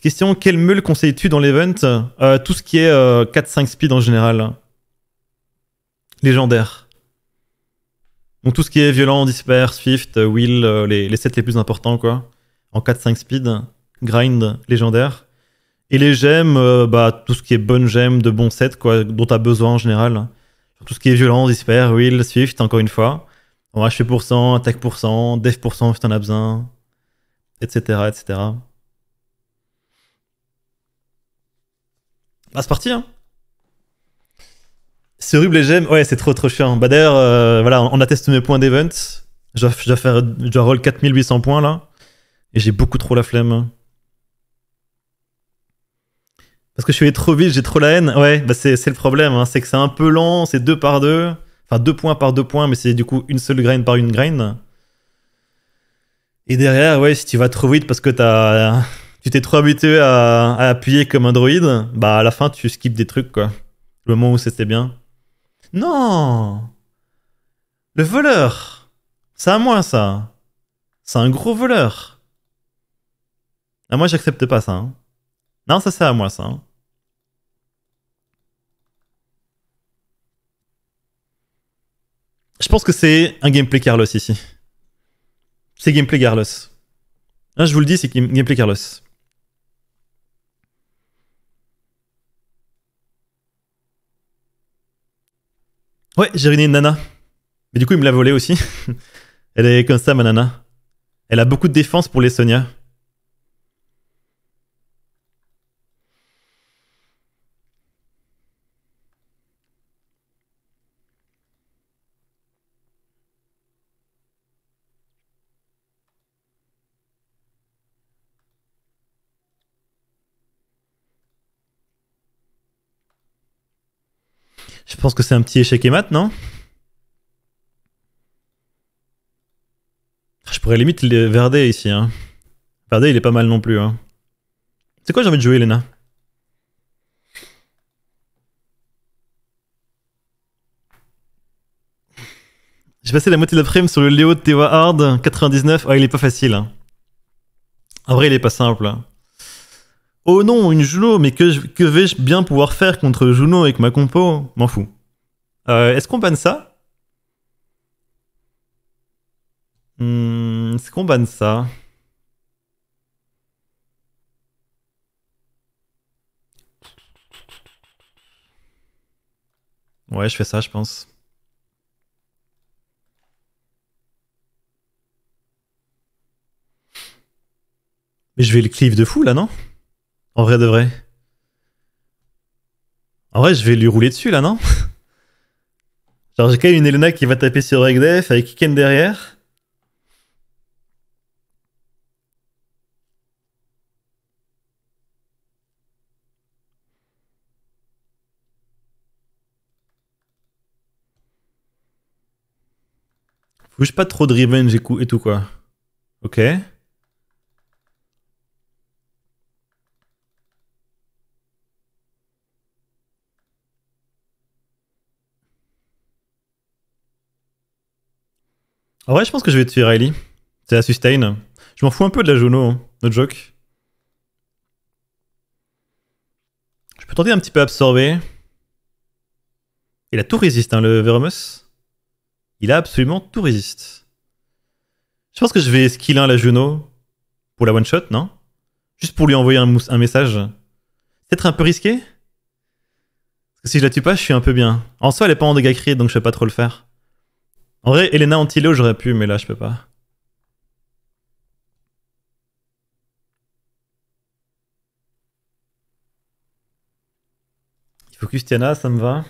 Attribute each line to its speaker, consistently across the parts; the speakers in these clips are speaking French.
Speaker 1: Question, quelle mule conseilles-tu dans l'event euh, Tout ce qui est 4-5 euh, speed en général. Légendaire. Donc tout ce qui est violent, dispers, swift, euh, will, les, sets les plus importants quoi. En 4-5 speed, grind, légendaire. Et les gemmes, bah, tout ce qui est bonne gemme, de bons sets quoi, dont tu as besoin en général. Tout ce qui est violent, disperse, will, swift, encore une fois. En HP%, attaque%, def%, si t'en as besoin, etc. etc. Bah c'est parti, hein C'est horrible les gemmes. Ouais, c'est trop trop chiant. Bah d'ailleurs, euh, voilà, on atteste mes points d'event. Je dois, je faire, je dois roll 4800 points là. Et j'ai beaucoup trop la flemme. Parce que je suis allé trop vite, j'ai trop la haine. Ouais, bah c'est le problème. Hein. C'est que c'est un peu lent, c'est deux par deux. Enfin, deux points par deux points, mais c'est du coup une seule graine par une graine. Et derrière, ouais, si tu vas trop vite parce que t'as tu t'es trop habitué à, appuyer comme un droïde, bah à la fin tu skips des trucs quoi. Le moment où c'était bien. Non Le voleur C'est à moi ça C'est un gros voleur Ah moi j'accepte pas ça. Hein. Non ça c'est à moi ça. Hein. Je pense que c'est un gameplay Carlos ici. C'est gameplay Carlos. Là, je vous le dis, c'est gameplay Carlos. Ouais, j'ai ruiné une nana. Mais du coup, il me l'a volée aussi. Elle est comme ça, ma nana. Elle a beaucoup de défense pour les Sonia. Je pense que c'est un petit échec et mat, non ah, Je pourrais limite les ici. Hein. il est pas mal non plus. Hein. C'est quoi j'ai envie de jouer, l'ENA. J'ai passé la moitié de la frame sur le Léo de Tewa Hard 99. Ah, il est pas facile. Hein. En vrai, il est pas simple. Hein. Oh non, une Juno, mais que, vais-je bien pouvoir faire contre Juno avec ma compo M'en fous. Euh, est-ce qu'on banne ça hmm, Est-ce qu'on banne ça Ouais, je fais ça, je pense. Mais je vais le cleave de fou là, non en vrai de vrai. En vrai, je vais lui rouler dessus là, non Genre, j'ai quand même une Elena qui va taper sur Regdef avec Ken derrière. Bouge pas trop de revenge et, tout quoi. Ok. En vrai, je pense que je vais tuer Riley. C'est la sustain. Je m'en fous un peu de la Juno, hein. no joke. Je peux tenter un petit peu absorber. Il a tout résiste, hein, le Veromus. Il a absolument tout résiste. Je pense que je vais skill 1 la Juno pour la one-shot, non Juste pour lui envoyer un, message. Peut-être un peu risqué Parce que si je la tue pas, je suis un peu bien. En soi, elle est pas en dégâts créés, donc je vais pas trop le faire. En vrai, Elena Antilo, j'aurais pu, mais là, je peux pas. Il faut Custiana, ça me va.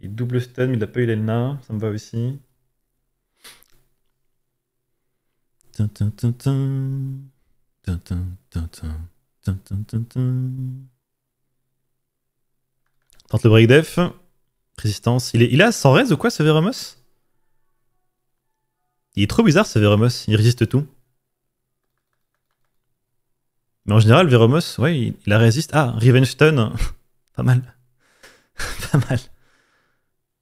Speaker 1: Il double stun, mais il a pas eu Elena, ça me va aussi. Tente le break def. Résistance. Il est, il a sans res ou quoi ce Veramos Il est trop bizarre ce il résiste tout. Mais en général, Veramos, ouais, il, a résiste. Ah, Rivenstone, pas mal. pas mal.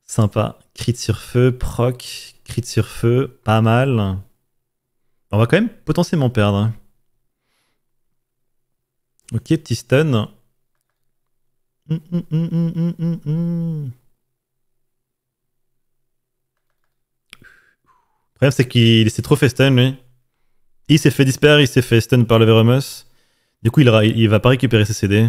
Speaker 1: Sympa. Crit sur feu, proc, crit sur feu, pas mal. On va quand même potentiellement perdre. Hein. Ok, petit stun.
Speaker 2: Hum, hum,
Speaker 1: hum, Le problème, c'est qu'il s'est trop fait stun, lui. Il s'est fait disparaître, il s'est fait stun par le Veremos. Du coup, il, il va pas récupérer ses CD.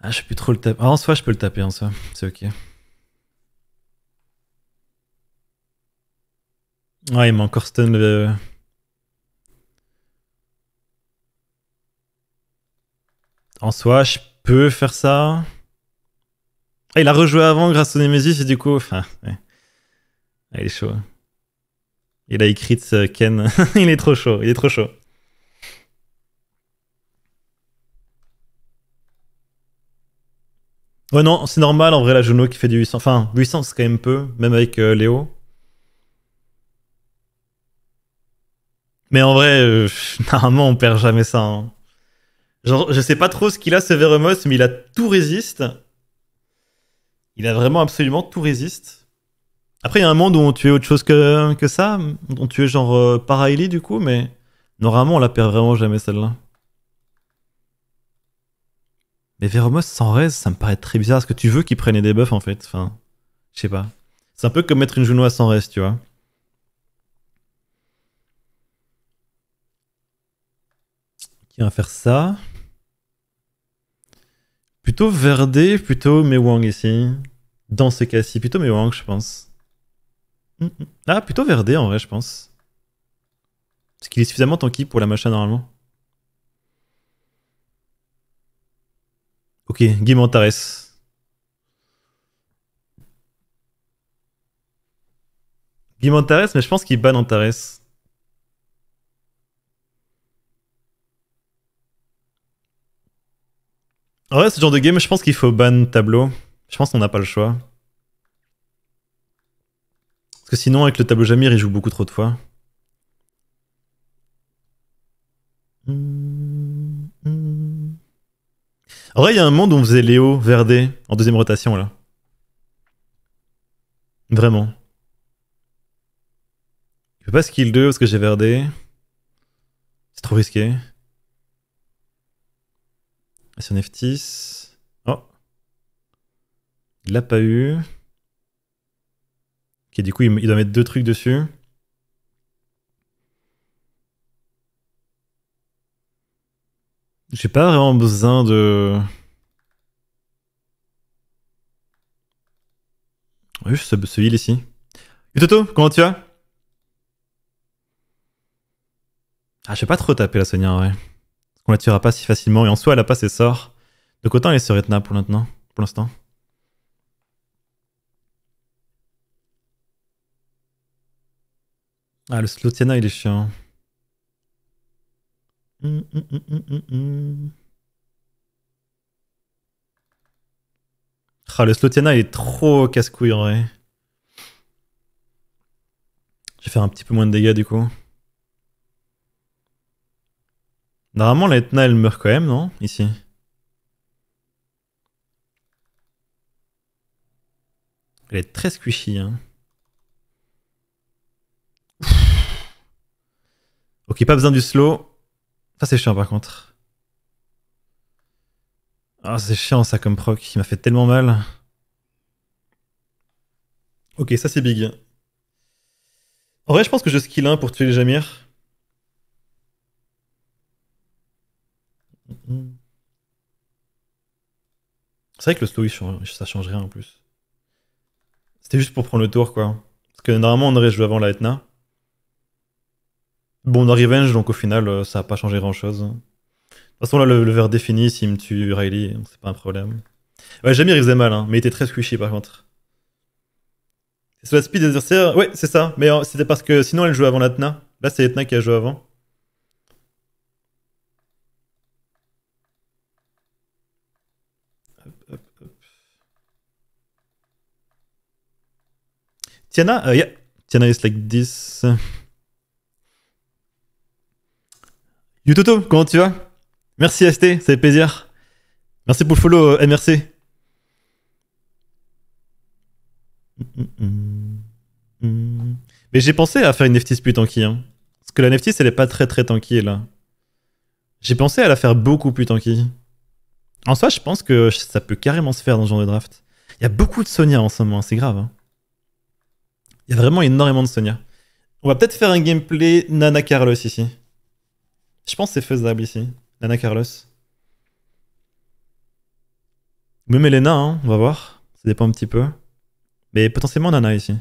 Speaker 1: Ah, je peux plus trop le taper. Ah, en soi, je peux le taper en soi. C'est ok. Ah, il m'a encore stun le. en soi, je peux faire ça. Ah, il a rejoué avant grâce au Nemesis et du coup, enfin, ah, il est chaud. Il a écrit Ken. il est trop chaud. Il est trop chaud. Ouais, non, c'est normal en vrai, la Juno qui fait du 800. Enfin, 800 c'est quand même peu, même avec euh, Léo. Mais en vrai, euh, normalement on perd jamais ça. Hein je sais pas trop ce qu'il a, Veromos, mais il a tout résiste. Il a vraiment absolument tout résiste. Après, il y a un monde où on tue autre chose que, que ça. On tue genre euh, du coup, mais normalement, on la perd vraiment jamais celle-là. Mais Veromos sans reste, ça me paraît très bizarre. Est-ce que tu veux qu'il prenne des buffs en fait. Enfin, je sais pas. C'est un peu comme mettre une Juno sans reste, tu vois. Qui va faire ça Plutôt Verde, plutôt Mewang ici. Dans ce cas-ci, plutôt Mewang, je pense. Mm, mm. Ah, plutôt Verdé en vrai, je pense. Parce qu'il est suffisamment tanky pour la machin normalement. Ok, Guimantares. Guimantares, mais je pense qu'il ban Antares. En vrai, ce genre de game, je pense qu'il faut ban tableau. Je pense qu'on n'a pas le choix. Parce que sinon, avec le tableau Jamir, il joue beaucoup trop de fois. En vrai, il y a un monde où on faisait Léo, Verdé en deuxième rotation, là. Vraiment. Je peux pas skill 2 parce que j'ai Verdé. C'est trop risqué. SNFTIS. Oh. Il l'a pas eu. Ok, du coup, il, doit mettre deux trucs dessus. J'ai pas vraiment besoin de... Oui, ce, ce heal ici. Toto, comment tu vas Ah, je vais pas trop taper la Sonia ouais. On la tuera pas si facilement. Et en soi, elle a pas ses sorts. Donc autant elle est sur Retna pour maintenant, Pour l'instant. Ah, le Slotiana, il est chiant.
Speaker 2: Hum, hum, hum,
Speaker 1: ah, le Slotiana, il est trop casse-couille, en vrai. vais un petit peu moins de dégâts, du coup. Normalement, la elle meurt quand même, non Ici. Elle est très squishy. Hein. ok, pas besoin du slow. Ça, c'est chiant, par contre. Ah, c'est chiant, ça, comme proc. Il m'a fait tellement mal. Ok, ça, c'est big. En vrai, je pense que je skill 1 pour tuer les Jamir. C'est vrai que le slow, ça change rien en plus. C'était juste pour prendre le tour, quoi. Parce que normalement, on aurait joué avant la Etna. Bon, on a Revenge, donc au final, euh, ça n'a pas changé grand-chose. De toute façon, là, le, verre défini, s'il me tue Riley, c'est pas un problème. Ouais, Jamir, il faisait mal, hein, mais il était très squishy, par contre. C'est la speed des adversaires, Ouais, c'est ça. Mais euh, c'était parce que sinon, elle jouait avant l'Atna. Là, c'est Etna qui a joué avant. Tiana, euh, yeah, Tiana is like this. Yutoto, comment tu vas Merci ST, ça fait plaisir. Merci pour le follow euh, MRC. Mais j'ai pensé à faire une Neftis plus tanky. Hein. Parce que la Neftis, elle est pas très très tanky là. J'ai pensé à la faire beaucoup plus tanky. En soi, je pense que ça peut carrément se faire dans ce genre de draft. Il y a beaucoup de Sonia en ce moment, hein, c'est grave. Hein. Il y a vraiment énormément de Sonia. On va peut-être faire un gameplay Nana Carlos ici. Je pense que c'est faisable ici. Nana Carlos. Même Elena, hein, on va voir. Ça dépend un petit peu. Mais potentiellement Nana ici.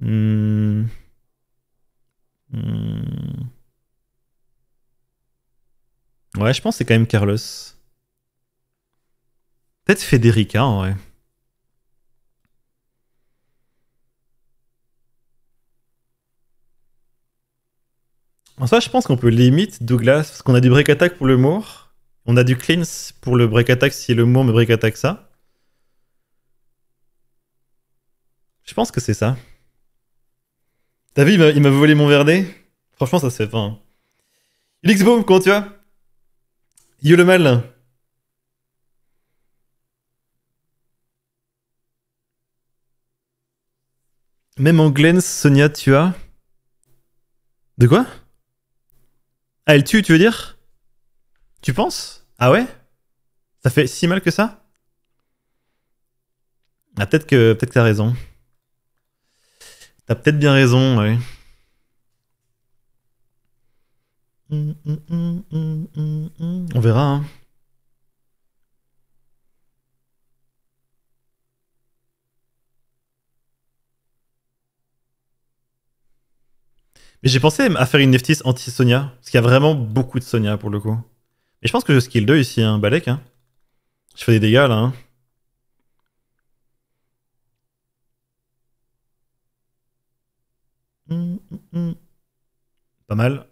Speaker 1: Hmm. Hmm. Ouais, je pense que c'est quand même Carlos. Peut-être Federica en vrai. En soi, je pense qu'on peut limite Douglas, parce qu'on a du break attack pour le mort. on a du cleanse pour le break attack si le mort me break attack ça. Je pense que c'est ça. T'as vu, il m'a volé mon verdé Franchement, ça c'est fait pas. Hein. Boom, comment tu vas You le mal Même en Glens, Sonia, tu as. De quoi ah, elle tue, tu veux dire Tu penses Ah ouais Ça fait si mal que ça Ah, peut-être que peut-être t'as raison. T'as peut-être bien raison, ouais. On verra, hein. Mais j'ai pensé à faire une Neftis anti-Sonia, parce qu'il y a vraiment beaucoup de Sonia pour le coup. Mais je pense que je skill 2 ici, hein, Balek. Hein. Je fais des dégâts là. Hein. Hum, hum, hum. Pas mal.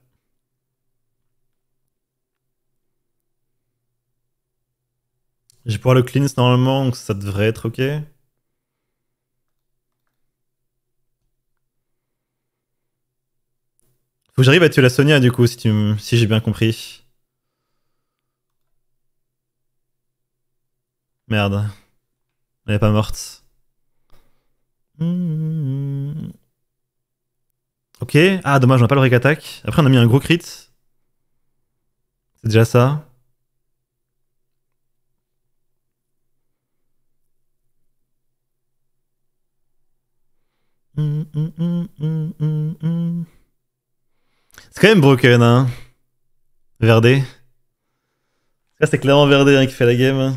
Speaker 1: Je vais pouvoir le cleanse normalement, donc ça devrait être ok. Faut que j'arrive à tuer la Sonia, du coup, si, tu si j'ai bien compris. Merde. Elle est pas morte. Ok. Ah, dommage, on a pas le rec Après, on a mis un gros crit. C'est déjà ça. C'est quand même broken, hein. Verdé. Là, c'est clairement Verdé hein, qui fait la game. On hein.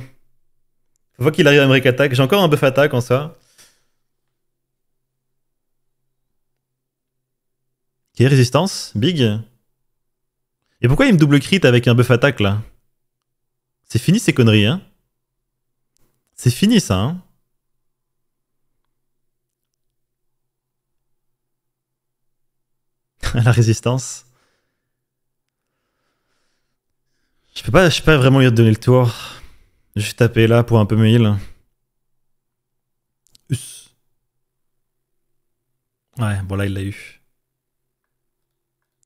Speaker 1: voit qu'il arrive à me attaque. J'ai encore un buff attaque en soi. Qui résistance Big Et pourquoi il me double crit avec un buff attaque là C'est fini ces conneries, hein C'est fini ça, hein la résistance. Je peux pas, je peux pas vraiment lui donner le tour. Je suis tapé là pour un peu me heal. Ouais, bon là il l'a eu.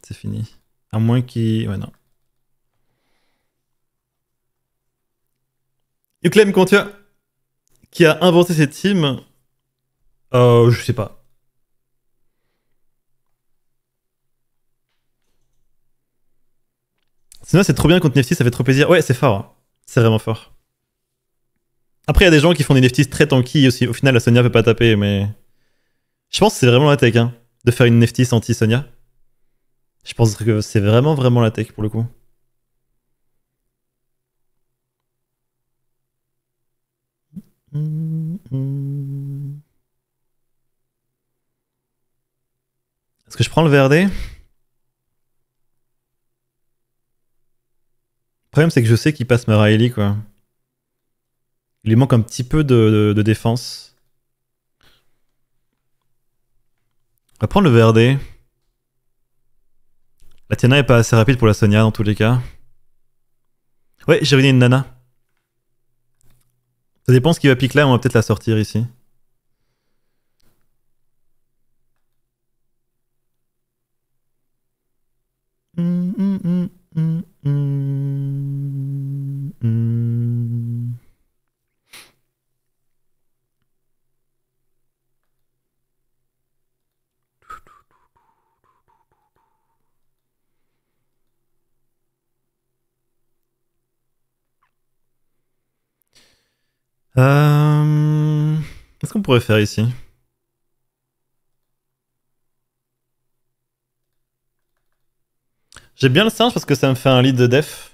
Speaker 1: C'est fini. À moins qu'il... Ouais non. tu Contia, qui a inventé cette team, euh, je sais pas. Sinon, c'est trop bien contre Neftis, ça fait trop plaisir. Ouais, c'est fort. Hein. C'est vraiment fort. Après, il y a des gens qui font des Neftis très tanky aussi. Au final, la Sonia peut pas taper, mais. Je pense que c'est vraiment la tech, hein, de faire une Neftis anti-Sonia. Je pense que c'est vraiment, vraiment la tech pour le coup. Est-ce que je prends le VRD problème, c'est que je sais qu'il passe Raeli quoi. Il lui manque un petit peu de, défense. On va prendre le VRD. La Tiana est pas assez rapide pour la Sonia dans tous les cas. Ouais, j'ai une nana. Ça dépend ce qu'il va piquer là, on va peut-être la sortir ici. pourrait faire ici J'ai bien le singe parce que ça me fait un lead de def.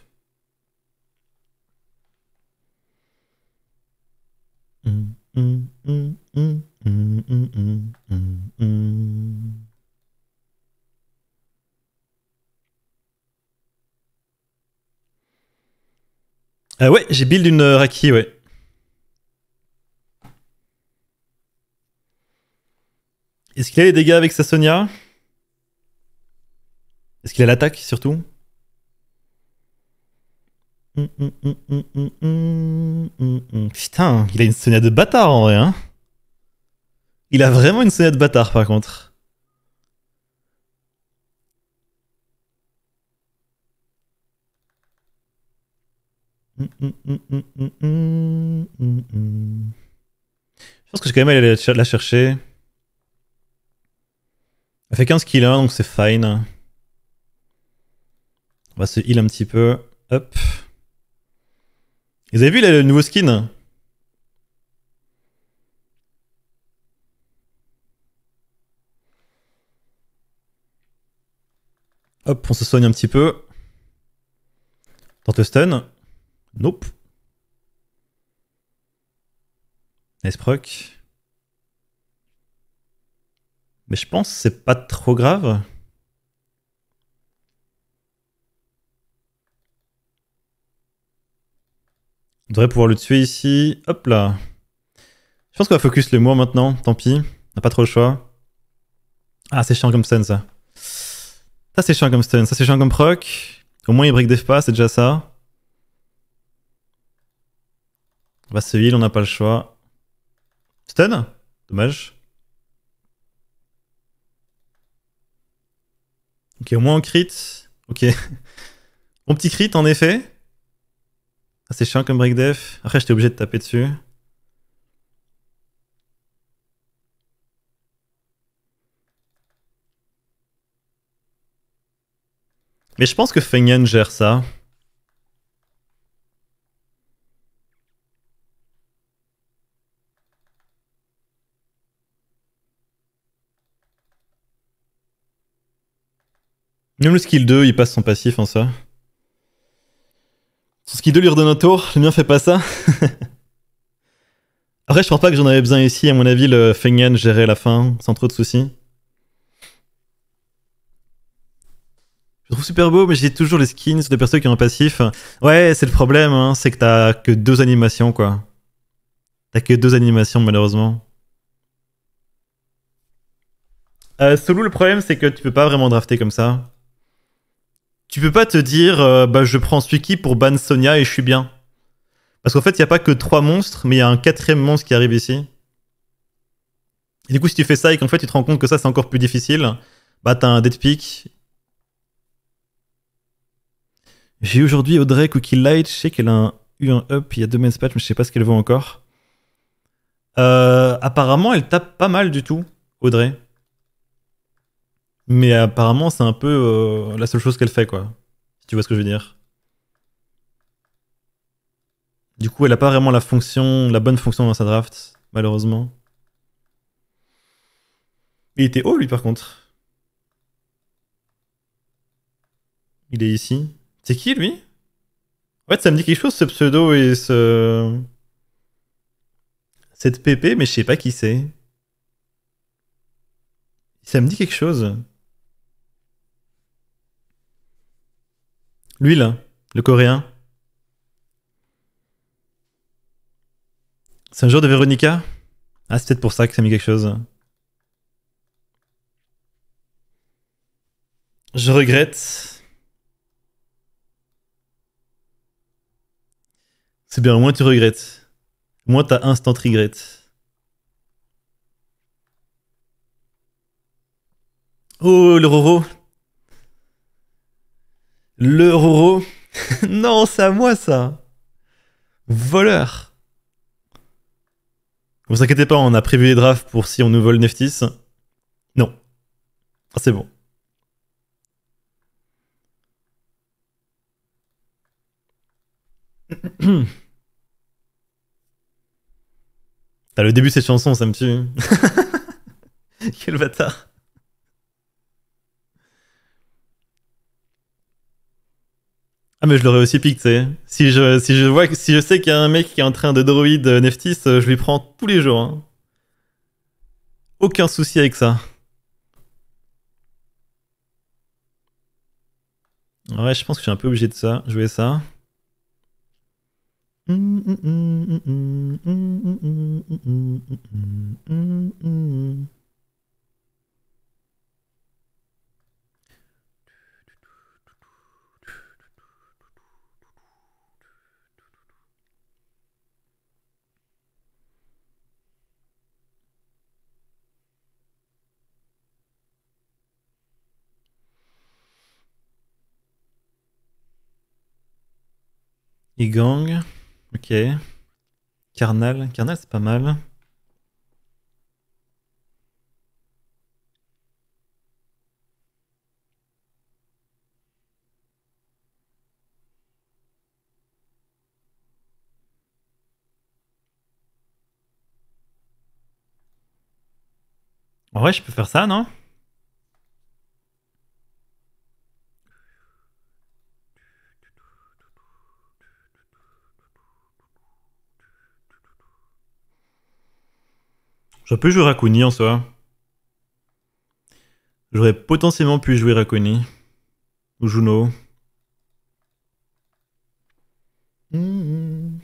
Speaker 1: ah ouais, j'ai build une euh, ouais. Est-ce qu'il a les dégâts avec sa Sonia Est-ce qu'il a l'attaque surtout Putain, il a une Sonia de bâtard en vrai. il a vraiment une Sonia de bâtard par contre. Je pense que je vais quand même aller la chercher. Elle fait 15 kills, donc c'est fine. On va se heal un petit peu. Hop. Vous avez vu le nouveau skin Hop, on se soigne un petit peu. le stun. Nope. proc. Mais je pense que c'est pas trop grave. On devrait pouvoir le tuer ici. Hop là. Je pense qu'on va focus le mois maintenant, tant pis. On n'a pas trop le choix. Ah, c'est chiant comme stun ça. Ça c'est chiant comme stun, ça c'est chiant comme proc. Au moins il break def pas, c'est déjà ça. On va se heal, on n'a pas le choix. Stun Dommage. Ok, au moins en crit. Ok. Mon petit crit, en effet. Ah, c'est chiant comme break def. Après, j'étais obligé de taper dessus. Mais je pense que Fengen gère ça. Même le skill 2, il passe son passif en hein, soi. Son skill 2 lui redonne un tour, le mien fait pas ça. Après, je pense pas que j'en avais besoin ici. À mon avis, le Fengyan gérait la fin sans trop de soucis. Je trouve super beau, mais j'ai toujours les skins de personnes qui ont un passif. Ouais, c'est le problème, hein, c'est que t'as que deux animations, quoi. T'as que deux animations, malheureusement. Euh, solo, le problème, c'est que tu peux pas vraiment drafter comme ça tu peux pas te dire euh, bah, je prends Suiki pour ban Sonia et je suis bien. Parce qu'en fait, il n'y a pas que trois monstres, mais il y a un quatrième monstre qui arrive ici. Et du coup, si tu fais ça et qu'en fait tu te rends compte que ça c'est encore plus difficile, bah t'as un dead pick. J'ai aujourd'hui Audrey Cookie Light, je sais qu'elle a un, eu un up il y a deux mains patch, mais je sais pas ce qu'elle vaut encore. Euh, apparemment, elle tape pas mal du tout, Audrey. Mais apparemment, c'est un peu euh, la seule chose qu'elle fait, quoi. Si tu vois ce que je veux dire. Du coup, elle a pas vraiment la fonction, la bonne fonction dans sa draft, malheureusement. Il était haut, lui, par contre. Il est ici. C'est qui, lui En fait, ça me dit quelque chose, ce pseudo et ce... Cette PP, mais je sais pas qui c'est. Ça me dit quelque chose. Lui là, hein, le coréen. C'est un jour de Veronica. Ah, c'est peut-être pour ça que ça mis quelque chose. Je regrette. C'est bien, au moins tu regrettes. Au moins t'as instant regrette. Oh, le Roro, le Roro. non, c'est à moi ça. Voleur. Vous inquiétez pas, on a prévu les drafts pour si on nous vole Neftis. Non. Ah, c'est bon. Ah, le début de cette chanson, ça me tue. Quel bâtard. Ah mais je l'aurais aussi piqué, Si je, si je vois si je sais qu'il y a un mec qui est en train de droïde euh, Neftis, euh, je lui prends tous les jours. Hein. Aucun souci avec ça. Ouais, je pense que je suis un peu obligé de ça, jouer ça. Igang. Ok. Carnal. Carnal, c'est pas mal. En vrai, je peux faire ça, non J'aurais pu jouer Rakuni en soi. J'aurais potentiellement pu jouer Rakuni Ou Juno. Hmm.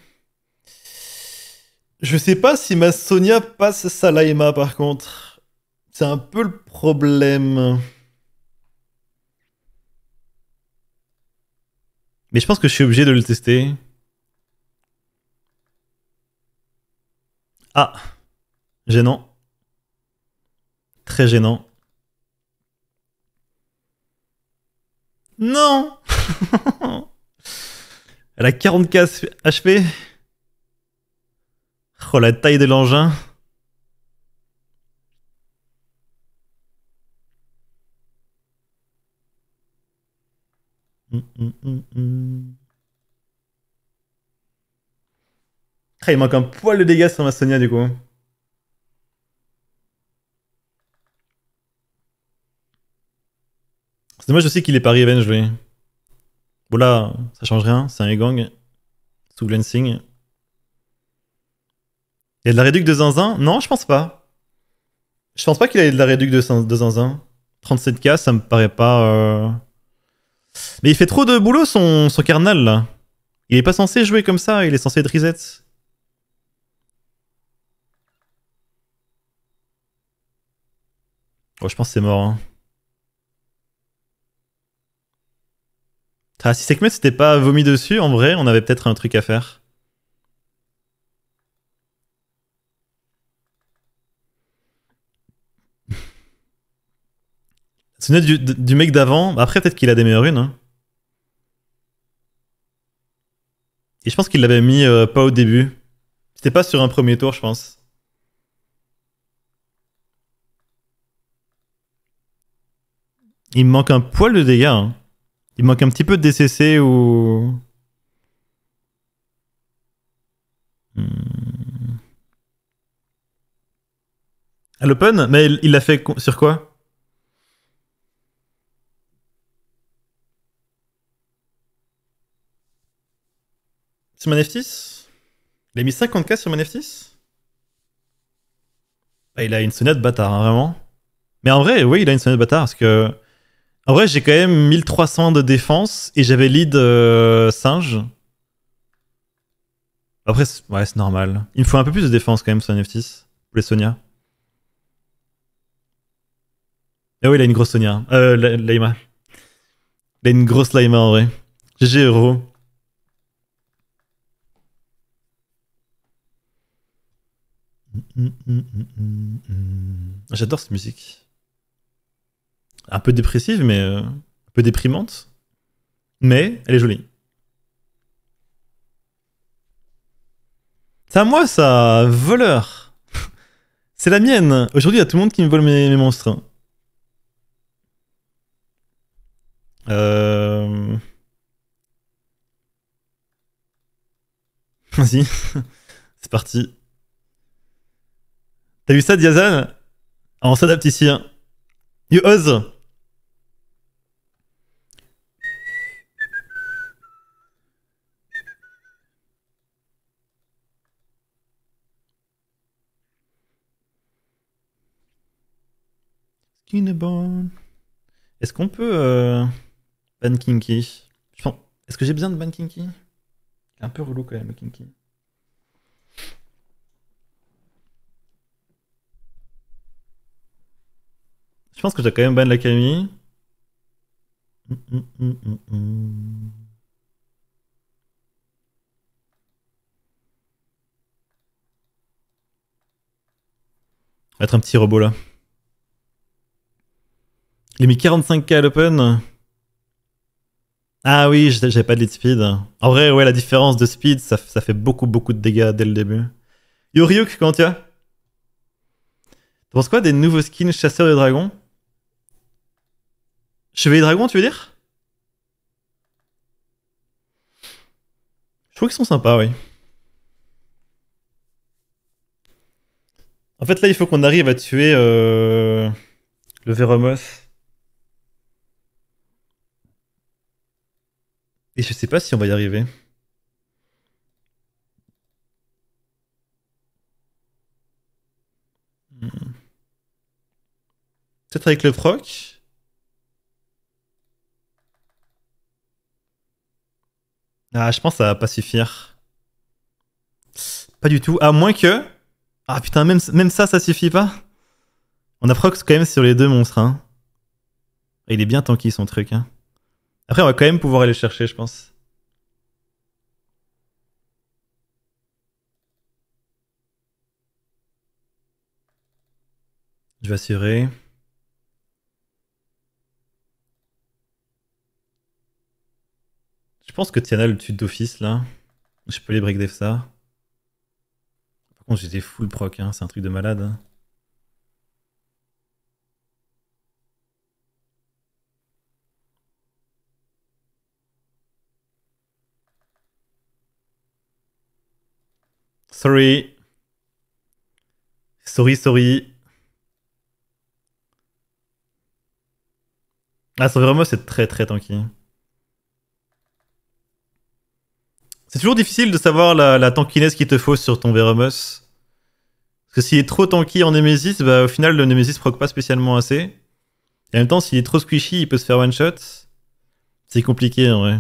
Speaker 1: Je sais pas si ma Sonia passe Salaima par contre. C'est un peu le problème. Mais je pense que je suis obligé de le tester. Ah Gênant. Très gênant. Non Elle a quarante k HP. Oh la taille de l'engin. Hum, hum, hum, ah, il manque un poil de dégâts sur ma Sonia du coup. C'est dommage aussi qu'il est Paris Riven joué. Bon là, ça change rien, c'est un E-Gang Sous Glancing. Il y a de la réduc de zinzin Non, je pense pas. Je pense pas qu'il ait de la réduc de, zinzin. 37k, ça me paraît pas. Euh. Mais il fait trop de boulot son, son carnal là. Il est pas censé jouer comme ça, il est censé être reset. Oh, je pense que c'est mort. Hein. c'est ah, si Sekhmet c'était pas vomi dessus, en vrai, on avait peut-être un truc à faire. C'est du, du mec d'avant. Après, peut-être qu'il a des meilleures runes. Hein. Et je pense qu'il l'avait mis euh, pas au début. C'était pas sur un premier tour, je pense. Il me manque un poil de dégâts. Hein. Il manque un petit peu de DCC ou. À hmm. ah, l'open Mais il l'a fait sur quoi Sur Manf6 Il a mis 50k sur Maneftis 6 ah, Il a une sonnette bâtard, hein, vraiment. Mais en vrai, oui, il a une sonnette bâtard parce que en vrai, j'ai quand même 1300 de défense et j'avais lead euh, singe. Après, ouais, c'est normal. Il me faut un peu plus de défense quand même sur Neftis. Pour les Sonia. Ah oui, il a une grosse Sonia. Euh, Laima. Il a une grosse Laima en vrai. GG Euro. Mm, mm, mm, J'adore cette musique un peu dépressive, mais euh, un peu déprimante. Mais elle est jolie. C'est à moi ça, voleur. C'est la mienne. Aujourd'hui, il y a tout le monde qui me vole mes, monstres. Euh... Vas-y, c'est parti. T'as vu ça, Diazan On s'adapte ici. You ose Est-ce qu'on peut euh, ban Kinky Est-ce que j'ai besoin de ban Kinky Un peu relou quand même, Kinky. Je pense que j'ai quand même ban la Camille. être un petit robot là. Il a mis 45k à l'open. Ah oui, j'avais pas de lead speed. En vrai, ouais, la différence de speed, ça, fait beaucoup, beaucoup de dégâts dès le début. Yoriuk, comment tu as Tu penses quoi des nouveaux skins chasseurs de dragons Chevalier dragon, tu veux dire Je trouve qu'ils sont sympas, oui. En fait, là, il faut qu'on arrive à tuer euh, le Véromos. Et je sais pas si on va y arriver. Hmm. Peut-être avec le proc Ah, je pense que ça va pas suffire. Pas du tout. À moins que. Ah putain, même, même ça, ça suffit pas. On a proc quand même sur les deux monstres. Hein. Il est bien tanky son truc. Hein. Après, on va quand même pouvoir aller chercher, je pense. Je vais assurer. Je pense que Tiana le tue d'office là. Je peux les break ça. Par contre, j'étais full proc, hein, c'est un truc de malade. Hein. Sorry. Sorry, sorry. Ah, son Veromos est très très tanky. C'est toujours difficile de savoir la, la tankiness qu'il te faut sur ton Veremos. Parce que s'il est trop tanky en Nemesis, bah, au final, le Nemesis proc pas spécialement assez. Et en même temps, s'il est trop squishy, il peut se faire one-shot. C'est compliqué en vrai.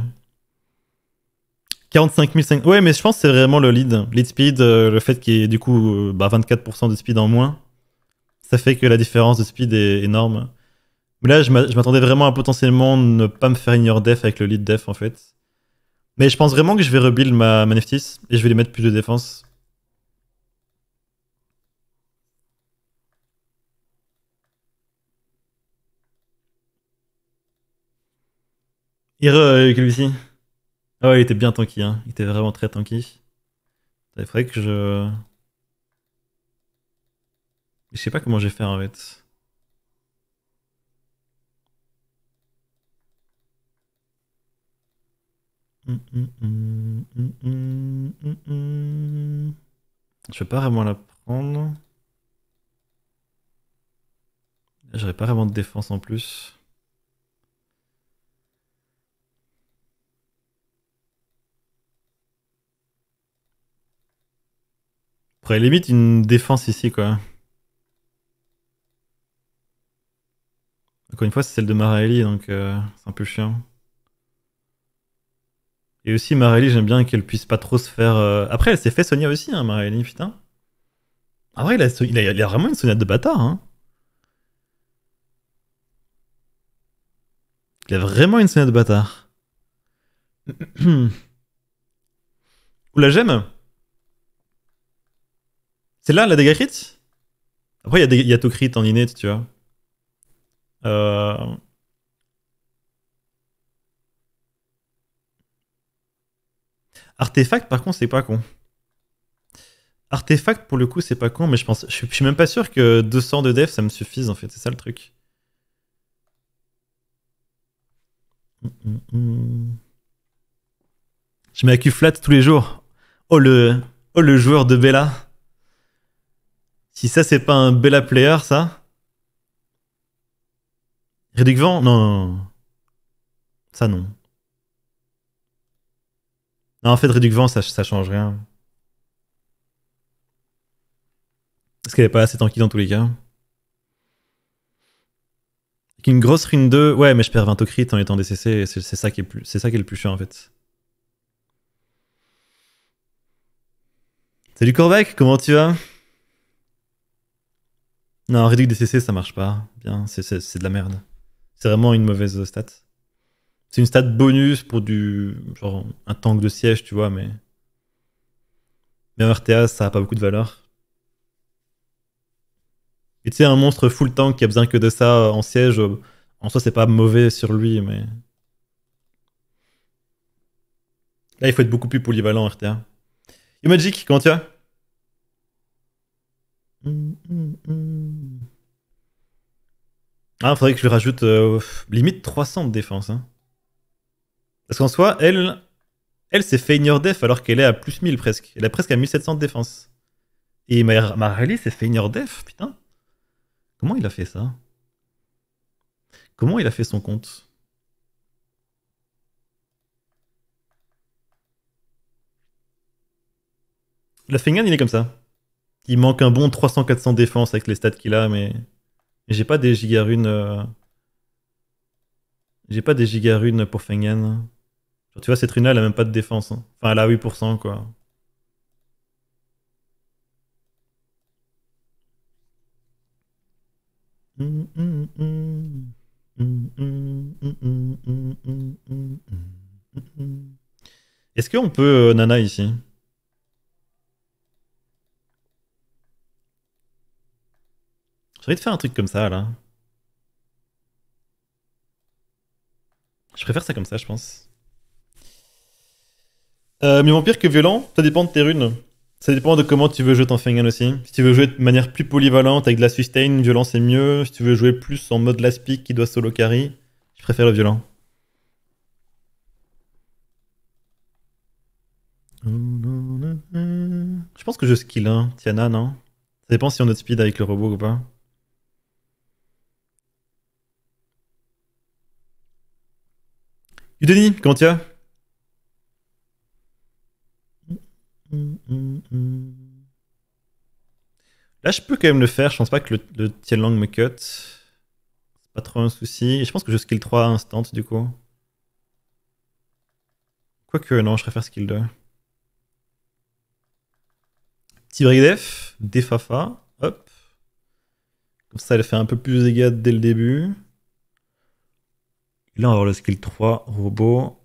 Speaker 1: 45 500 Ouais, mais je pense que c'est vraiment le lead. Lead speed, euh, le fait qu'il y ait du coup 24% euh, bah, de speed en moins, ça fait que la différence de speed est énorme. Mais là, je m'attendais vraiment à potentiellement ne pas me faire ignore def avec le lead def en fait. Mais je pense vraiment que je vais rebuild ma, Neftis et je vais lui mettre plus de défense. Il re, euh, ah ouais, il était bien tanky, hein. Il était vraiment très tanky. Il faudrait que je... Je sais pas comment j'ai fait en fait. Hum, hum, hum, je vais pas vraiment la prendre. J'aurais pas vraiment de défense en plus. Après, limite une défense ici, quoi. Encore une fois, c'est celle de Marelli, donc euh, c'est un peu chiant. Et aussi, Marelli, j'aime bien qu'elle puisse pas trop se faire... Euh, après, elle s'est fait Sonia aussi, hein, Marelli, putain. Ah ouais, il a, il, il a, vraiment une sonnette de bâtard, hein. Il a vraiment une sonnette de bâtard. Oula, j'aime c'est là la dégâts crit Après, il y, a, tout crit en init, tu vois. Euh... Artefact, par contre, c'est pas con. Artefact, pour le coup, c'est pas con, mais je pense, je, suis même pas sûr que 200 de def, ça me suffise, en fait. C'est ça le truc. Je mets la flat tous les jours. Oh le, oh, le joueur de Bella. Si ça, c'est pas un Bella Player, ça vent non, non, Ça, non. en fait, Reduvent ça, ça change rien. Parce qu'elle est pas assez tanky dans tous les cas. une grosse rune 2, ouais, mais je perds 20 au crit en étant DCC, c'est ça, qui est plus, ça qui est le plus chiant en fait. Salut Corvac, comment tu vas non, Reddit DCC, ça marche pas. Bien, c'est de la merde. C'est vraiment une mauvaise euh, stat. C'est une stat bonus pour du. genre un tank de siège, tu vois, mais. Mais en RTA, ça a pas beaucoup de valeur. Et tu sais, un monstre full tank qui a besoin que de ça en siège, euh, en soi, c'est pas mauvais sur lui, mais. Là, il faut être beaucoup plus polyvalent en RTA. Et Magic, comment tu vas ah, il faudrait que je lui rajoute euh, limite 300 de défense. Hein. Parce qu'en soit elle, elle c'est Feigneur Def alors qu'elle est à plus 1000 presque. Elle est presque à 1700 de défense. Et ma, c'est Feigneur Def, putain. Comment il a fait ça Comment il a fait son compte La Feignan, il est comme ça. Il manque un bon 300-400 défense avec les stats qu'il a, mais j'ai pas des gigarunes. runes euh, J'ai pas des gigarunes pour Fengen. tu vois, cette rune-là, elle a même pas de défense. Hein. Enfin, elle a 8%, quoi. Est-ce qu'on peut euh, Nana ici J'ai envie de faire un truc comme ça, là. Je préfère ça comme ça, je pense. Euh, mais vampire que violent, ça dépend de tes runes. Ça dépend de comment tu veux jouer ton Fengan aussi. Si tu veux jouer de manière plus polyvalente avec de la sustain, violent c'est mieux. Si tu veux jouer plus en mode last pick qui doit solo carry, je préfère le violent. Je pense que je skill hein. Tiana, non Ça dépend si on a de speed avec le robot ou pas. Yudeni, comment tu vas Là, je peux quand même le faire. Je pense pas que le, Tien Lang me cut. C'est pas trop un souci. Et je pense que je skill 3 instant du coup. Quoique, non, je préfère skill 2. Petit def, défafa, hop. Comme ça, elle fait un peu plus de dès le début là, on va avoir le skill 3, robot.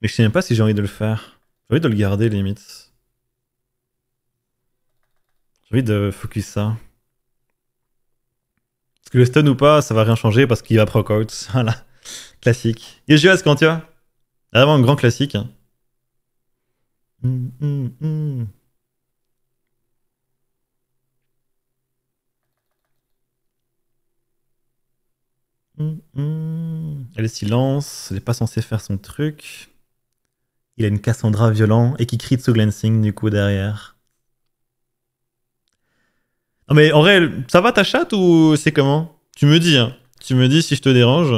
Speaker 1: Mais je sais même pas si j'ai envie de le faire. J'ai envie de le garder, limite. J'ai envie de focus ça. Est-ce que le stun ou pas, ça va rien changer parce qu'il va proc out. Voilà. Classique. tu vois. Vraiment un grand classique. Hmm, hmm, hmm. Elle est silence, Elle n'est pas censée faire son truc. Il a une Cassandra violent et qui crie de glancing du coup derrière. Non mais en vrai, ça va ta chatte ou c'est comment Tu me dis, hein. Tu me dis si je te dérange.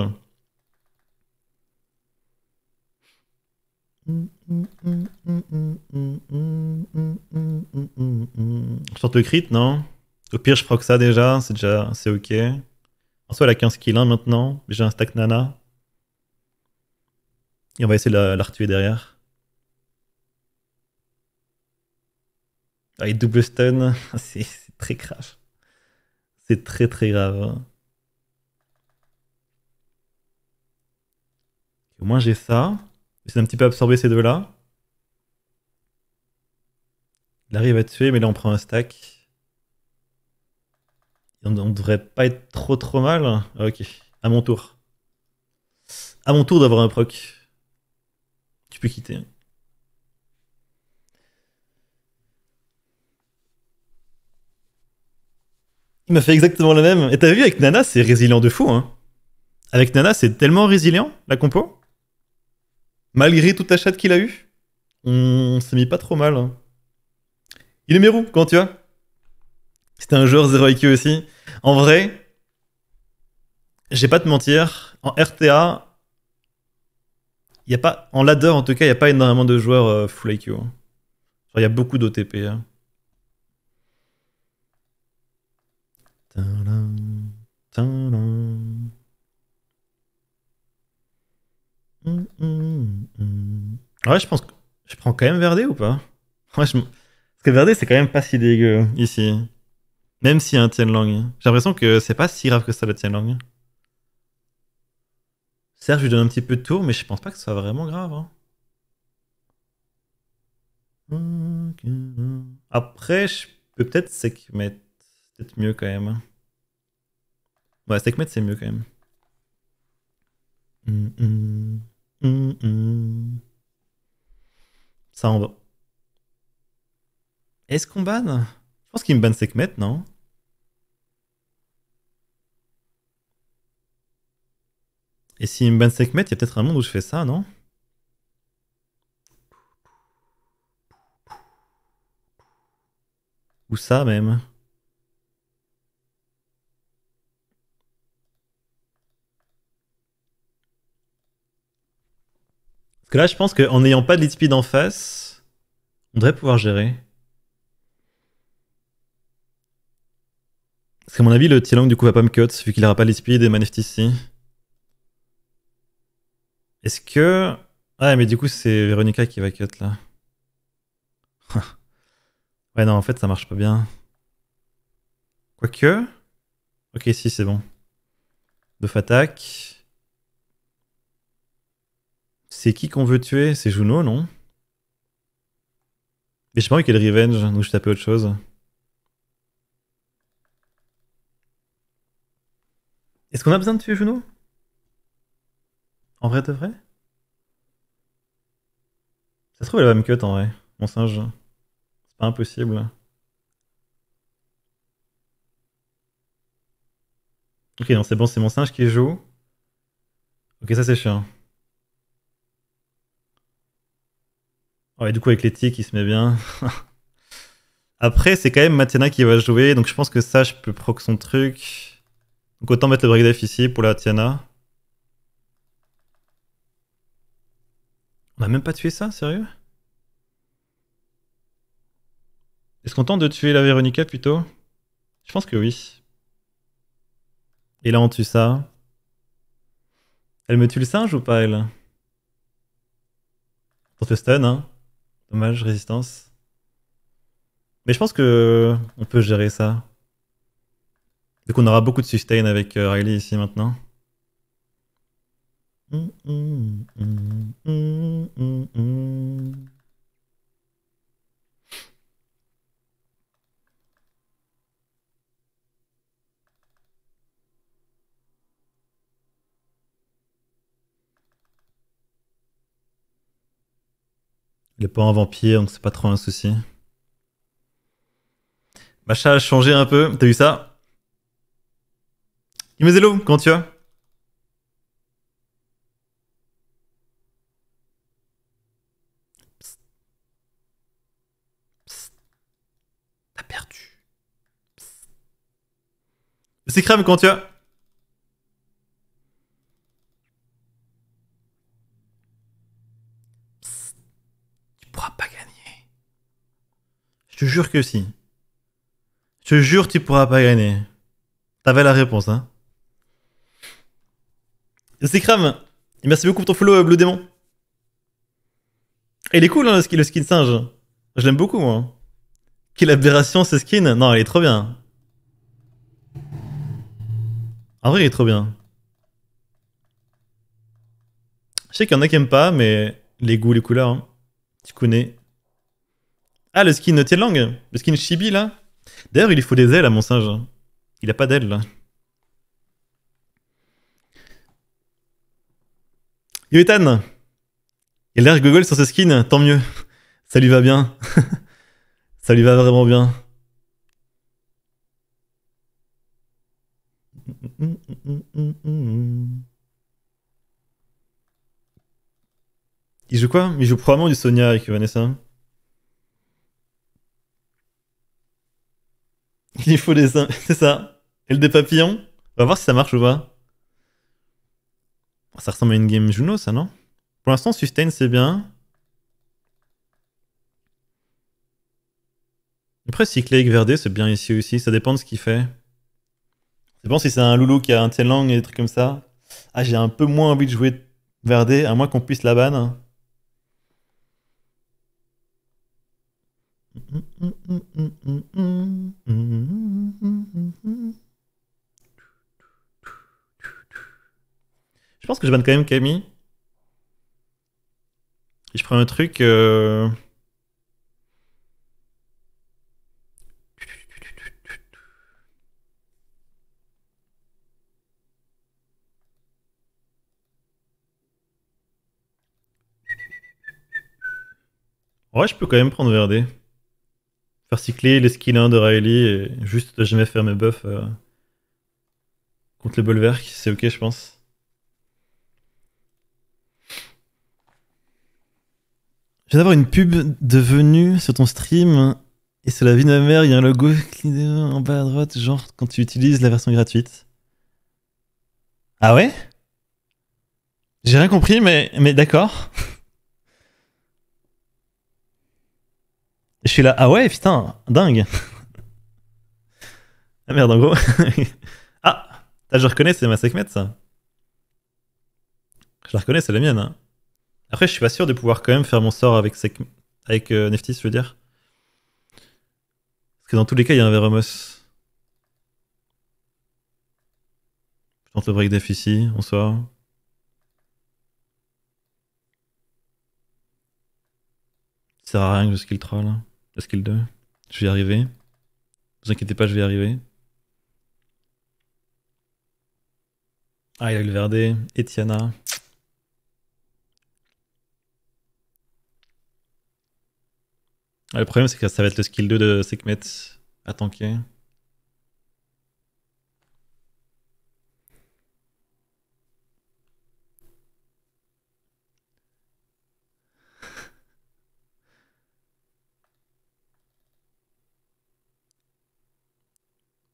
Speaker 1: Je sorte le non Au pire, je proc ça déjà, c'est déjà, c'est ok soi elle a 15 kills maintenant, maintenant. J'ai un stack Nana. Et on va essayer de la, derrière. double stun, c'est très grave. C'est très très grave. Hein. Au moins j'ai ça. J'essaie un petit peu absorber ces deux-là. Il arrive à tuer, mais là on prend un stack. On devrait pas être trop trop mal. Hein. Ah, ok, à mon tour. À mon tour d'avoir un proc. Tu peux quitter. Hein. Il m'a fait exactement la même. Et t'as vu, avec Nana, c'est résilient de fou. Hein. Avec Nana, c'est tellement résilient, la compo. Malgré toute la chatte qu'il a eu, on s'est mis pas trop mal. Il est mérou, quand tu vois. C'était un joueur 0 IQ aussi. En vrai, j'ai pas te mentir, en RTA, y a pas, en ladder en tout cas, il n'y a pas énormément de joueurs euh, full IQ. Il y a beaucoup d'OTP. Ouais, hein. hum, hum, hum, je pense que je prends quand même Verdé ou pas Parce que Verdé, c'est quand même pas si dégueu ici. Même s'il y a un Tianlang. J'ai l'impression que c'est pas si grave que ça le Tianlang. Certes, je lui donne un petit peu de tour, mais je pense pas que ce soit vraiment grave. Hein. Après, je peux peut-être Sekhmet. Peut-être mieux quand même. Hein. Ouais, Sekhmet, c'est mieux quand même. Hum, hum, hum, ça en va. Est-ce qu'on banne je pense qu'il me banne Sekhmet, non Et il me banne Sekhmet, il y a peut-être un monde où je fais ça, non Ou ça même Parce que là, je pense qu'en n'ayant pas de lead speed en face, on devrait pouvoir gérer. Parce qu'à mon avis, le t long du coup va pas me cut, vu qu'il aura pas les speed et manift ici. Est-ce que. Ah, mais du coup, c'est Véronica qui va cut là. ouais, non, en fait, ça marche pas bien. Quoique. Ok, si, c'est bon. Buff attaque. C'est qui qu'on veut tuer C'est Juno, non Mais j'ai pas envie qu'elle revenge, donc je tapais autre chose. Est-ce qu'on a besoin de tuer Juno En vrai de vrai Ça se trouve, elle va me cut en vrai, mon singe. C'est pas impossible. Ok, non, c'est bon, c'est mon singe qui joue. Ok, ça c'est chiant. Ouais, du coup, avec les il se met bien. Après, c'est quand même Mathéna qui va jouer, donc je pense que ça, je peux proc son truc. Donc autant mettre le ici pour la Tiana. On a même pas tué ça, sérieux Est-ce qu'on tente de tuer la Véronica plutôt Je pense que oui. Et là on tue ça. Elle me tue le singe ou pas elle On te stun hein. Dommage, résistance. Mais je pense que on peut gérer ça. Donc on aura beaucoup de sustain avec euh, Riley ici maintenant. Il hum, hum, hum, n'est pas un vampire, donc c'est pas trop un souci. Macha a changé un peu, t'as vu ça me hello, comment tu vas T'as perdu. C'est crème, quand tu as. Psst. Tu pourras pas gagner. Je te jure que si. Je te jure, tu pourras pas gagner. T'avais la réponse, hein c'est merci beaucoup pour ton follow, euh, Bleu Démon. Il est cool, hein, le, skin, singe. Je l'aime beaucoup, moi. Quelle aberration, ce skin. Non, il est trop bien. En vrai, il est trop bien. Je sais qu'il y en a qui aiment pas, mais les goûts, les couleurs, hein. tu connais. Ah, le skin Tielang, le skin Chibi, là. D'ailleurs, il lui faut des ailes à mon singe. Il a pas d'ailes, là. Yo Ethan Il a l'air gogol sur ce skin, tant mieux. Ça lui va bien. Ça lui va vraiment bien. Il joue quoi Il joue probablement du Sonia avec Vanessa. Il faut des... C'est ça. Et le des papillons On va voir si ça marche ou pas. Ça ressemble à une game Juno, ça, non Pour l'instant, sustain, c'est bien. Après, cyclique verdé, c'est bien ici aussi. Ça dépend de ce qu'il fait. C'est bon si c'est un loulou qui a un langue et des trucs comme ça. Ah, j'ai un peu moins envie de jouer Verde, à moins qu'on puisse la banne. Je pense que je banne quand même Camille. Et je prends un truc. Ouais, euh, je peux quand même prendre Verdé. Faire cycler les skills 1 de Riley et juste jamais faire mes buffs euh, contre les Bolverk, c'est ok, je pense. Je vais d'avoir une pub devenue sur ton stream et sur la vie de ma mère, il y a un logo en bas à droite, genre quand tu utilises la version gratuite. Ah ouais J'ai rien compris, mais, mais d'accord. Je suis là, ah ouais, putain, dingue. ah merde, en gros. ah, je reconnais, c'est ma sacmette. ça. Je la reconnais, c'est la mienne. Hein. Après, je suis pas sûr de pouvoir quand même faire mon sort avec, avec euh, Neftis, je veux dire. Parce que dans tous les cas, il y a un Veramos. Je tente le break def ici, on sort. Ça sert à rien que je skill 3 là. Le skill 2. Je vais y arriver. Ne vous inquiétez pas, je vais y arriver. Ah, il a le Verde, Etiana. le problème, c'est que ça va être le skill 2 de Sekhmet à tanker.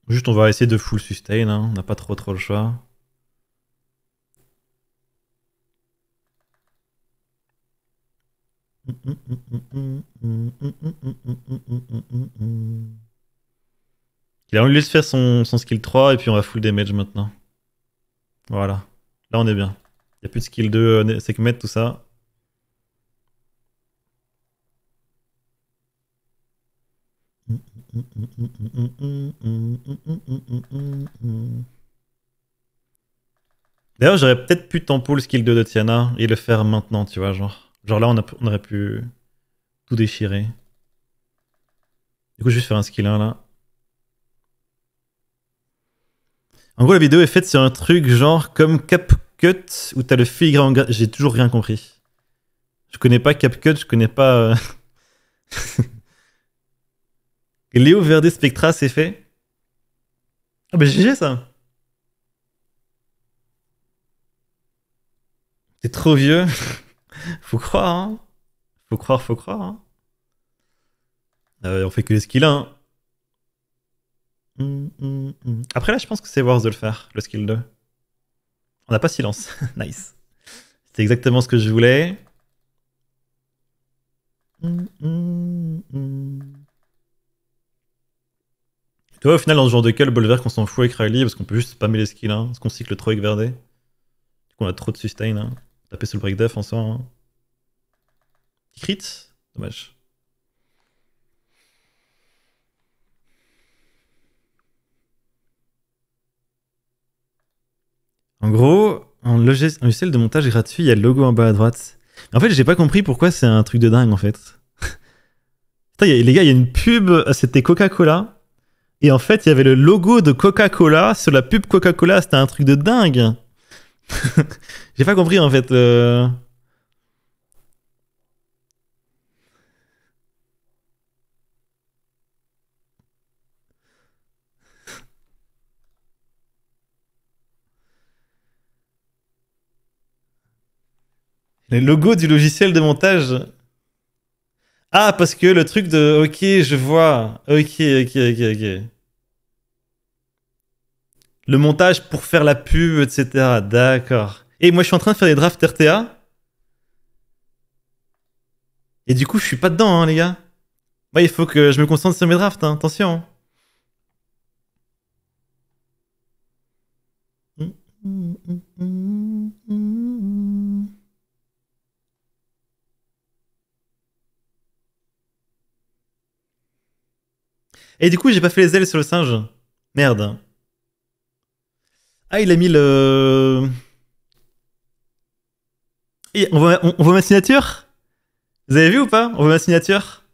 Speaker 1: Juste, on va essayer de full sustain, hein. on n'a pas trop trop le choix. Il a envie de se faire son, skill 3 et puis on va full damage maintenant. Voilà. Là on est bien. Il n'y a plus de skill 2, c'est que mettre tout ça. D'ailleurs, j'aurais peut-être pu tempo le skill 2 de Tiana et le faire maintenant, tu vois, genre. Genre là, on, aurait pu tout déchirer. Du coup, je vais faire un skill 1 là. En gros, la vidéo est faite sur un truc genre comme CapCut où t'as le filigrane. J'ai toujours rien compris. Je connais pas CapCut, je connais pas. Euh, Léo Verde Spectra, c'est fait. Ah bah GG ça T'es trop vieux faut croire, hein. Faut croire, faut croire, hein. Ah on fait que les skills 1. Après là, je pense que c'est worth de le faire, le skill 2. On n'a pas silence. nice. C'est exactement ce que je voulais.
Speaker 2: vois hum, hum, hum.
Speaker 1: au final, dans ce genre de cas, le bol vert qu'on s'en fout avec Riley parce qu'on peut juste spammer les skills hein, parce qu'on cycle trop avec Verdé. Du coup, on a trop de sustain. Hein taper sur le break en soi. Hein. Dommage. En gros, en logiciel de montage gratuit, il y a le logo en bas à droite. En fait, j'ai pas compris pourquoi c'est un truc de dingue en fait. les gars, il y a une pub, euh, c'était Coca-Cola. Et en fait, il y avait le logo de Coca-Cola sur la pub Coca-Cola, c'était un truc de dingue. J'ai pas compris en fait. le euh. Les logos du logiciel de montage. Ah, parce que le truc de. Ok, je vois. Ok, ok, ok, ok. Le montage pour faire la pub, etc. D'accord. Et moi, je suis en train de faire des drafts RTA. Et du coup, je suis pas dedans, hein, les gars. Moi, il faut que je me concentre sur mes drafts, hein. attention. Hein. Et du coup, j'ai pas fait les ailes sur le singe. Merde. Ah, il a mis le. Et on, voit, on, ma signature Vous avez vu ou pas On voit ma signature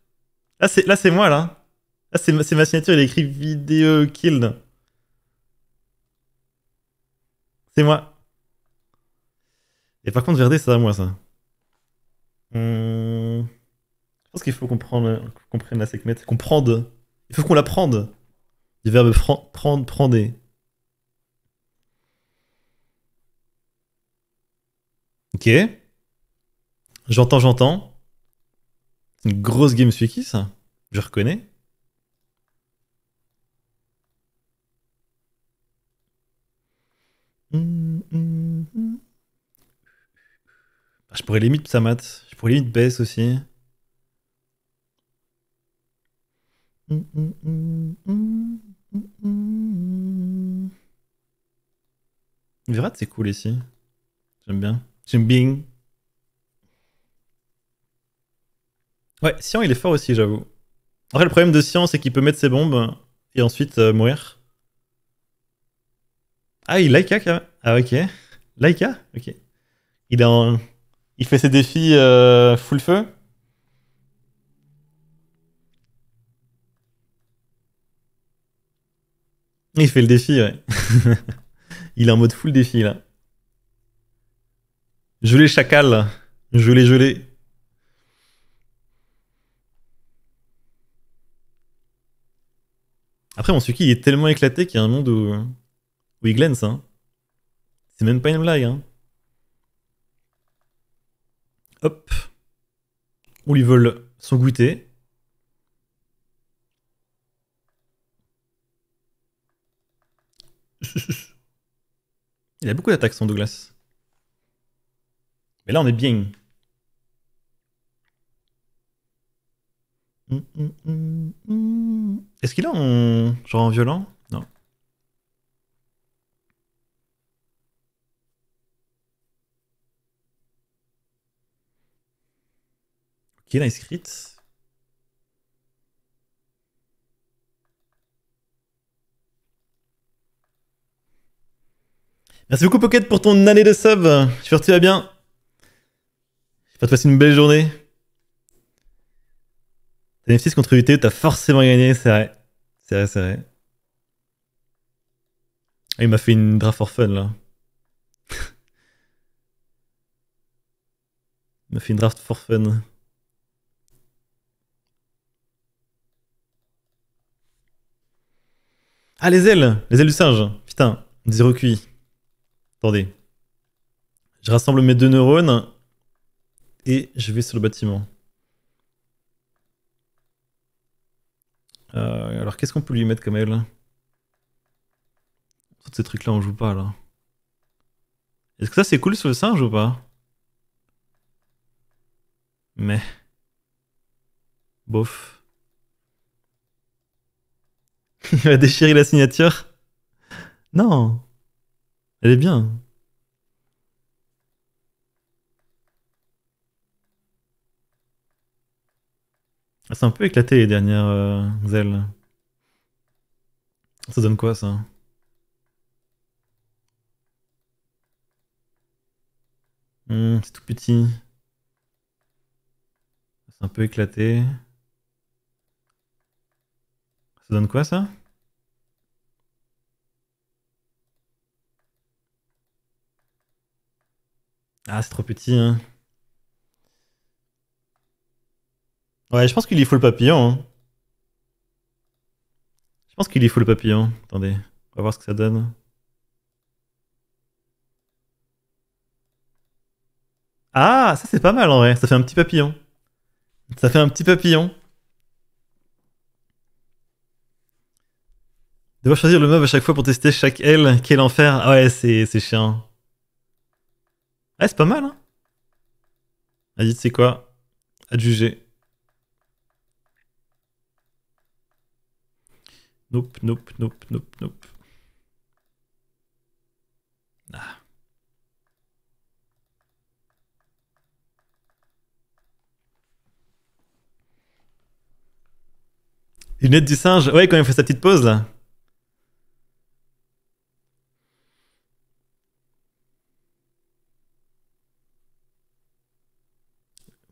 Speaker 1: Là, c'est, là, c'est moi, là. Là, c'est ma, ma, signature, il a écrit vidéo kill. C'est moi. Et par contre, regardez c'est à moi, ça. Hmm. Je pense qu'il faut qu'on prenne, qu'on la séquence Il faut qu'on la prende. Du verbe prendre, prendre. Ok. J'entends, j'entends. Une grosse game Wiki, ça. Je reconnais. Ah, je pourrais limite mat, Je pourrais limite baisse aussi. Virat, c'est cool ici. J'aime bien. J'aime bien. Ouais, Sion, il est fort aussi, j'avoue. Après, le problème de Sion, c'est qu'il peut mettre ses bombes et ensuite euh, mourir. Ah, il Laika quand même. Ah, ok. Laika Ok. Il, il fait ses défis euh, full feu. Il fait le défi, ouais. il est en mode full défi là. Je l'ai chacal. Je l'ai gelé. Après, mon Suki, il est tellement éclaté qu'il y a un monde où, il glance. Hein. C'est même pas une blague. Hein. Hop. On lui vole son goûter. Il a beaucoup d'attaques, sans Douglas. Et là, on est bien. Est-ce qu'il a un genre en violent Non. Ok, crit. Merci beaucoup Pocket pour ton année de sub. sûr que tu vas bien vas te passer une belle journée. T'as F6 contre UT, t'as forcément gagné, c'est vrai. C'est vrai, c'est vrai. Ah, il m'a fait une draft for fun là. il m'a fait une draft for fun. Ah, les ailes Les ailes du singe Putain, zéro cuit Attendez. Je rassemble mes deux neurones et je vais sur le bâtiment. Euh, alors qu'est-ce qu'on peut lui mettre comme elle Tous ces trucs là on joue pas là. Est-ce que ça c'est cool sur le singe ou pas Mais... Bof. Il va déchirer la signature Non Elle est bien Ah, c'est un peu éclaté les dernières euh, ailes. Ça donne quoi ça hmm, C'est tout petit. C'est un peu éclaté. Ça donne quoi ça Ah c'est trop petit hein. Ouais, je pense qu'il y faut le papillon. Hein. Je pense qu'il y faut le papillon. Attendez, on va voir ce que ça donne. Ah, ça c'est pas mal en vrai, ça fait un petit papillon. Ça fait un petit papillon. Devoir choisir le meuble à chaque fois pour tester chaque aile, quel enfer. Ah ouais, c'est chiant. Ouais, ah, c'est pas mal, hein. Vas-y, tu sais quoi juger. Nope, nope, nope, nope, nope. Ah. du singe, ouais, quand il fait sa petite pause là.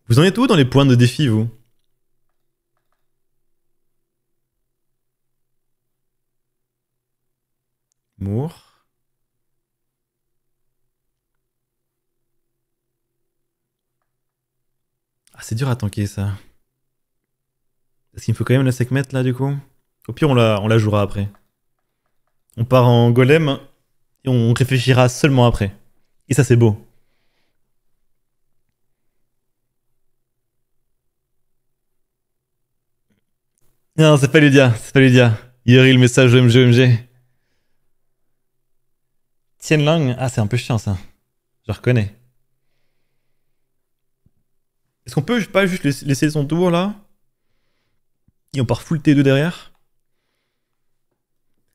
Speaker 1: Vous en êtes où dans les points de défi, vous Moore. Ah, c'est dur à tanker ça. Parce qu'il me faut quand même la Sekhmet là du coup. Au pire, on la, on la jouera après. On part en golem et on réfléchira seulement après. Et ça, c'est beau. Non, c'est pas Lydia, c'est pas Lydia. Yuri, le message OMG, OMG langue ah c'est un peu chiant ça. Je reconnais. Est-ce qu'on peut pas juste laisser son tour là Et on part full T2 derrière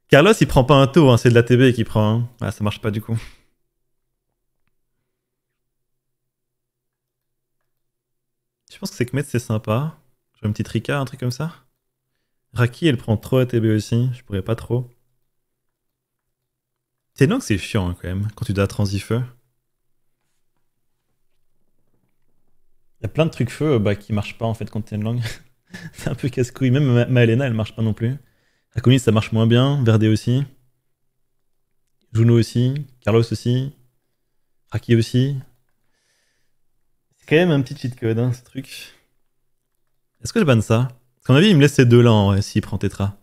Speaker 1: Carlos il prend pas un tour, hein, c'est de la TB qu'il prend. Hein. Ah, ça marche pas du coup. Je pense que c'est que mettre c'est sympa. J'ai un petit Rika, un truc comme ça. Raki elle prend trop ATB aussi, je pourrais pas trop. C'est donc c'est chiant hein, quand même, quand tu dois transifeu. Il y a plein de trucs feu euh, bah, qui marchent pas en fait quand t'es langue. c'est un peu casse-couille. Même ma, Elena, elle marche pas non plus. Akonis, ça marche moins bien. Verde aussi. Juno aussi. Carlos aussi. Raki aussi. C'est quand même un petit cheat code, hein, ce truc. Est-ce que je banne ça Parce qu'à avis, il me laisse ces deux-là en vrai, s'il prend Tetra.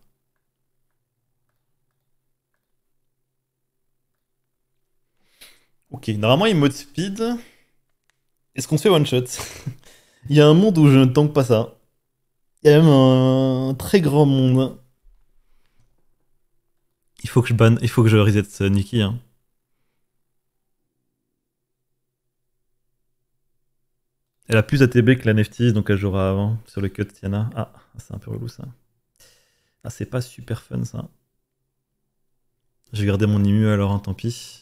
Speaker 1: Ok, normalement, il mode speed. Est-ce qu'on se fait one shot Il y a un monde où je ne tank pas ça. Il y a même un très grand monde. Il faut que je banne, il faut que je reset euh, Nikki. Hein. Elle a plus ATB que la NFT, donc elle jouera avant sur le cut Tiana. Ah, c'est un peu relou ça. Ah, c'est pas super fun ça. Je vais garder mon IMU alors, hein, tant pis.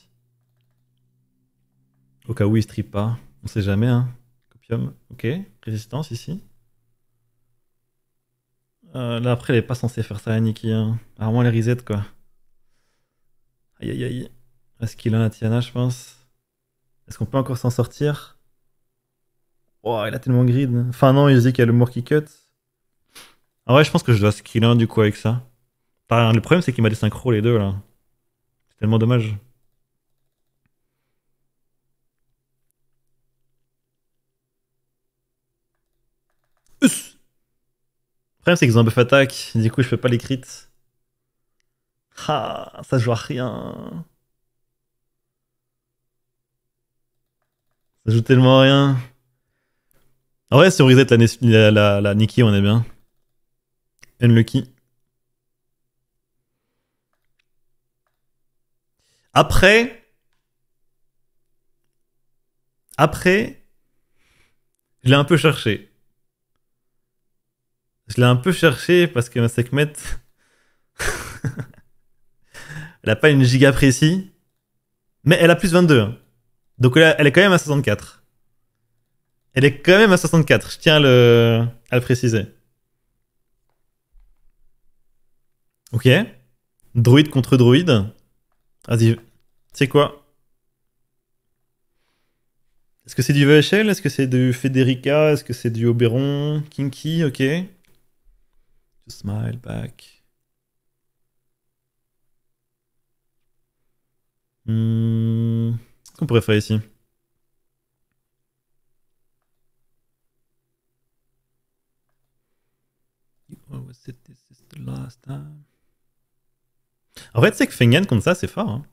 Speaker 1: Au cas où il strip pas. On sait jamais, hein. Copium. Ok. Résistance ici. Euh, là, après, elle est pas censée faire ça, à Hein. À moins les reset, quoi. Aïe aïe aïe. Est-ce qu'il a un Tiana, je pense Est-ce qu'on peut encore s'en sortir Oh, il a tellement grid. Enfin, non, il dit qu'il y a le mort qui cut. En ouais, je pense que je dois skill un du coup avec ça. Enfin, le problème, c'est qu'il m'a des synchro les deux là. C'est tellement dommage. problème, c'est qu'ils ont un buff attaque. Du coup, je peux pas les crit. Ah, ça joue à rien. Ça joue tellement à rien. En vrai, si on reset la, la, Nikki, on est bien. lucky. Après. Après. Je l'ai un peu cherché. Je l'ai un peu cherché parce que ma Sekhmet, elle n'a pas une giga précis, mais elle a plus 22. Hein. Donc elle, est quand même à 64. Elle est quand même à 64, je tiens à le, préciser. Ok. Druide contre druide. Vas-y. quoi Est-ce que c'est du VHL Est-ce que c'est du Federica Est-ce que c'est du Oberon Kinky Ok smile back. Hmm, qu'est-ce qu'on pourrait faire ici En fait, c'est que Fengen contre ça, c'est fort. Hein.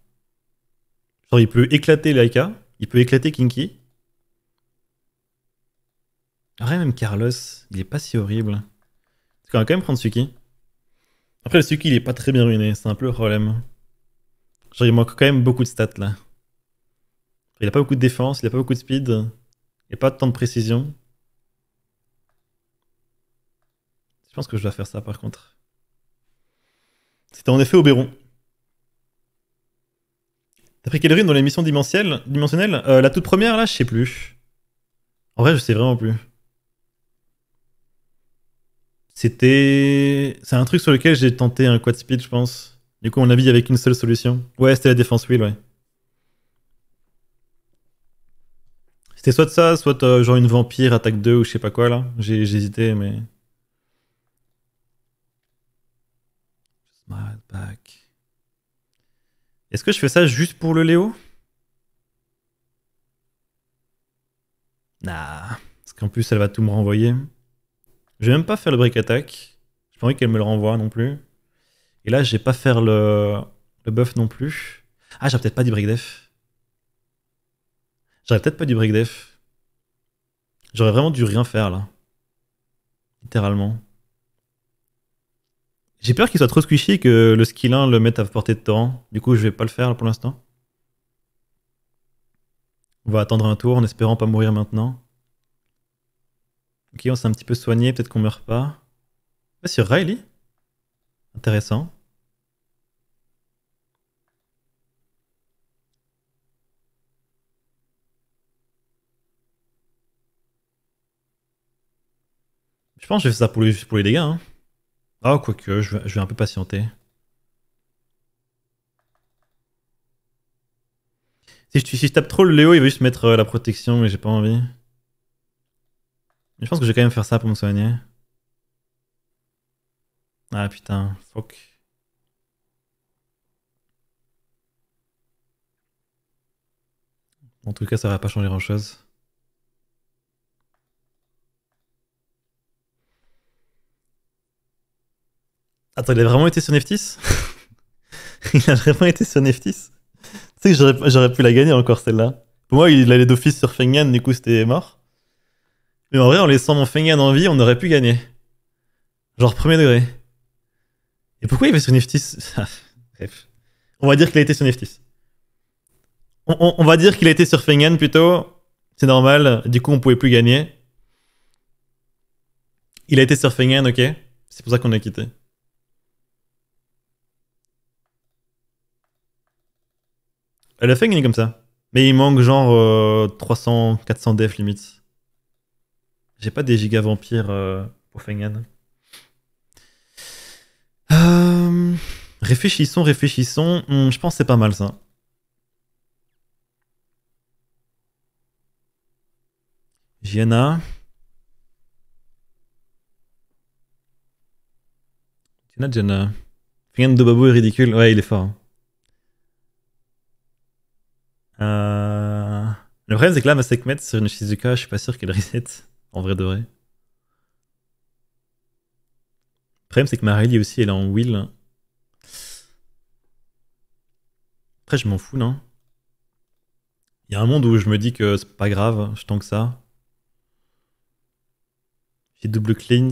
Speaker 1: Genre, il peut éclater Laika, il peut éclater Kinky. Rien, même Carlos, il est pas si horrible. On va quand même prendre Suki. Après, le Suki, il est pas très bien ruiné, c'est un peu le problème. Genre, il manque quand même beaucoup de stats là. Il a pas beaucoup de défense, il a pas beaucoup de speed, il a pas tant de précision. Je pense que je dois faire ça par contre. C'était en effet Oberon. T'as pris quelle rune dans les missions dimensionnelles, euh, La toute première là, je sais plus. En vrai, je sais vraiment plus. C'était. C'est un truc sur lequel j'ai tenté un quad speed, je pense. Du coup, on mon avis, il n'y avait seule solution. Ouais, c'était la défense wheel, ouais. C'était soit ça, soit euh, genre une vampire attaque 2 ou je sais pas quoi, là. J'ai hésité, mais. Smile back. Est-ce que je fais ça juste pour le Léo Nah. Parce qu'en plus, elle va tout me renvoyer. Je vais même pas faire le break attack. J'ai pas envie qu'elle me le renvoie non plus. Et là, je vais pas faire le, le buff non plus. Ah, j'aurais peut-être pas du break def. J'aurais peut-être pas du break def. J'aurais vraiment dû rien faire là. Littéralement. J'ai peur qu'il soit trop squishy et que le skill 1 le mette à portée de temps. Du coup, je vais pas le faire pour l'instant. On va attendre un tour en espérant pas mourir maintenant. Ok, on s'est un petit peu soigné, peut-être qu'on meurt pas. Ah, c'est sur Riley Intéressant. Je pense que je vais faire ça pour les, pour les dégâts. Hein. Ah, quoique, je vais, je vais un peu patienter. Si je, si je tape trop le Léo, il va juste mettre euh, la protection, mais j'ai pas envie. Je pense que je vais quand même faire ça pour me soigner. Ah putain, fuck. En tout cas, ça va pas changer grand chose. Attends, il a vraiment été sur Neftis Il a vraiment été sur Neftis Tu sais que j'aurais pu la gagner encore celle-là. Pour moi, il allait d'office sur Fengyan, du coup, c'était mort. Mais en vrai, en laissant mon Fengen en vie, on aurait pu gagner. Genre premier degré. Et pourquoi il va sur Neftis On va dire qu'il a été sur Neftis. On, va dire qu'il a été sur Fengen plutôt. C'est normal. Du coup, on pouvait plus gagner. Il a été sur Fengen, ok. C'est pour ça qu'on a quitté. a fait gagner comme ça. Mais il manque genre 300, euh, 400 def limite. J'ai pas des giga vampires euh, pour Yan. Euh, réfléchissons, réfléchissons. Hmm, je pense que c'est pas mal ça. Jiana. Jiana, Jiana. Yan de Babou est ridicule. Ouais, il est fort. Le problème, c'est que là, ma Sekhmet sur une Shizuka, je suis pas sûr qu'elle reset. En vrai de vrai. Le problème, c'est que Marélie aussi, elle est en wheel. Hein. Après, je m'en fous, non Il y a un monde où je me dis que c'est pas grave, je tank ça. J'ai double cleans.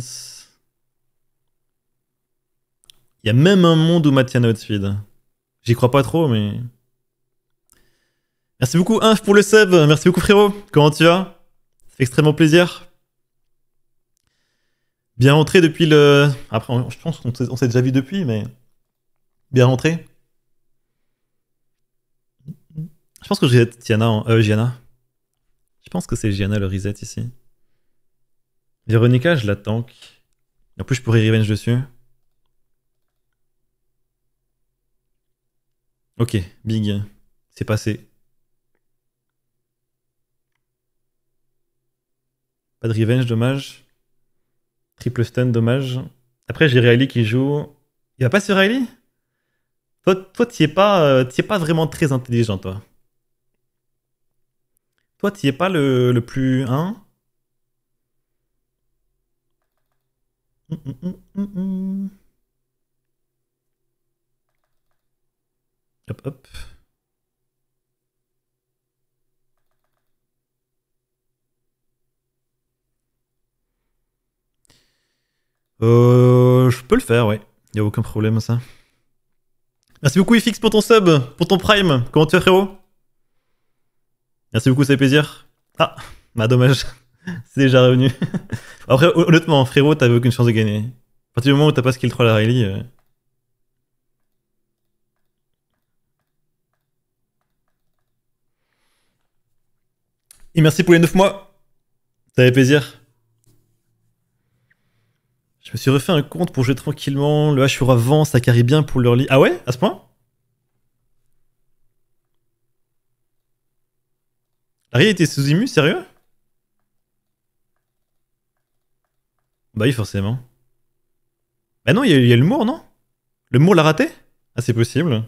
Speaker 1: Il y a même un monde où Matiana outfit. J'y crois pas trop, mais. Merci beaucoup, Inf, pour le sub. Merci beaucoup, frérot. Comment tu vas Ça extrêmement plaisir. Bien rentré depuis le. Après, je pense qu'on s'est déjà vu depuis, mais. Bien rentré Je pense que Tiana Euh, Gianna. Je pense que c'est Gianna le reset ici. Véronica, je la tank. En plus, je pourrais revenge dessus. Ok, big. C'est passé. Pas de revenge, dommage. Triple stun, dommage. Après, j'ai Riley qui joue. Il va pas sur Riley Toi, toi tu es, euh, es, pas vraiment très intelligent, toi. Toi, tu es pas le, le plus. Hein Hop, hop. Euh, je peux le faire, ouais. Y a aucun problème ça. Merci beaucoup IFX pour ton sub, pour ton prime. Comment tu fais frérot Merci beaucoup, ça fait plaisir. Ah, bah dommage. C'est déjà revenu. Après, honnêtement, frérot, t'avais aucune chance de gagner. À partir du moment où t'as pas skill 3 à la rallye. Euh. Et merci pour les 9 mois. Ça fait plaisir. Je me suis refait un compte pour jouer tranquillement. Le Hura avant, ça carie bien pour leur lit. Ah ouais À ce point Larry était sous immu, Sérieux Bah oui, forcément. Bah non, il y, a le Moore, non Le Moore l'a raté Ah, c'est possible.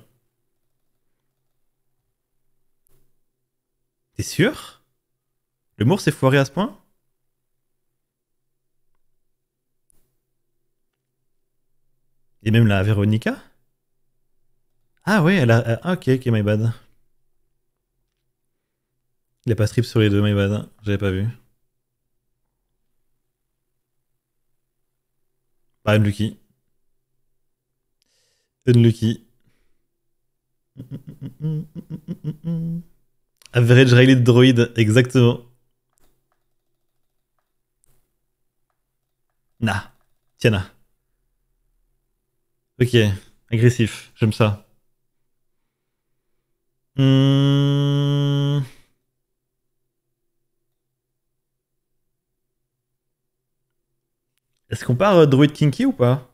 Speaker 1: T'es sûr Le s'est foiré à ce point Et même la Véronica Ah oui, elle a... Euh, ah, ok, ok, my bad. Il a pas strip sur les deux, my bad. J'avais pas vu. Pas Unlucky. Unlucky. Average Riley droid, exactement. Nah, Tiana. Ok, agressif, j'aime ça.
Speaker 2: Hmm.
Speaker 1: Est-ce qu'on part euh, Druid Kinky ou pas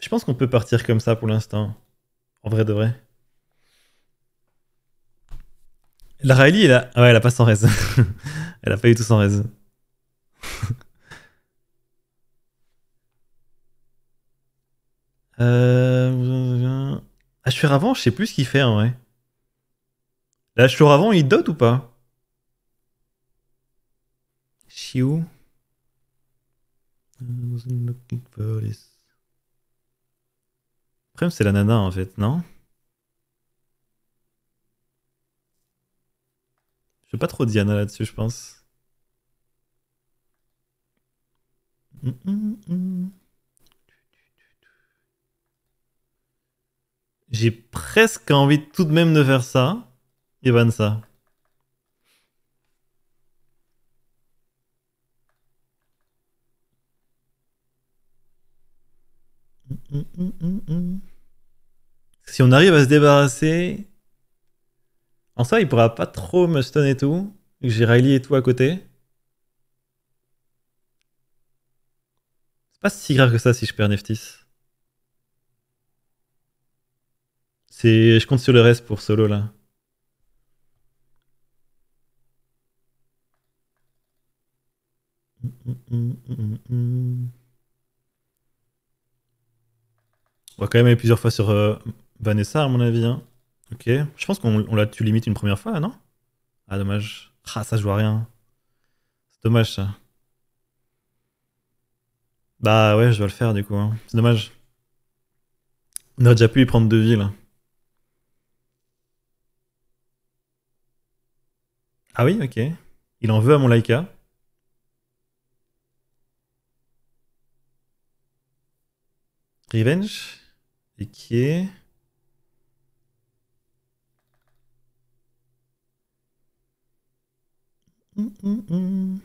Speaker 1: Je pense qu'on peut partir comme ça pour l'instant. En vrai de vrai. La Riley, elle a... Ouais, elle a pas sans res. elle a pas eu tout sans res. Euh... suis avant, je sais plus ce qu'il fait en vrai. suis avant, il dote ou pas Chiou. Le problème, c'est la nana en fait, non Je pas trop Diana là-dessus, je pense. Mm, mm, mm. J'ai presque envie tout de même de faire ça et ça. si on arrive à se débarrasser. En soi, il pourra pas trop me stun et tout. J'ai Riley et tout à côté. C'est pas si grave que ça si je perds Neftis. C'est, je compte sur le reste pour solo là.
Speaker 2: On
Speaker 1: va quand même aller plusieurs fois sur euh, Vanessa, à mon avis. Hein. Ok. Je pense qu'on la tue limite une première fois, non Ah, dommage. Ah, ça, joue à rien. C'est dommage, ça. Bah ouais, je dois le faire, du coup. Hein. C'est dommage. On aurait déjà pu y prendre deux villes. là. Hein. Ah oui, ok. Il en veut à mon Laika. Revenge. Et qui est... Hum, hum, hum.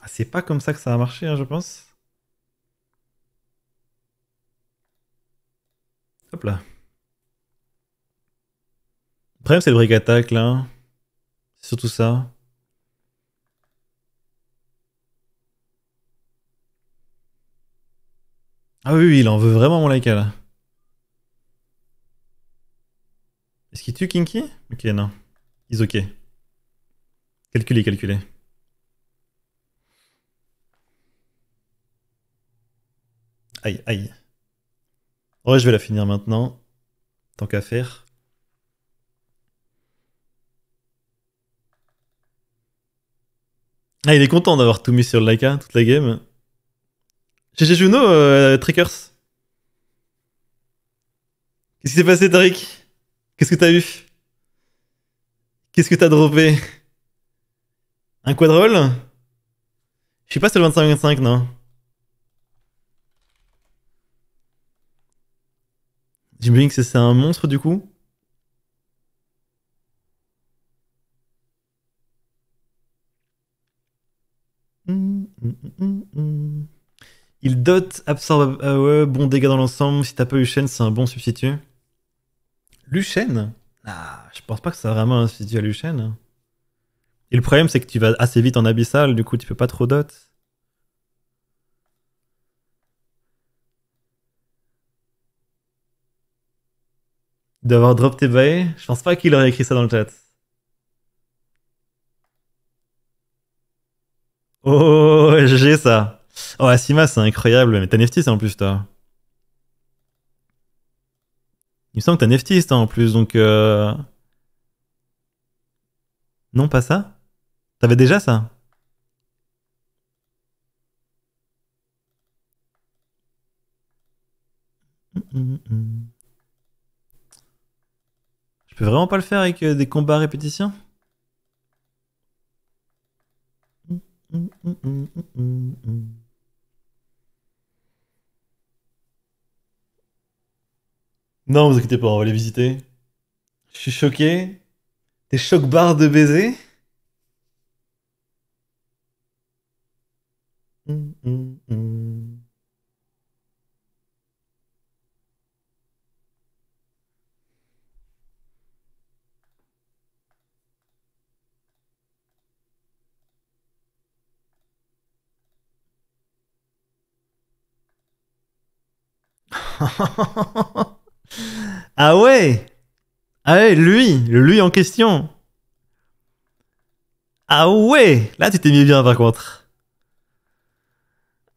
Speaker 1: ah, C'est pas comme ça que ça a marché, hein, je pense. Hop là. Le problème, c'est le Brick attack, là surtout ça. Ah oui, oui, il en veut vraiment mon like là. Est-ce qu'il tue Kinky Ok, non. est ok. Calculez, calculez. Aïe, aïe. Ouais, je vais la finir maintenant. Tant qu'à faire. Ah, il est content d'avoir tout mis sur Laika, toute la game. GG Juno, euh, Trickers. Qu'est-ce qui s'est passé, Tariq Qu'est-ce que t'as eu Qu'est-ce que t'as droppé Un quadrol Je sais pas, c'est le 25-25, non J'imagine que c'est un monstre, du coup Il dote, absorbe euh, bon dégâts dans l'ensemble. Si t'as pas Luchenne, c'est un bon substitut. Luchenne ah, Je pense pas que c'est vraiment un substitut à Luchenne. Et le problème, c'est que tu vas assez vite en abyssal, du coup, tu peux pas trop dot. D'avoir drop tes je pense pas qu'il aurait écrit ça dans le chat. Oh, j'ai ça. Oh, Asima, c'est incroyable. Mais t'as neftiste en plus, toi. Il me semble que t'as neftiste en plus, donc. Euh, non, pas ça T'avais déjà ça Je peux vraiment pas le faire avec euh, des combats répétitions non, vous inquiétez pas, on va les visiter. Je suis choqué. Des chocs barres de baisers ah ouais Ah ouais, lui, lui en question. Ah ouais Là, tu t'es mis bien par contre.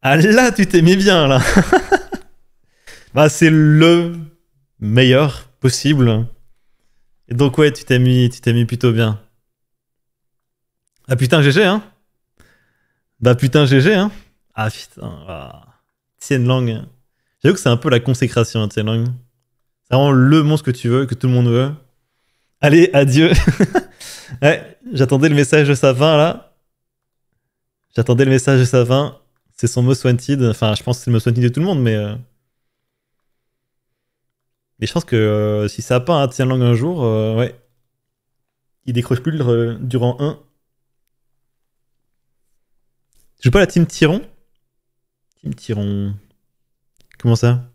Speaker 1: Ah là, tu t'es mis bien là. bah, c'est le meilleur possible. Et donc ouais, tu t'es mis, tu mis plutôt bien. Ah putain, GG hein. Bah putain, GG hein. Ah putain, ah. Tienne langue. Hein. J'avoue que c'est un peu la consécration à hein, Tianlong. C'est vraiment le monstre que tu veux, que tout le monde veut. Allez, adieu. ouais, j'attendais le message de sa là. J'attendais le message de Savin. C'est son most wanted. Enfin, je pense que c'est le most wanted de tout le monde, mais. Euh. Mais je pense que euh, si ça a pas un un jour, euh, ouais. Il décroche plus durant un. Je joue pas la team Tyron Team Tyron. Comment ça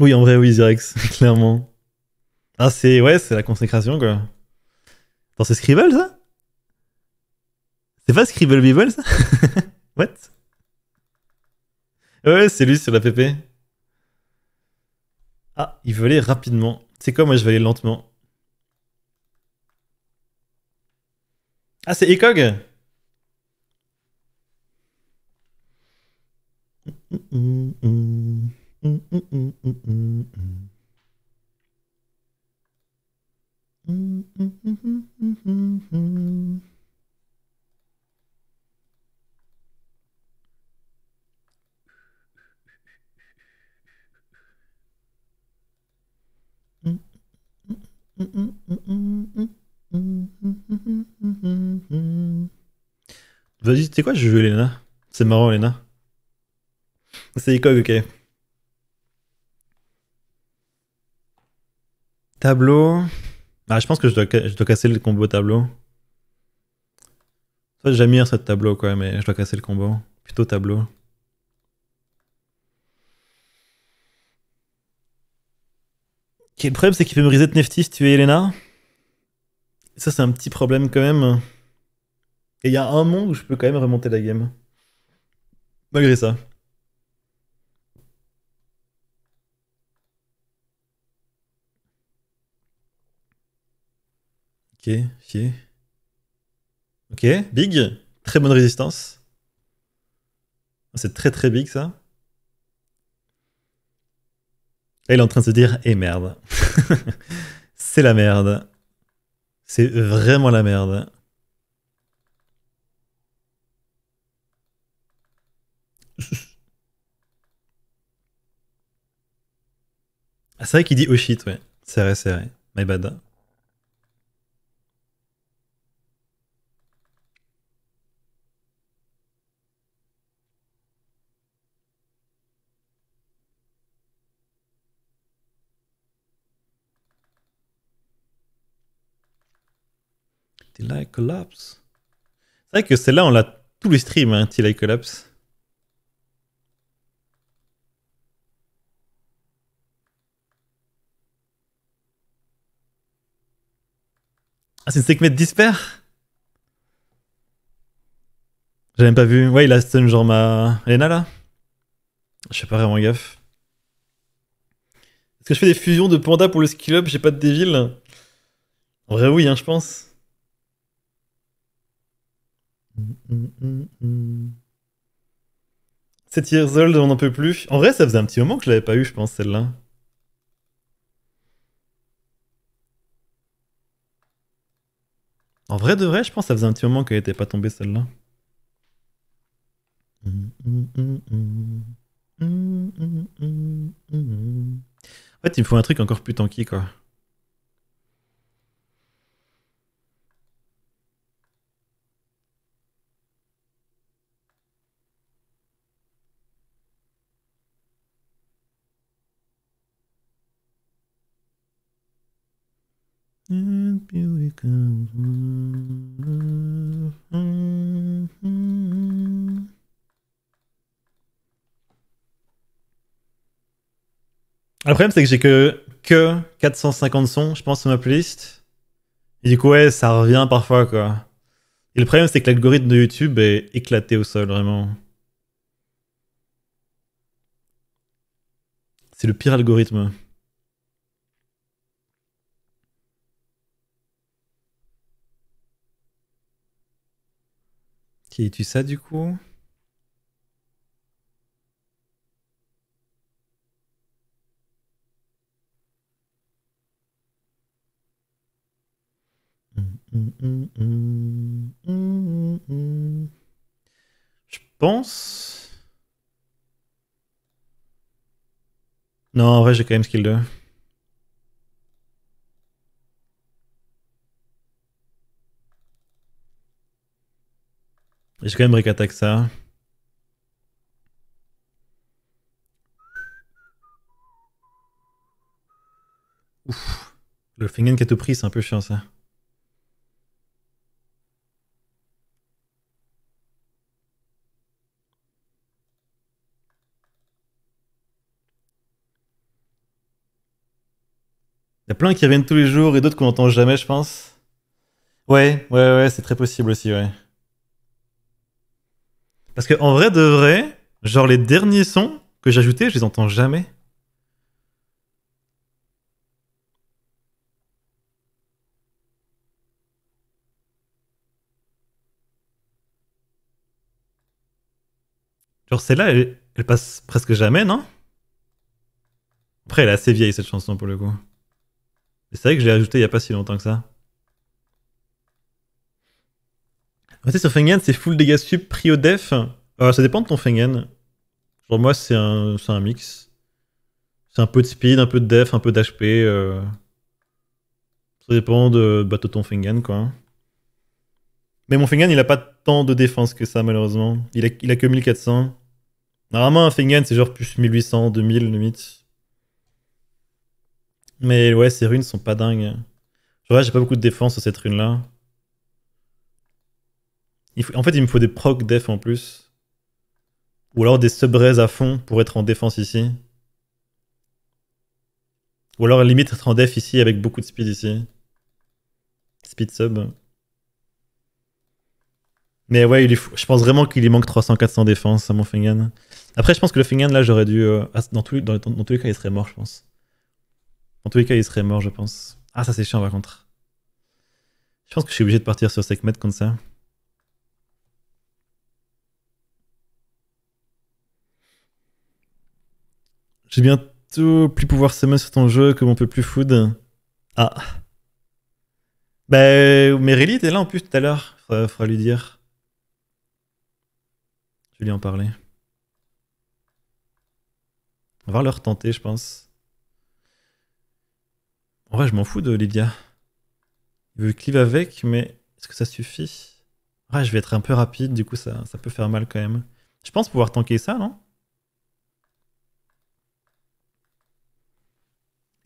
Speaker 1: Oui, en vrai, oui, Zirex, clairement. Ah, c'est ouais, c'est la consécration, quoi. Attends, c'est Scribble, ça C'est pas Scribble Bible, ça What Ouais, c'est lui sur la PP. Ah, il veut aller rapidement. C'est quoi, moi, je vais aller lentement. Hast du eh Gögge?
Speaker 2: Mm-mm-mm-mm-mm.
Speaker 1: Vas-y, tu quoi, je veux Elena. C'est marrant, Elena. C'est Icog, ok. Tableau. Ah, je pense que je dois, je casser le combo tableau. Soit j'admire tableau, quoi, mais je dois casser le combo. Plutôt tableau. le problème, c'est qu'il peut me reset Neftis, es Elena. Ça, c'est un petit problème quand même. Et il y a un monde où je peux quand même remonter la game. Malgré ça. Ok, fier. Ok, big. Très bonne résistance. C'est très très big ça. Là, il est en train de se dire, eh merde. c'est la merde. C'est vraiment la merde. Hein. Ah, c'est vrai qu'il dit oh shit, ouais. C'est vrai, c'est vrai. My bad. Hein. Collapse. C'est vrai que celle-là, on l'a tous les streams, hein, Till Collapse. Ah, c'est une Sekhmet dispair J'avais même pas vu. Ouais, il a stun genre ma. Elena là Je sais pas vraiment gaffe. Est-ce que je fais des fusions de panda pour le skill up J'ai pas de dévil En vrai, oui, hein, je pense. 7 years old, on n'en peut plus. En vrai, ça faisait un petit moment que je l'avais pas eu, je pense, celle-là. En vrai de vrai, je pense que ça faisait un petit moment qu'elle n'était pas tombée celle-là. En fait, il me faut un truc encore plus tanky, quoi. Le problème, c'est que j'ai que, que 450 sons, je pense, sur ma playlist. Et du coup, ouais, ça revient parfois, quoi. Et le problème, c'est que l'algorithme de YouTube est éclaté au sol, vraiment. C'est le pire algorithme. Qui es-tu ça du coup Je pense. Non, en vrai, j'ai quand même skill 2. J'ai quand même Attack, ça. Ouf. Le Fingen qui est tout pris, c'est un peu chiant ça. Il y a plein qui reviennent tous les jours et d'autres qu'on n'entend jamais, je pense. Ouais, ouais, ouais, c'est très possible aussi, ouais. Parce que en vrai de vrai, genre les derniers sons que j'ajoutais, je les entends jamais. Genre celle-là, elle, passe presque jamais, non Après, elle est assez vieille cette chanson pour le coup. C'est vrai que je l'ai ajoutée il n'y a pas si longtemps que ça. sais sur Fengen, c'est full dégâts sup, prio def. Alors euh, ça dépend de ton Fengen. Pour moi, c'est un, un mix. C'est un peu de speed, un peu de def, un peu d'HP. Euh. Ça dépend de, bah, ton Fengen, quoi. Mais mon Fengen, il a pas tant de défense que ça, malheureusement. Il a, il a que 1400. Normalement, un Fengen, c'est genre plus 1800, 2000 limite. Mais ouais, ces runes sont pas dingues. j'ai pas beaucoup de défense sur cette rune là en fait, il me faut des proc def en plus. Ou alors des sub à fond pour être en défense ici. Ou alors limite être en def ici avec beaucoup de speed ici. Speed sub. Mais ouais, il faut, je pense vraiment qu'il lui manque 300-400 défense à mon Fingan. Après, je pense que le Fingan, là, j'aurais dû... Euh, dans, tous, dans, dans, tous les cas, il serait mort, je pense. Dans tous les cas, il serait mort, je pense. Ah, ça c'est chiant, par contre. Je pense que je suis obligé de partir sur Sekhmet comme ça. J'ai bientôt plus pouvoir semer sur ton jeu que mon peut plus food. Ah. Bah, Merily est là en plus tout à l'heure. Faudra, lui dire. Je vais lui en parler. On va leur tenter, je pense. Ouais, je m'en fous de Lydia. Il veut clive avec, mais est-ce que ça suffit Ouais, je vais être un peu rapide, du coup, ça, ça peut faire mal quand même. Je pense pouvoir tanker ça, non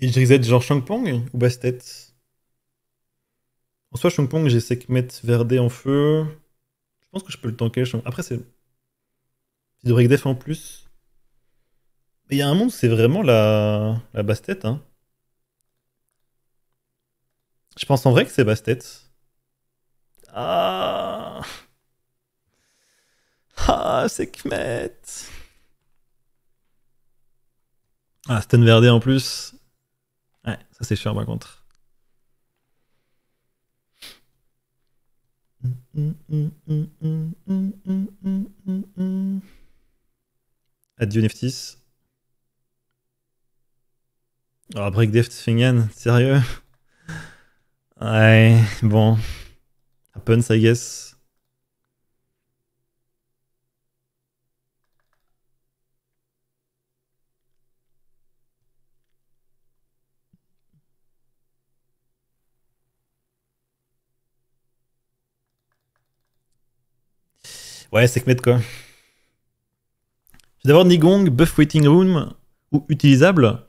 Speaker 1: Il disait genre Shangpong ou Bastet En soi, Shangpong, j'ai Sekhmet Verde en feu. Je pense que je peux le tanker. Après, c'est. C'est de en plus. Mais il y a un monde, c'est vraiment la, la Bastet. Hein. Je pense en vrai que c'est Bastet. Ah. Ah, Sekhmet. Ah, Verdé en plus. Ça, c'est cher par contre. Adieu Neftis. Break deft fingen sérieux Ouais, bon. Happens, I guess. Ouais, c'est mettre quoi. J'ai d'abord Nigong, Buff Waiting Room ou utilisable.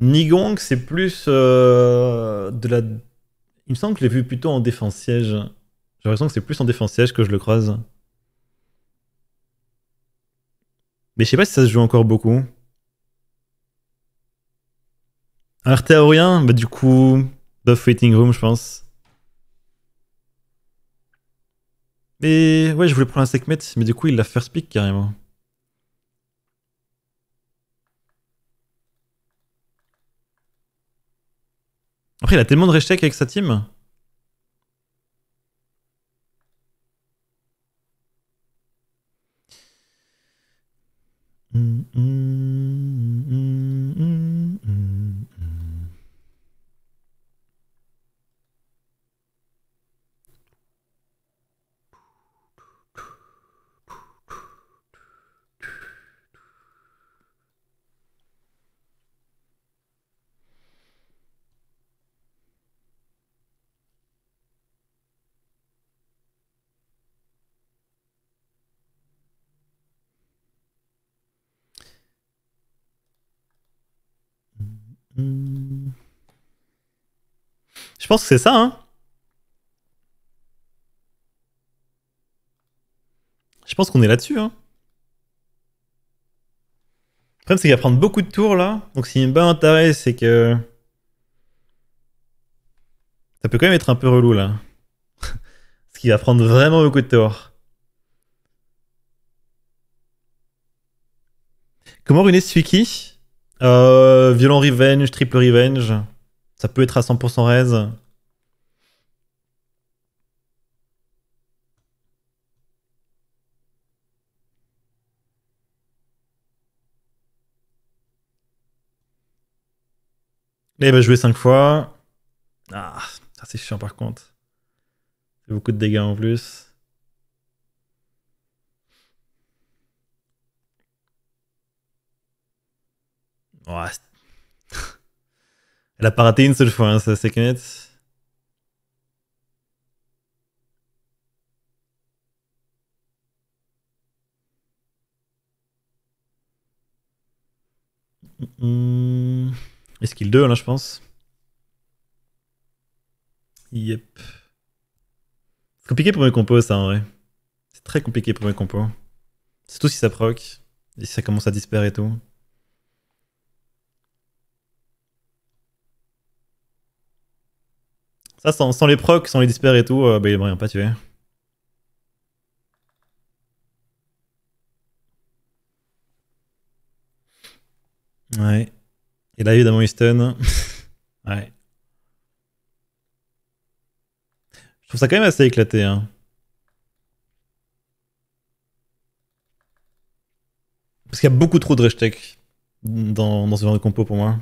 Speaker 1: Nigong, c'est plus euh, de la. Il me semble que je l'ai vu plutôt en défense siège. J'ai l'impression que c'est plus en défense siège que je le croise. Mais je sais pas si ça se joue encore beaucoup. Arthéaurien, bah du coup, Buff Waiting Room, je pense. Mais ouais, je voulais prendre un Sekhmet, mais du coup, il l'a first pick carrément. Après, il a tellement de reshakes avec sa team. Je pense que c'est ça, hein Je pense qu'on est là-dessus, hein Le problème, c'est qu'il va prendre beaucoup de tours, là. Donc, s'il me bat un taré, c'est que... Ça peut quand même être un peu relou, là. Parce qu'il va prendre vraiment beaucoup de tours. Comment ruiner Suiki qui? Euh, violent Revenge, Triple Revenge... Ça peut être à 100% raise. et il va jouer 5 fois. Ah, c'est chiant par contre. C'est beaucoup de dégâts en plus. Ouais. Elle a pas raté une seule fois, hein, c'est net. Mm-hmm. Est-ce qu'il 2 là, je pense Yep. C'est compliqué pour mes compos, ça en vrai. C'est très compliqué pour mes compos. Surtout si ça proc, et si ça commence à disparaître et tout. Ça, sans, les procs, sans les dispers et tout, euh, bah, il rien pas tué. Ouais. Et là, évidemment, il ouais. Je trouve ça quand même assez éclaté. Hein. Parce qu'il y a beaucoup trop de reshtech dans, dans ce genre de compo pour moi.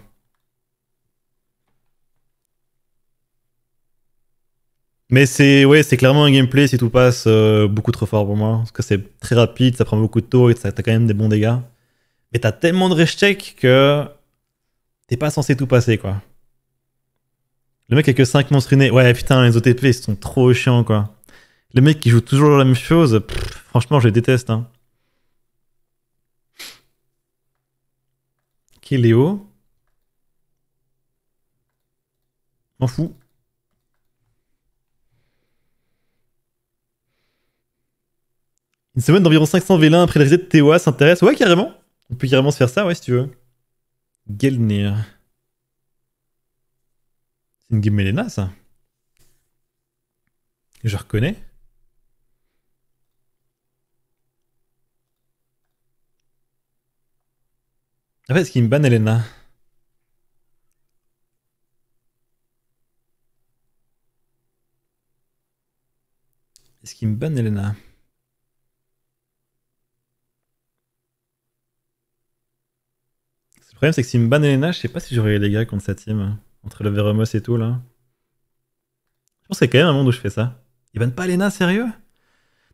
Speaker 1: Mais c'est ouais, c'est clairement un gameplay si tout passe euh, beaucoup trop fort pour moi. Parce que c'est très rapide, ça prend beaucoup de taux et t'as quand même des bons dégâts. Mais t'as tellement de rage check que t'es pas censé tout passer quoi. Le mec a que 5 monstres innés. Ouais putain, les OTP ils sont trop chiants quoi. Le mec qui joue toujours la même chose, franchement je les déteste. Hein. Léo M'en fous. Une semaine d'environ 500 vélins après la reset de Théoa s'intéresse. Ouais, carrément. On peut carrément se faire ça, ouais, si tu veux. Gelnir. C'est une Elena ça. Je reconnais. En fait, ce qui me banne, Elena. Est-ce qu'il me banne Elena problème, c'est que si me ban Elena, je sais pas si j'aurais les gars contre sa team. Entre le Veromos et tout, là. Je pense qu'il y a quand même un monde où je fais ça. Il banne pas Elena, sérieux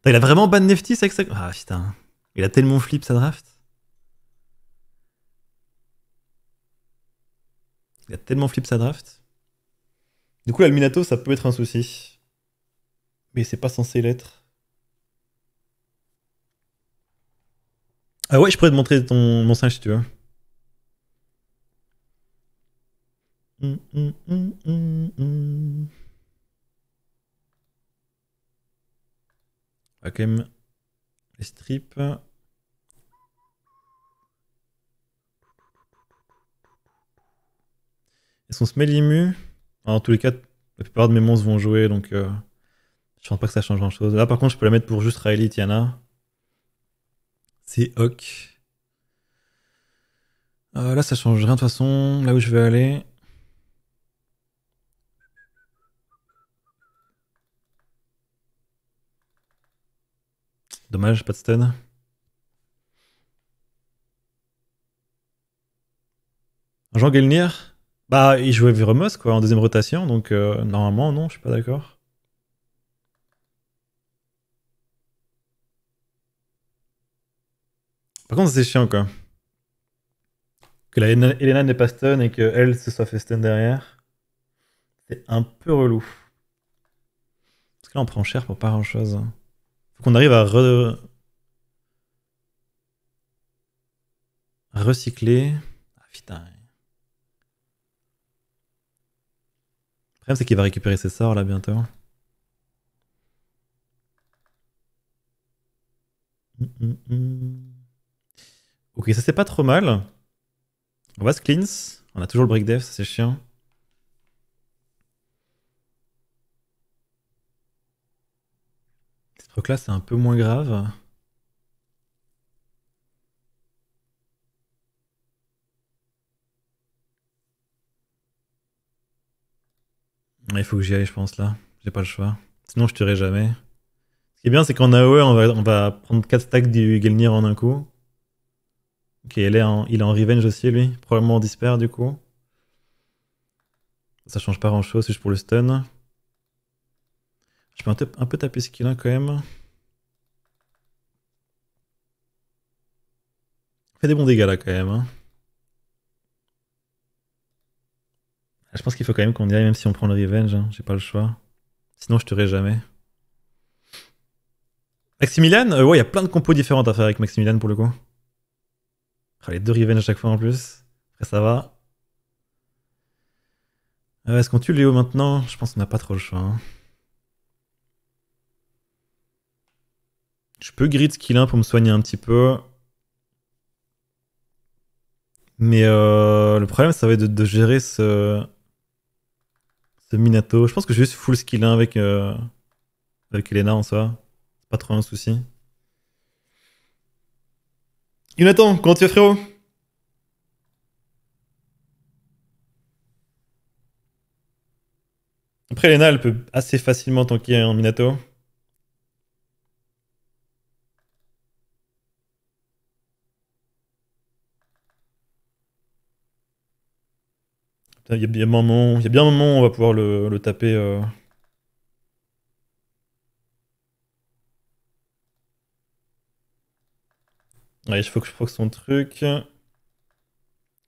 Speaker 1: Il a vraiment ban Neftis avec sa. Ah putain. Il a tellement flip sa draft. Il a tellement flip sa draft. Du coup, l'Alminato, ça peut être un souci. Mais c'est pas censé l'être. Ah ouais, je pourrais te montrer ton, mon singe si tu veux. Mm, mm, mm, On strip. les strips. Est-ce qu'on se met l'IMU En tous les cas, la plupart de mes monstres vont jouer, donc euh, je pense pas que ça change grand-chose. Là, par contre, je peux la mettre pour juste Riley Tiana. C'est Hoc. Euh, là, ça change rien de toute façon. Là où je vais aller. Dommage, pas de stun. Jean Gelnir Bah, il jouait Viremos, quoi, en deuxième rotation, donc euh, normalement, non, je suis pas d'accord. Par contre, c'est chiant, quoi. Que la Elena n'ait pas stun et qu'elle se soit fait stun derrière. C'est un peu relou. Parce que là, on prend cher pour pas grand-chose. Hein faut qu'on arrive à, re... recycler. Ah putain. Le problème, c'est qu'il va récupérer ses sorts là bientôt. Hum, hum, hum. Ok, ça c'est pas trop mal. On va se cleanse. On a toujours le break dev, ça c'est chiant. Donc là, c'est un peu moins grave. Il faut que j'y aille, je pense, là. J'ai pas le choix. Sinon, je tuerai jamais. Ce qui est bien, c'est qu'en AOE, on va, prendre 4 stacks du Gelnir en un coup. Ok, il est, en, revenge aussi, lui. Probablement en du coup. Ça change pas grand chose, si juste pour le stun. Je peux un, peu taper ce qu'il a quand même. Fait des bons dégâts là quand même. Hein. Ah, je pense qu'il faut quand même qu'on y aille, même si on prend le revenge. Hein. J'ai pas le choix. Sinon, je tuerai jamais. Maximilian euh, Ouais, il y a plein de compos différentes à faire avec Maximilian pour le coup. Ah, les deux revenge à chaque fois en plus. Après, ça va. Euh, est-ce qu'on tue Léo maintenant Je pense qu'on n'a pas trop le choix. Hein. Je peux grid skill 1 pour me soigner un petit peu. Mais euh, le problème, ça va être de, gérer ce, Minato. Je pense que je vais juste full skill 1 euh, avec, Elena en soi. pas trop un souci. Jonathan, comment tu vas frérot Après, Elena, elle peut assez facilement tanker un Minato. Il y a bien un moment, il y a bien moment où on va pouvoir le, le taper. Euh. il faut que je proc son truc. Là,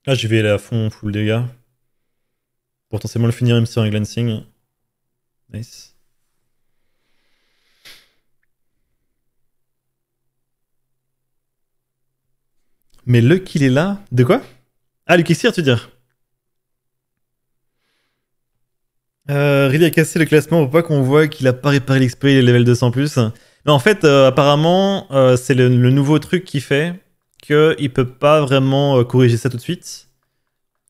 Speaker 1: ah, je vais aller à fond, full dégâts. Potentiellement le finir même glancing. Nice. Mais le kill est là. De quoi Ah, le Kixir, tu veux dire Euh, a cassé le classement pour pas qu'on voit qu'il a pas réparé l'XP et les levels 200 plus. Mais en fait, euh, apparemment, euh, c'est le, nouveau truc qui fait qu'il peut pas vraiment euh, corriger ça tout de suite.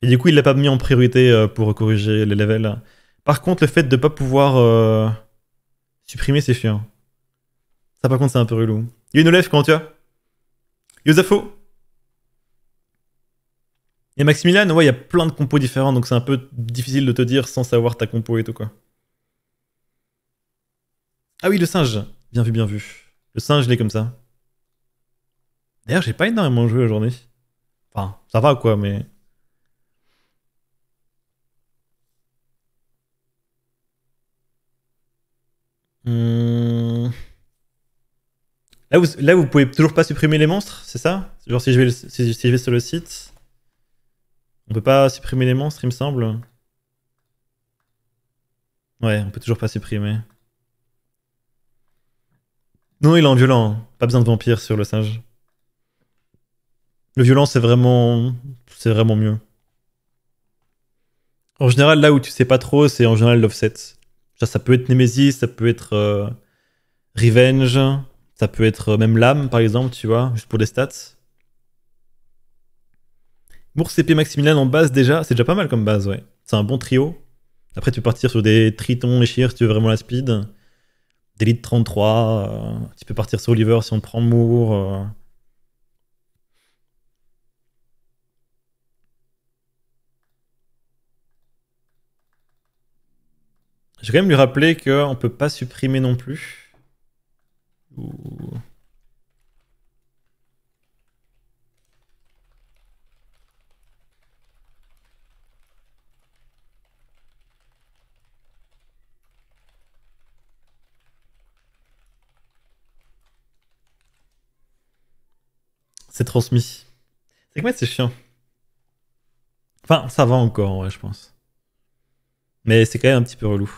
Speaker 1: Et du coup, il l'a pas mis en priorité pour corriger les levels. Par contre, le fait de pas pouvoir supprimer, c'est chiant. Ça, par contre, c'est un peu relou. Il y a une lève quand tu as. Yosafo et Maximilian, ouais, il y a plein de compos différents, donc c'est un peu difficile de te dire sans savoir ta compo et tout, quoi. Ah oui, le singe. Bien vu, bien vu. Le singe, il est comme ça. D'ailleurs, j'ai pas énormément joué aujourd'hui. Enfin, ça va, quoi, mais... Hmm. Là, vous, là, pouvez toujours pas supprimer les monstres, c'est ça Genre si je, vais, si je vais sur le site... On peut pas supprimer les monstres, il me semble. Ouais, on peut toujours pas supprimer. Non, il est en violent. Pas besoin de vampire sur le singe. Le violent, c'est vraiment... C'est vraiment mieux. En général, là où tu sais pas trop, c'est en général l'offset. Ça peut être Nemesis, ça peut être euh, Revenge, ça peut être euh, même l'âme, par exemple, tu vois, juste pour les stats. Moore CP, Maximilian en base déjà, c'est déjà pas mal comme base, ouais. C'est un bon trio. Après, tu peux partir sur des Tritons et Shears si tu veux vraiment la speed. D'élite 33, euh, tu peux partir sur Oliver si on prend Moore. Euh. Je vais quand même lui rappeler qu'on ne peut pas supprimer non plus. Ouh. C'est transmis. C'est c'est chiant. Enfin, ça va encore, je pense. Mais c'est quand même un petit peu relou.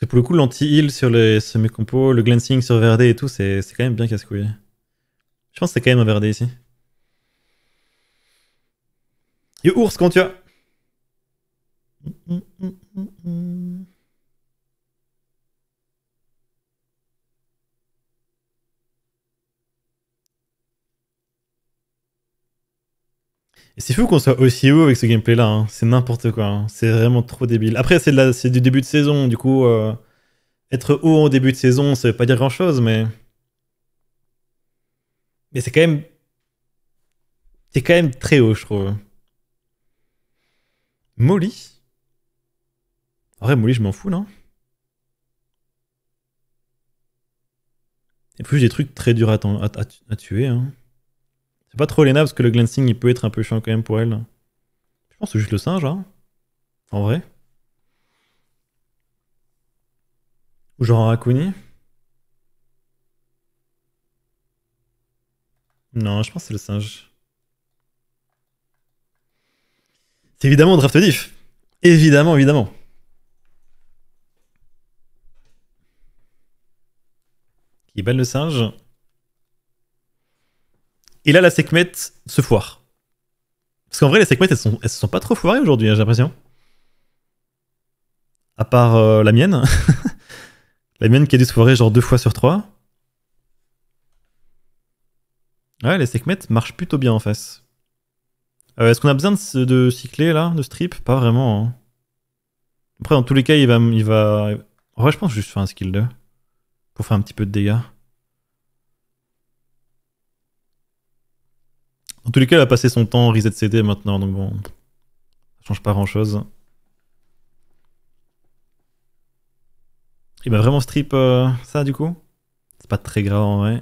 Speaker 1: c'est pour le coup, l'anti-heal sur les semi-compos, le glancing sur Verde et tout, c'est quand même bien casse-couille. Je pense que c'est quand même un Verdé ici. et ours, quand tu as. c'est fou qu'on soit aussi haut avec ce gameplay là, hein. c'est n'importe quoi, hein. c'est vraiment trop débile. Après c'est du début de saison, du coup euh, être haut en début de saison ça veut pas dire grand chose mais... Mais c'est quand même... C'est quand même très haut je trouve. Molly En vrai Molly je m'en fous non Et plus j'ai des trucs très durs à tuer hein pas trop Lena parce que le glancing il peut être un peu chiant quand même pour elle. Je pense que c'est juste le singe, hein. En vrai. Ou genre un Non, je pense que c'est le singe. C'est évidemment draft diff. Évidemment, évidemment. Qui balle le singe. Et là, la Sekhmet se foire. Parce qu'en vrai, les Sekhmet, elles, sont, se sont pas trop foirées aujourd'hui, hein, j'ai l'impression. À part euh, la mienne. la mienne qui a dû se foirer genre deux fois sur trois. Ouais, les Sekhmet marchent plutôt bien en face. Euh, est-ce qu'on a besoin de, de, cycler là, de strip Pas vraiment. Hein. Après, dans tous les cas, il va. Il va... je pense juste faire un skill 2. Pour faire un petit peu de dégâts. En tous les cas, elle a passé son temps reset CD maintenant, donc bon, ça change pas grand chose. Il m'a ben, vraiment strip euh, ça du coup C'est pas très grave en vrai.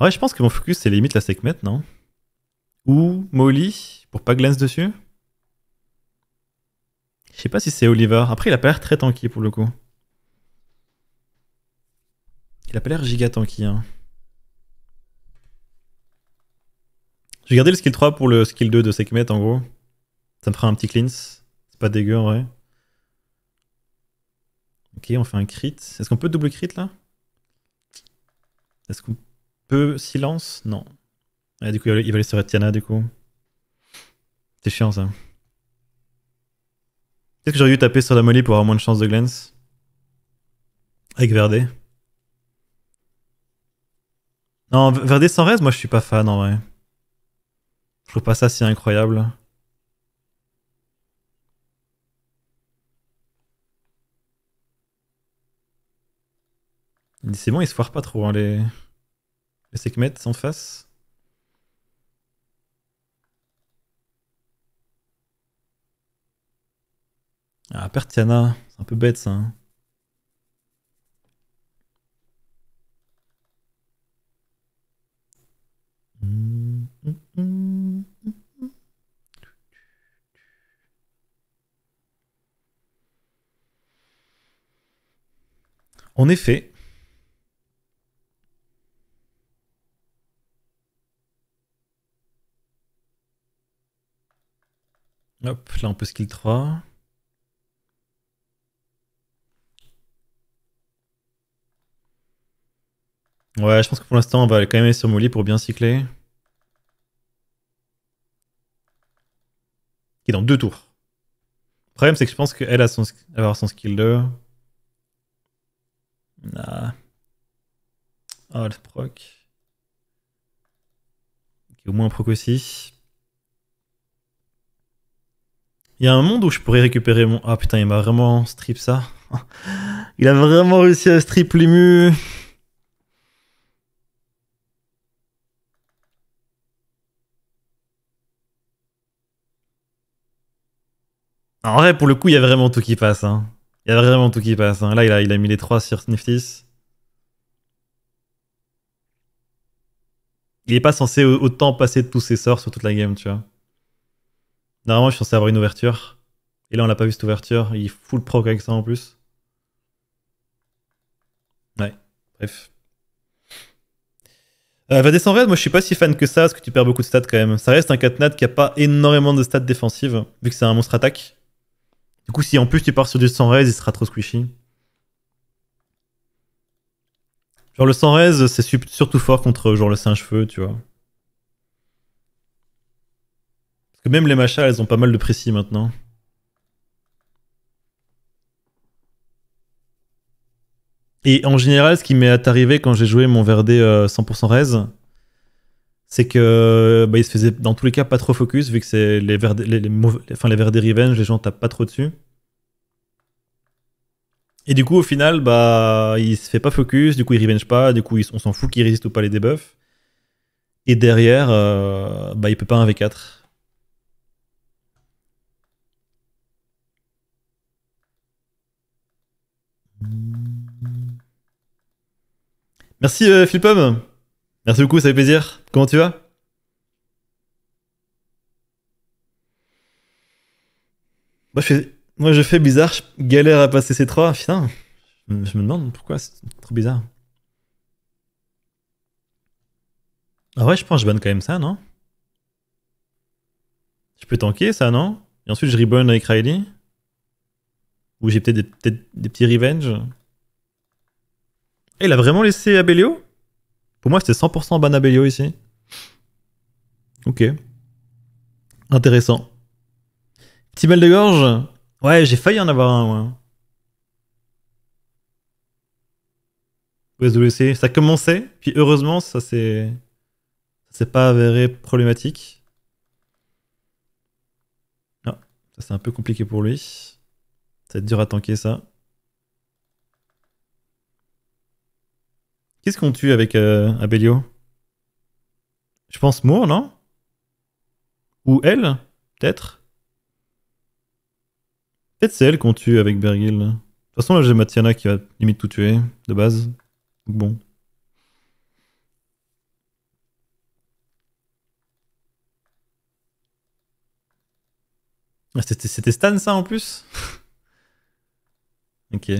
Speaker 1: En je pense que mon focus c'est limite la Sekhmet, non Ou Molly pour pas glance dessus Je sais pas si c'est Oliver. Après, il a pas l'air très tanky pour le coup. Il a pas l'air giga tanky. Hein. J'ai gardé le skill 3 pour le skill 2 de Sekhmet en gros. Ça me fera un petit cleanse. C'est pas dégueu en vrai. Ok, on fait un crit. Est-ce qu'on peut double crit là Est-ce qu'on peut silence Non. Ah, du coup, il va aller sur Tiana du coup. C'est chiant ça. Peut-être que j'aurais dû taper sur la molly pour avoir moins de chance de glance. Avec Verdé. Non, Verdé sans res, moi je suis pas fan en vrai. Je trouve pas ça si incroyable. C'est bon, ils se foirent pas trop, hein, les... Les Sekhmet en face. Ah, Tiana. c'est un peu bête ça. Hein. Hmm. En effet, Hop, là on peut skill 3. Ouais, je pense que pour l'instant on va quand même aller sur Molly pour bien cycler. Qui est dans deux tours. Le problème c'est que je pense qu'elle a son, avoir son skill 2 ah le proc. au moins un proc aussi. Il y a un monde où je pourrais récupérer mon... Ah putain, il m'a vraiment strip ça. il a vraiment réussi à strip l'ému. En vrai, pour le coup, il y a vraiment tout qui passe. Hein. Il y a vraiment tout qui passe. Hein. Là, il a, mis les 3 sur Sniftis. Il est pas censé autant passer tous ses sorts sur toute la game, tu vois. Normalement, je suis censé avoir une ouverture. Et là, on l'a pas vu cette ouverture. Il fout le proc avec ça en plus. Ouais, bref. Euh, va descendre moi je suis pas si fan que ça, parce que tu perds beaucoup de stats quand même. Ça reste un 4 Catnat qui a pas énormément de stats défensives, vu que c'est un monstre attaque. Du coup, si en plus tu pars sur du sans raise, il sera trop squishy. Genre le sans raise, c'est surtout fort contre genre le singe-feu, tu vois. Parce que même les machas, elles ont pas mal de précis maintenant. Et en général, ce qui m'est arrivé quand j'ai joué mon Verdé 100% euh, raise, c'est que bah, il se faisait dans tous les cas pas trop focus vu que c'est les vers les, les, enfin, les des Revenge, les gens tapent pas trop dessus. Et du coup, au final, bah, il se fait pas focus, du coup, il revenge pas, du coup, on s'en fout qu'il résiste ou pas les debuffs. Et derrière, euh, bah, il peut pas 1v4. Merci euh, Merci beaucoup, ça fait plaisir. Comment tu vas Moi je, fais, bizarre, je galère à passer ces trois. Putain, je me demande pourquoi c'est trop bizarre. Ah ouais, je pense que je banne quand même ça, non Je peux tanker ça, non Et ensuite, je reburn avec Riley Ou j'ai peut-être des, petits revenge Et eh, il a vraiment laissé Abelio pour moi, c'était 100% Banabelio ici. Ok. Intéressant. Petit mal de gorge. Ouais, j'ai failli en avoir un, ouais. c'est. ça commençait, puis heureusement, ça s'est. C'est pas avéré problématique. ça c'est un peu compliqué pour lui. Ça va être dur à tanker ça. Qu'est-ce qu'on tue avec euh, Abelio Je pense Moore, non Ou elle, peut-être Peut-être c'est elle qu'on tue avec Bergil. De toute façon, là, j'ai Matiana qui va limite tout tuer, de base. bon. Ah, c'était Stan, ça, en plus Ok.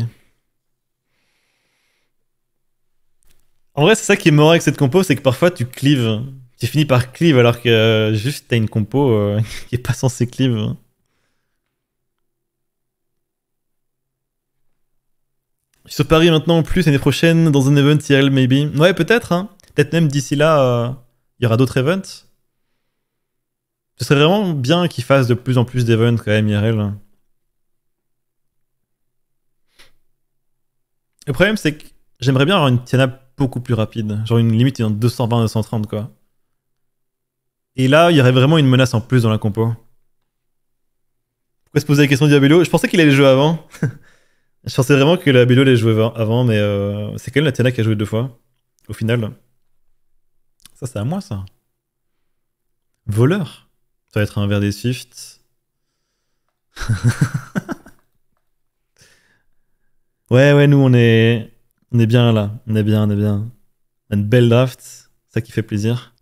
Speaker 1: En vrai, c'est ça qui est marrant avec cette compo, c'est que parfois tu cleaves. Tu finis par cleave alors que euh, juste t'as une compo euh, qui est pas censée cleave. Je suis sur Paris maintenant en plus l'année prochaine dans un event IRL maybe. Ouais, peut-être. Hein. Peut-être même d'ici là, il euh, y aura d'autres events. Ce serait vraiment bien qu'ils fassent de plus en plus d'events quand même IRL. Le problème c'est que j'aimerais bien avoir une Tiana beaucoup plus rapide. Genre une limite en 220-230 quoi. Et là, il y aurait vraiment une menace en plus dans la compo. Pourquoi se poser la question de Diabello Je pensais qu'il allait jouer avant. Je pensais vraiment que Diabello allait jouer avant, mais euh, c'est quand même la qui a joué deux fois. Au final. Ça, c'est à moi ça. Voleur. Ça va être un verre des Swift. ouais, ouais, nous on est. On est bien là, on est bien, on est bien. une belle draft, ça qui fait plaisir.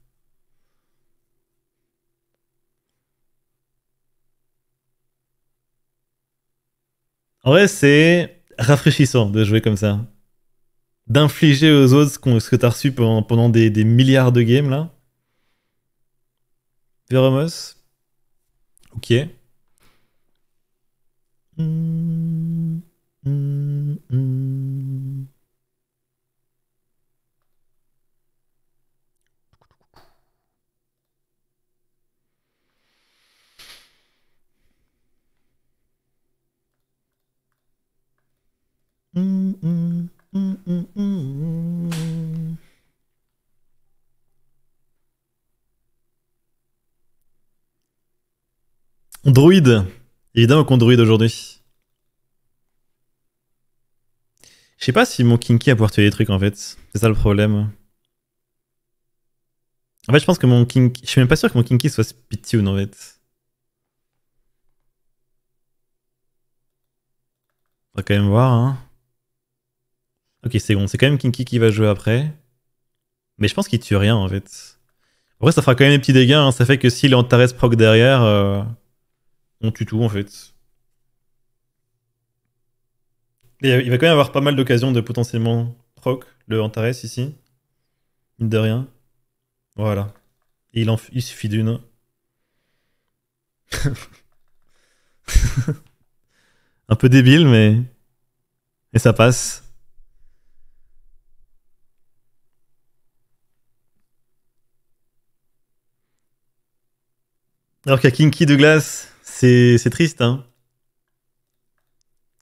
Speaker 1: En vrai, c'est rafraîchissant de jouer comme ça. D'infliger aux autres ce que t'as reçu pendant, des, milliards de games, là. Veromos. Ok. Hmm, hmm, hmm.
Speaker 2: Mm
Speaker 1: Druide. Évidemment qu'on druide aujourd'hui. Je sais pas si mon kinky a pouvoir tuer les trucs en fait. C'est ça le problème. En fait, je pense que mon kinky. Je suis même pas sûr que mon kinky soit spitune en fait. On va quand même voir, hein. Ok, c'est bon, c'est quand même Kinky qui va jouer après. Mais je pense qu'il tue rien en fait. Après, ça fera quand même des petits dégâts, hein. ça fait que s'il est en proc derrière, euh, on tue tout en fait. Euh, il va quand même avoir pas mal d'occasions de potentiellement proc le Antares ici. Mine de rien. Voilà. il, en, il suffit d'une. Un peu débile, mais. Et ça passe. Alors qu'à Kinky de glace, c'est triste. Hein.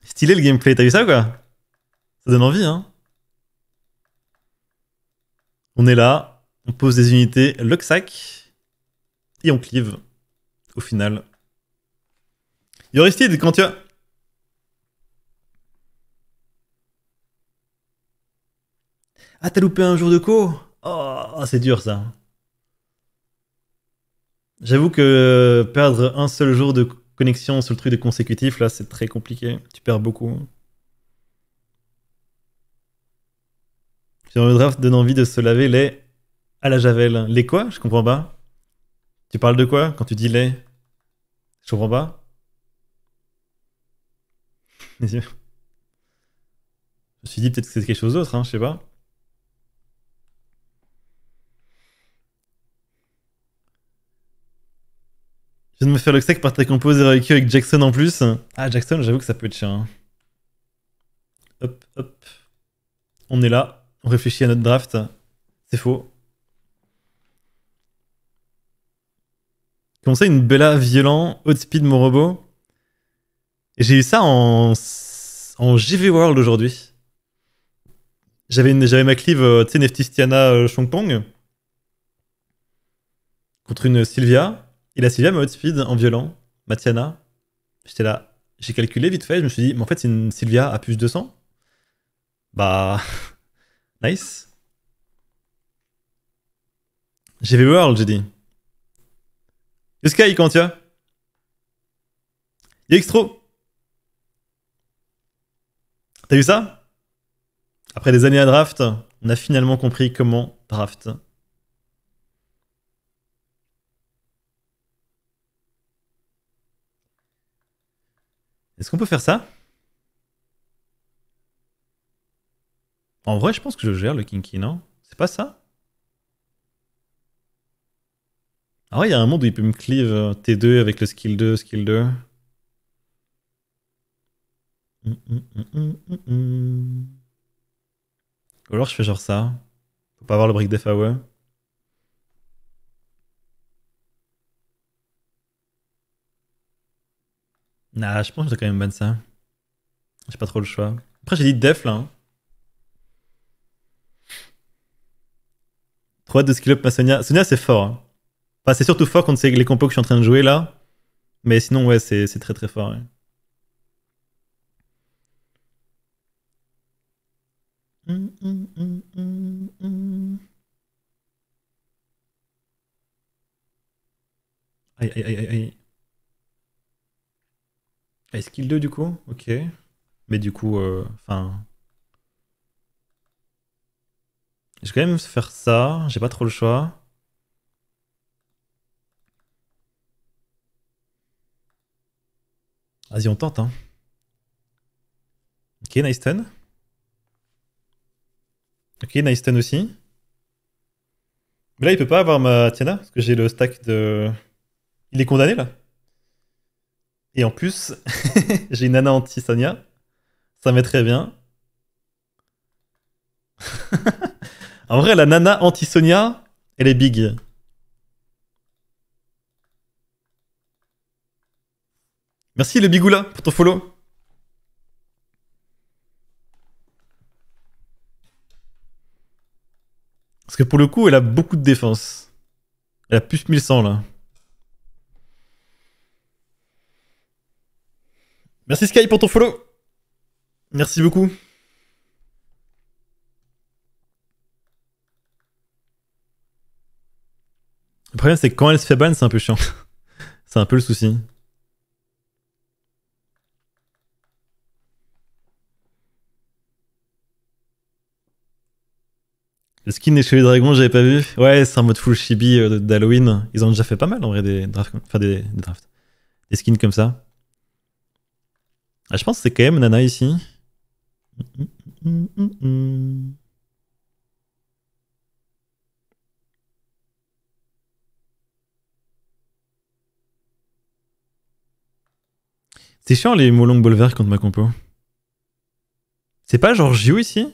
Speaker 1: Stylé le gameplay, t'as vu ça quoi Ça donne envie. Hein. On est là, on pose des unités Luxac et on cleave au final. Yoristide, quand tu as... Ah, t'as loupé un jour de co Oh, c'est dur ça. J'avoue que perdre un seul jour de connexion sur le truc de consécutif, là, c'est très compliqué. Tu perds beaucoup. le draft, donne envie de se laver les à la javel. Les quoi Je comprends pas. Tu parles de quoi quand tu dis les Je comprends pas. Je me suis dit peut-être que c'est quelque chose d'autre, hein, je sais pas. Je viens de me faire le sec par ta compose avec Jackson en plus. Ah, Jackson, j'avoue que ça peut être chiant. Hein. Hop, hop. On est là. On réfléchit à notre draft. C'est faux. Comment ça, une Bella violent, haute speed mon robot. Et j'ai eu ça en, en World aujourd'hui. J'avais ma cleave, euh, tu sais, Neftistiana euh, Contre une Sylvia. Il a Sylvia à ma en violent, Matiana. J'étais là, j'ai calculé vite fait, je me suis dit, mais en fait, c'est une Sylvia à plus de 200. Bah, nice. J'ai vu World, j'ai dit. Sky, quand tu as Yextro T'as vu ça Après des années à draft, on a finalement compris comment draft Est-ce qu'on peut faire ça En vrai, je pense que je gère le kinky, non C'est pas ça Ah ouais, il y a un monde où il peut me cleave euh, T2 avec le skill 2, skill 2. Hum, hum, hum, Ou alors je fais genre ça. Faut pas avoir le break des Nah, je pense que j'aurais quand même bonne ça. J'ai pas trop le choix. Après, j'ai dit Def là. Hein. Trois 3 de skill up ma Sonia. Sonia, c'est fort. Hein. Enfin, c'est surtout fort contre les compos que je suis en train de jouer là. Mais sinon, ouais, c'est très très fort. aïe, aïe, aïe, aïe. Est-ce skill 2 du coup Ok. Mais du coup, euh, enfin. je vais quand même faire ça, j'ai pas trop le choix. Vas-y, on tente. Hein. Ok, nice turn. Ok, nice turn aussi. Mais là, il peut pas avoir ma Tiana, parce que j'ai le stack de... Il est condamné, là et en plus, j'ai une nana anti Sonia, Ça m'est très bien. en vrai, la nana anti-Sonia, elle est big. Merci le bigoula pour ton follow. Parce que pour le coup, elle a beaucoup de défense. Elle a plus 1100 là. Merci Sky pour ton follow. Merci beaucoup. Le problème, c'est que quand elle se fait ban, c'est un peu chiant. c'est un peu le souci. Le skin des Chevaliers Dragons, j'avais pas vu. Ouais, c'est un mode full chibi euh, d'Halloween. Ils ont déjà fait pas mal en vrai des drafts. Enfin, des drafts. Des skins comme ça. Ah, je pense que c'est quand même Nana ici. C'est chiant les Molong Bolver contre ma compo. C'est pas genre Jiu ici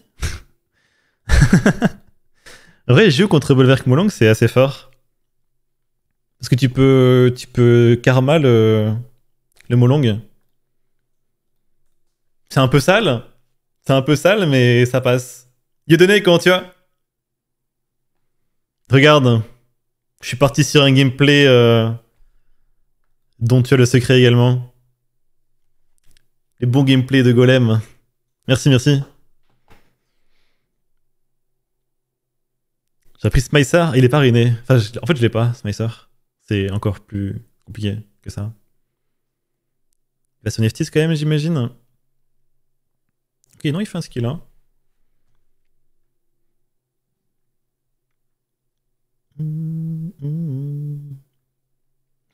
Speaker 1: En vrai, Jiu contre Bolverk Molong, c'est assez fort. Parce que tu peux, tu peux Karma le Molong. C'est un peu sale. C'est un peu sale, mais ça passe. Yodone, comment tu as Regarde. Je suis parti sur un gameplay euh, dont tu as le secret également. Les bons gameplays de Golem. Merci, merci. J'ai appris Smicer, il est parrainé. Enfin, en fait, je l'ai pas, Smicer. C'est encore plus compliqué que ça. Il va son quand même, j'imagine. Ok, non, il fait un skill, a. Hein.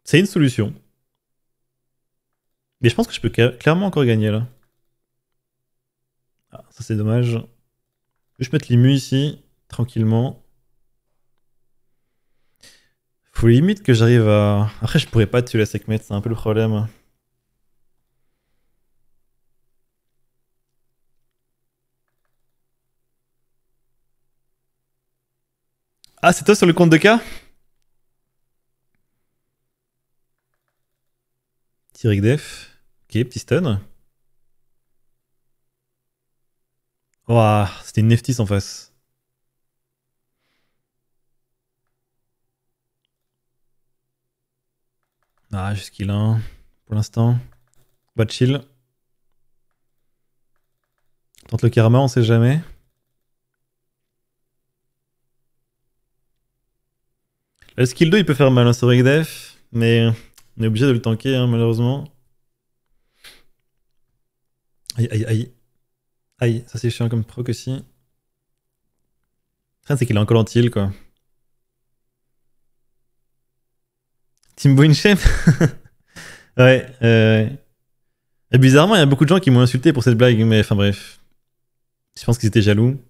Speaker 1: C'est une solution. Mais je pense que je peux clairement encore gagner là. Ah, ça c'est dommage. Je peux mettre l'immu ici, tranquillement. Faut limite que j'arrive à... Après je pourrais pas tuer la Sekhmet, c'est un peu le problème. Ah, c'est toi sur le compte de K Petit Def. Ok, petit stun. Ouah, oh, c'était une Neftis en face. Ah, jusqu'il a un pour l'instant. Pas chill. Tente le karma, on sait jamais. Le euh, skill 2, il peut faire mal à sur Def, mais on est obligé de le tanker, hein, malheureusement. Aïe, aïe, aïe. Aïe, ça c'est chiant comme proc aussi. Le c'est qu'il est encore en tilt, quoi. team Winchef Ouais. Euh... Et bizarrement, il y a beaucoup de gens qui m'ont insulté pour cette blague, mais enfin bref. Je pense qu'ils étaient jaloux.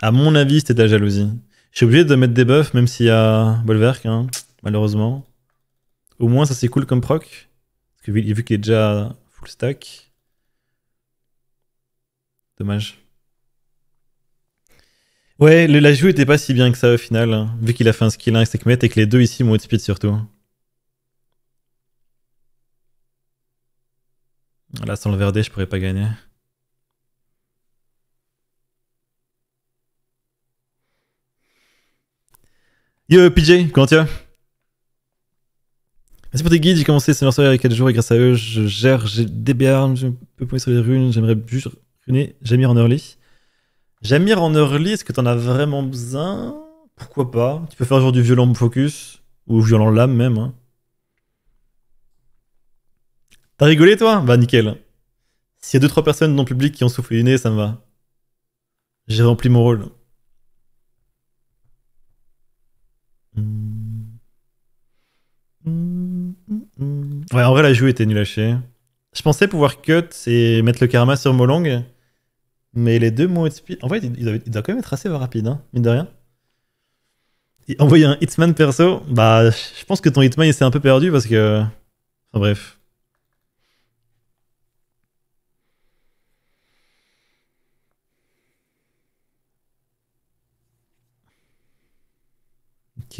Speaker 1: À mon avis, c'était de la jalousie. Je suis obligé de mettre des buffs, même s'il y a Bolverk, hein, malheureusement. Au moins, ça c'est cool comme proc. Parce que vu qu'il est déjà full stack. Dommage. Ouais, le, la joue était pas si bien que ça au final, hein, vu qu'il a fait un skill 1 avec mettre et que les deux ici m'ont outspeed surtout. Là, sans le verdé, je pourrais pas gagner. Yo PJ, comment tu vas Merci pour tes guides, j'ai commencé ce morceau il y a 4 jours et grâce à eux, je gère, des bernes, je peux pointer sur les runes, j'aimerais juste runer Jamir en early. Jamir en early, est-ce que t'en as vraiment besoin Pourquoi pas Tu peux faire jour du violent focus, ou violent lame même. Hein. T'as rigolé toi Bah nickel. S'il y a 2-3 personnes dans le public qui ont soufflé une nez, ça me va. J'ai rempli mon rôle. Ouais, en vrai, la joue était nulle à chier. Je pensais pouvoir cut et mettre le karma sur Molong, mais les deux mots En vrai, il doit, quand même être assez rapide, hein, mine de rien. envoyer un Hitman perso, bah, je pense que ton Hitman il s'est un peu perdu parce que. Enfin, bref.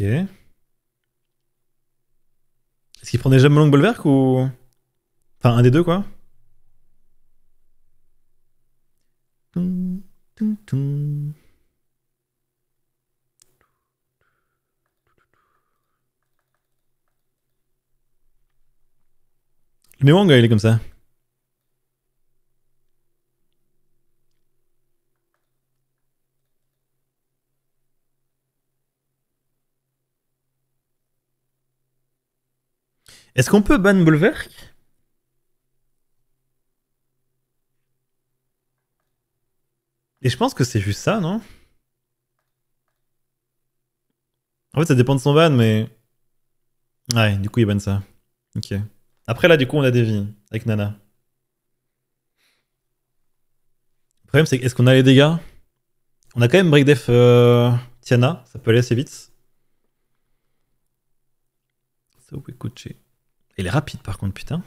Speaker 1: Est-ce qu'il prend déjà long Bolwerk ou. Enfin, un des deux, quoi mais on il est comme ça. Est-ce qu'on peut ban Bolwerk Et je pense que c'est juste ça, non En fait, ça dépend de son ban, mais... Ouais, du coup, il ban ça. Ok. Après, là, du coup, on a des vies avec Nana. Le problème, c'est est-ce qu'on a les dégâts On a quand même Breakdef euh, Tiana, ça peut aller assez vite. Ça vous pouvez elle est rapide par contre, putain.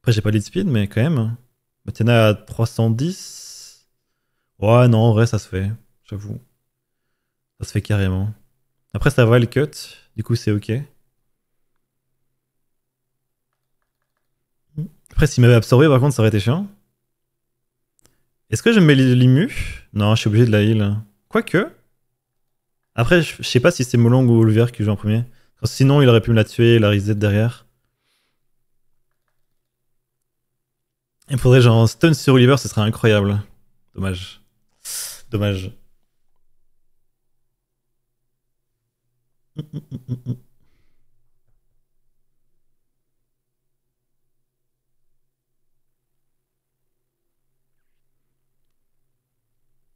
Speaker 1: Après, j'ai pas lead speed, mais quand même. Maintenant à 310. Ouais, non, en vrai, ça se fait. J'avoue. Ça se fait carrément. Après, ça va le cut. Du coup, c'est ok. Après, s'il m'avait absorbé, par contre, ça aurait été chiant. Est-ce que je mets l'IMU Non, je suis obligé de la heal. Hein. Quoique. Après, je sais pas si c'est Molong ou Oliver qui joue en premier. Sinon, il aurait pu me la tuer et la reset derrière. Il faudrait genre stun sur Oliver, ce serait incroyable. Dommage. Dommage.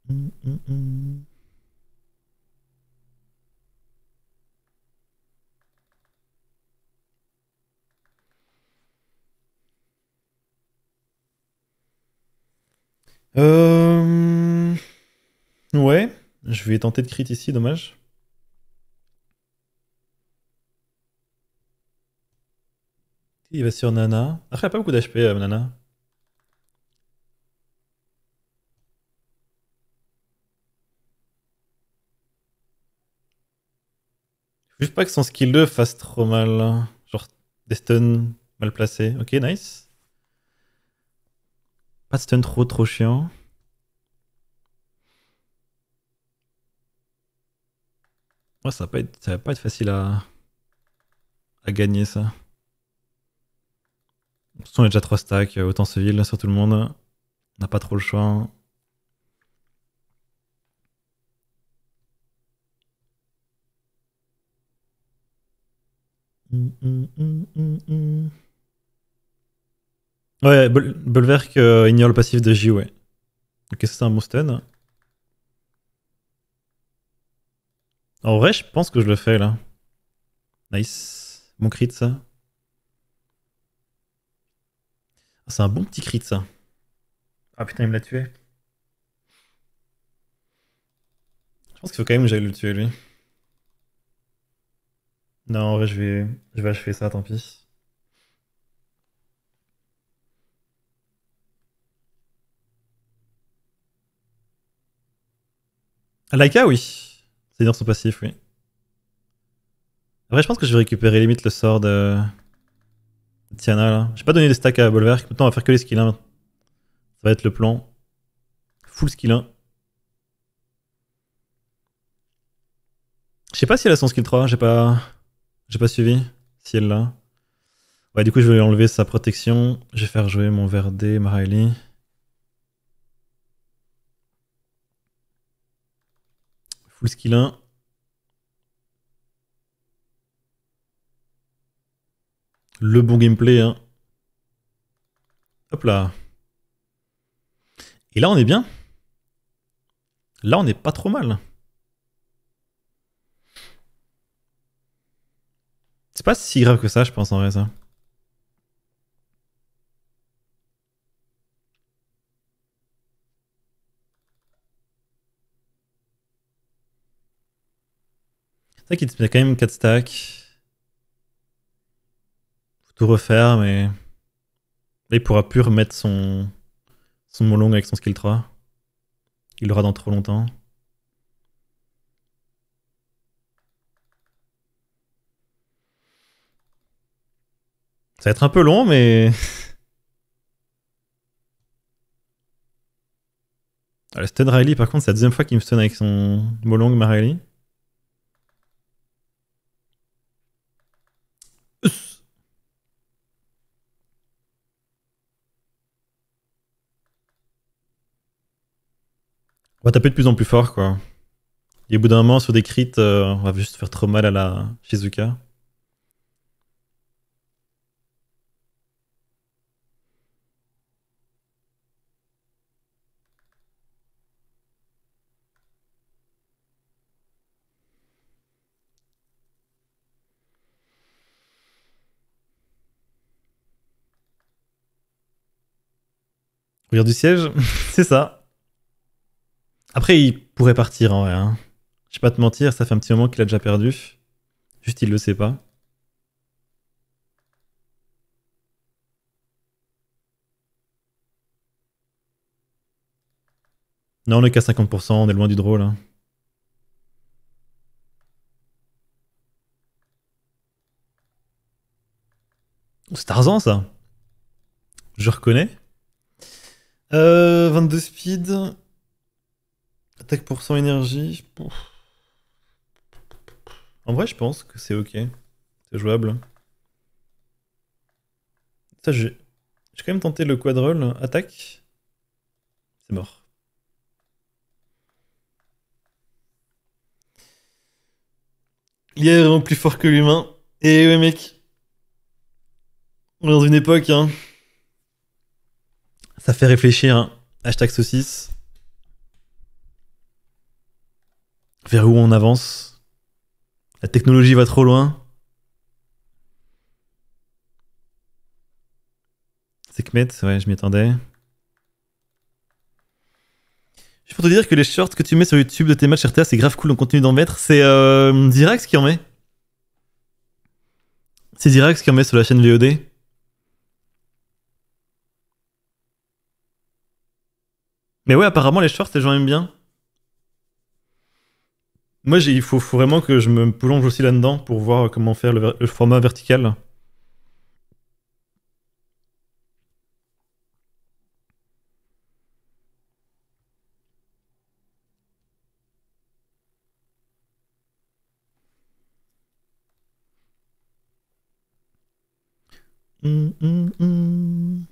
Speaker 2: Mm, mm, mm.
Speaker 1: Euh... Ouais, je vais tenter de crit ici, dommage. Il va sur Nana. Après, ah, il a pas beaucoup d'HP, euh, Nana. Je juste pas que son skill 2 fasse trop mal. Hein. Genre des stuns mal placés. Ok, nice. Ah, c'est un trop trop chiant. ça va pas être, ça va pas être facile à, gagner ça. on est déjà 3 stacks, euh, autant se sur tout le monde. n'a pas trop le choix. Hein.
Speaker 2: Hum, hum, hum,
Speaker 1: Ouais, Bolverk euh, ignore le passif de J, ouais. Ok, c'est un Mousten. En vrai, je pense que je le fais là. Nice. Mon crit ça. Ah, c'est un bon petit crit ça. Ah putain, il me l'a tué. Je pense qu'il faut quand même que j'aille le tuer lui. Non, en vrai, je vais, je vais achever ça, tant pis. Laika, oui. C'est dans son passif, oui. Après, je pense que je vais récupérer limite le sort de Tiana là. J'ai pas donné des stacks à Bolverk, maintenant on va faire que les skills 1. Ça va être le plan. Full skill 1. Je sais pas si elle a son skill 3, hein. j'ai pas. J'ai pas suivi si elle l'a. Ouais, du coup, je vais enlever sa protection. Je vais faire jouer mon Verde, Riley. ce skill a Le bon gameplay. Hein. Hop là. Et là, on est bien. Là, on n'est pas trop mal. C'est pas si grave que ça, je pense, en vrai, ça. C'est vrai qu'il te met quand même 4 stacks. Faut tout refaire, mais. Là, il pourra plus remettre son. Son Molong avec son skill 3. Il l'aura dans trop longtemps. Ça va être un peu long, mais. Ah, le stun Riley, par contre, c'est la deuxième fois qu'il me stun avec son Molong Riley. On va taper de plus en plus fort, quoi. Et au bout d'un moment, sur des crits, euh, on va juste faire trop mal à la Shizuka. du siège, c'est ça. Après, il pourrait partir en vrai. Hein. Je vais pas te mentir, ça fait un petit moment qu'il a déjà perdu. Juste, il le sait pas. Non, on est qu'à 50%, on est loin du drôle. Oh, c'est Tarzan, ça. Je reconnais. Euh, 22 speed. Attaque pour 100 énergie. En vrai, je pense que c'est ok. C'est jouable. Ça, j'ai quand même tenté le quadrol. Attaque. C'est mort. Il est vraiment plus fort que l'humain. Et eh ouais, mec. On est dans une époque, hein. Ça fait réfléchir, hein. Hashtag saucisse. vers où on avance. La technologie va trop loin. Sekhmet, ouais, je m'y attendais. Je peux te dire que les shorts que tu mets sur YouTube de tes matchs RTA, c'est grave cool, on continue d'en mettre. C'est euh, Dirax qui en met. C'est Dirax qui en met sur la chaîne VOD. Mais ouais, apparemment, les shorts, les gens aiment bien. Moi, il faut, vraiment que je me plonge aussi là-dedans pour voir comment faire le, format vertical.
Speaker 2: J'aime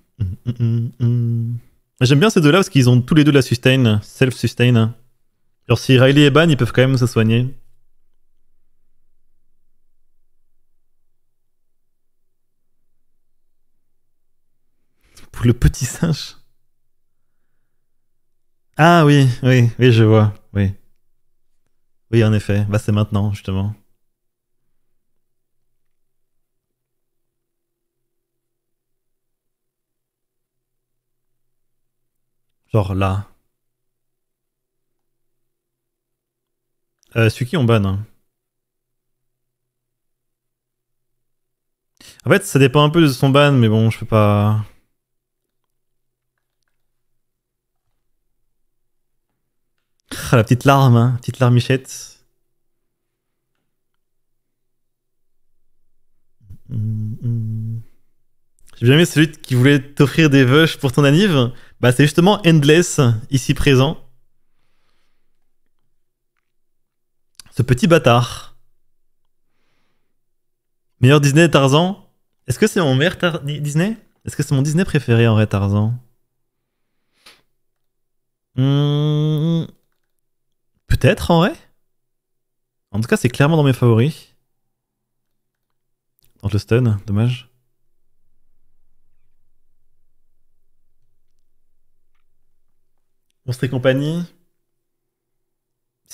Speaker 1: bien ces deux-là parce qu'ils ont tous les deux la sustain, self-sustain. Genre, si Riley est ban, ils peuvent quand même se soigner. Pour le petit singe. Ah oui, oui, oui, je vois, oui. Oui, en effet, bah c'est maintenant, justement. Genre là. Euh, qui en ban. Hein. En fait, ça dépend un peu de son ban, mais bon, je peux pas. Ah, la petite larme, hein, petite larmichette. J'ai bien aimé celui qui voulait t'offrir des vœux pour ton anniv. Bah, c'est justement Endless, ici présent. Ce petit bâtard. Meilleur Disney Tarzan Est-ce que c'est mon meilleur Disney Est-ce que c'est mon Disney préféré en vrai Tarzan hmm, Peut-être en vrai En tout cas, c'est clairement dans mes favoris. Dans le stun, dommage. Monstre et compagnie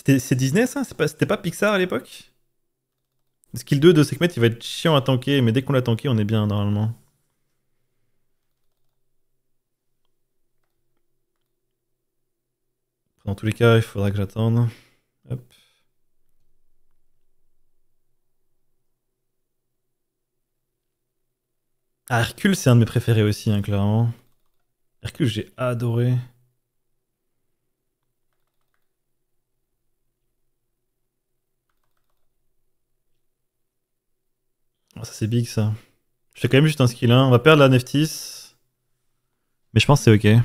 Speaker 1: c'est Disney ça C'était pas, Pixar à l'époque Skill 2 de Sekhmet, il va être chiant à tanker, mais dès qu'on l'a tanké, on est bien normalement. Dans tous les cas, il faudra que j'attende. Ah, Hercule, c'est un de mes préférés aussi, hein, clairement. Hercule, j'ai adoré. Ah, ça c'est big ça. Je fais quand même juste un skill 1. On va perdre la Neftis. Mais je pense que c'est ok.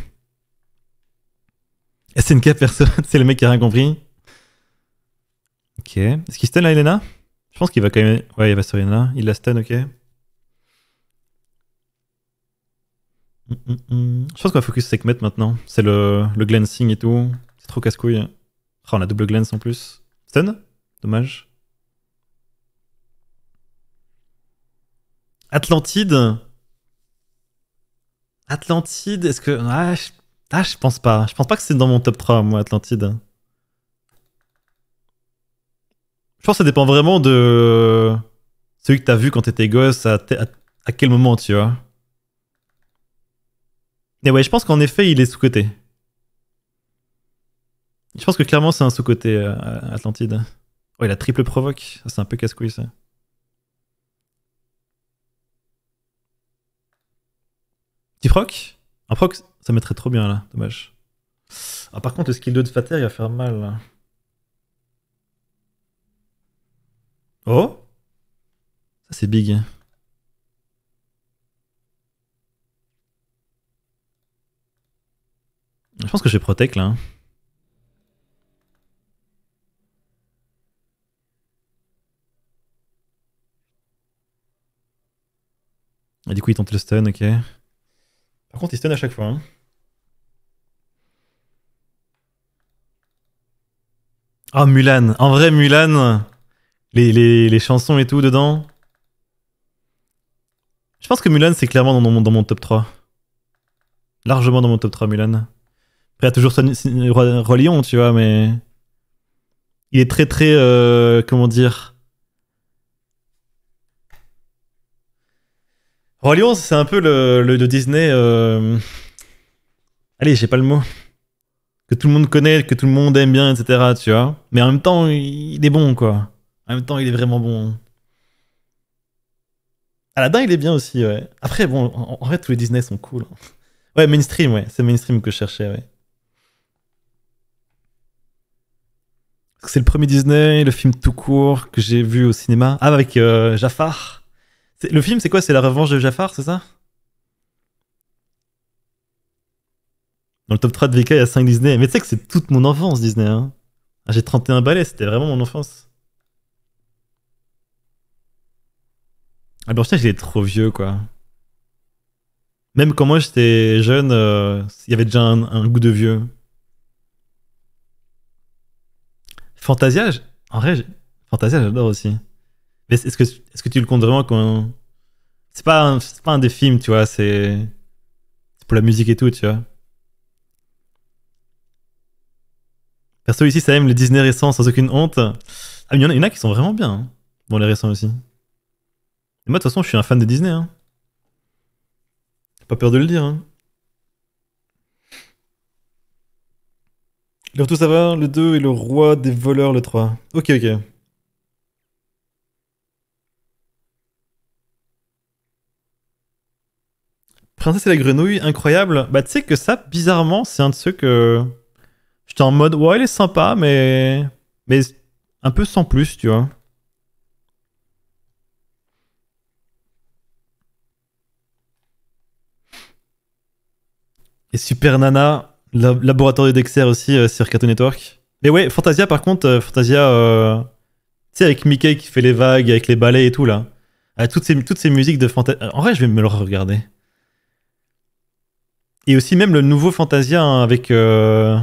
Speaker 1: Eh, SNK personne, c'est le mec qui a rien compris. Ok. Est-ce qu'il stun la Elena Je pense qu'il va quand même. Ouais, il va sur Elena. Il la stun, ok. Mm, mm, mm. Je pense qu'on va focus Sekhmet maintenant. C'est le, le glancing et tout. C'est trop casse-couille. Oh, on a double glance en plus. Stun Dommage. Atlantide Atlantide, est-ce que... Ah, ah je... pense pas. Je pense pas que c'est dans mon top 3, moi, Atlantide. Je pense que ça dépend vraiment de celui que t'as vu quand t'étais gosse, à, quel moment, tu vois. Mais ouais, je pense qu'en effet, il est sous-côté. Je pense que clairement, c'est un sous-côté, euh, Atlantide. Oh, il a triple provoque. C'est un peu casse-couille, ça. proc Un proc, ça mettrait trop bien là, dommage. Ah, par contre, le skill 2 de Fater, il va faire mal. Oh Ça, c'est big. Je pense que j'ai Protect là. Et du coup, il tente le stun, ok. Par contre, il stun à chaque fois. Oh, Mulan. En vrai, Mulan, les, chansons et tout dedans. Je pense que Mulan, c'est clairement dans mon, top 3. Largement dans mon top 3, Mulan. Après, il y a toujours Roi, Lion, tu vois, mais. Il est très, très. Euh, comment dire Roi c'est un peu le, de Disney. Euh, allez, j'ai pas le mot. Que tout le monde connaît, que tout le monde aime bien, etc. Tu vois. Mais en même temps, il est bon, quoi. En même temps, il est vraiment bon. Aladdin, il est bien aussi, ouais. Après, bon, en, fait, vrai, tous les Disney sont cool. Hein. Ouais, mainstream, ouais. C'est mainstream que je cherchais, ouais. C'est le premier Disney, le film tout court que j'ai vu au cinéma. Ah, avec euh, Jafar. Le film, c'est quoi C'est la revanche de Jafar, c'est ça Dans le top 3 de VK, il y a 5 Disney. Mais tu sais que c'est toute mon enfance, Disney. Hein ah, J'ai 31 balais, c'était vraiment mon enfance. Alors je il est trop vieux, quoi. Même quand moi j'étais jeune, euh, il y avait déjà un, un, goût de vieux. Fantasia, en vrai, Fantasia, j'adore aussi. Mais est-ce que, est que tu le comptes vraiment quand C'est pas, un, pas un des films, tu vois, c'est. C'est pour la musique et tout, tu vois. Perso, ici, ça aime les Disney récents sans aucune honte. Ah, mais il y, en a, y qui sont vraiment bien. Bon, hein, les récents aussi. moi, de toute façon, je suis un fan de Disney. Hein. Pas peur de le dire. Hein. Le tout va le 2 et le roi des voleurs, le 3. Ok, ok. Princesse et la grenouille, incroyable. Bah, tu sais que ça, bizarrement, c'est un de ceux que. J'étais en mode, ouais, elle est sympa, mais. Mais un peu sans plus, tu vois. Et Super Nana, Laboratoire de Dexter aussi, euh, sur Cartoon Network. Mais ouais, Fantasia, par contre, euh, Fantasia, euh, tu sais, avec Mickey qui fait les vagues, avec les ballets et tout, là. toutes, ces, toutes ces musiques de Fantasia. En vrai, je vais me le regarder. Et aussi même le nouveau Fantasia hein, avec euh,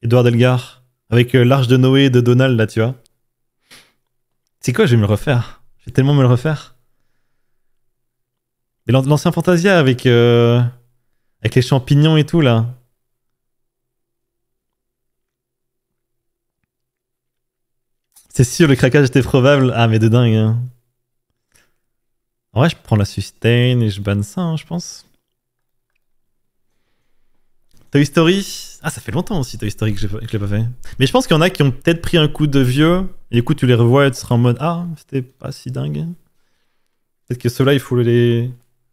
Speaker 1: Edouard Delgar, avec euh, l'Arche de Noé de Donald, là, tu vois. C'est quoi, je vais me le refaire. Je vais tellement me le refaire. Et l'ancien Fantasia avec, euh, avec les champignons et tout, là. C'est sûr, le craquage était probable. Ah, mais de dingue. Hein. En vrai, je prends la sustain et je banne ça, hein, je pense. Toy Story. Ah, ça fait longtemps aussi Toy Story que je l'ai pas fait. Mais je pense qu'il y en a qui ont peut-être pris un coup de vieux. Et du coup, tu les revois et tu seras en mode Ah, c'était pas si dingue. Peut-être que ceux-là, il faut les.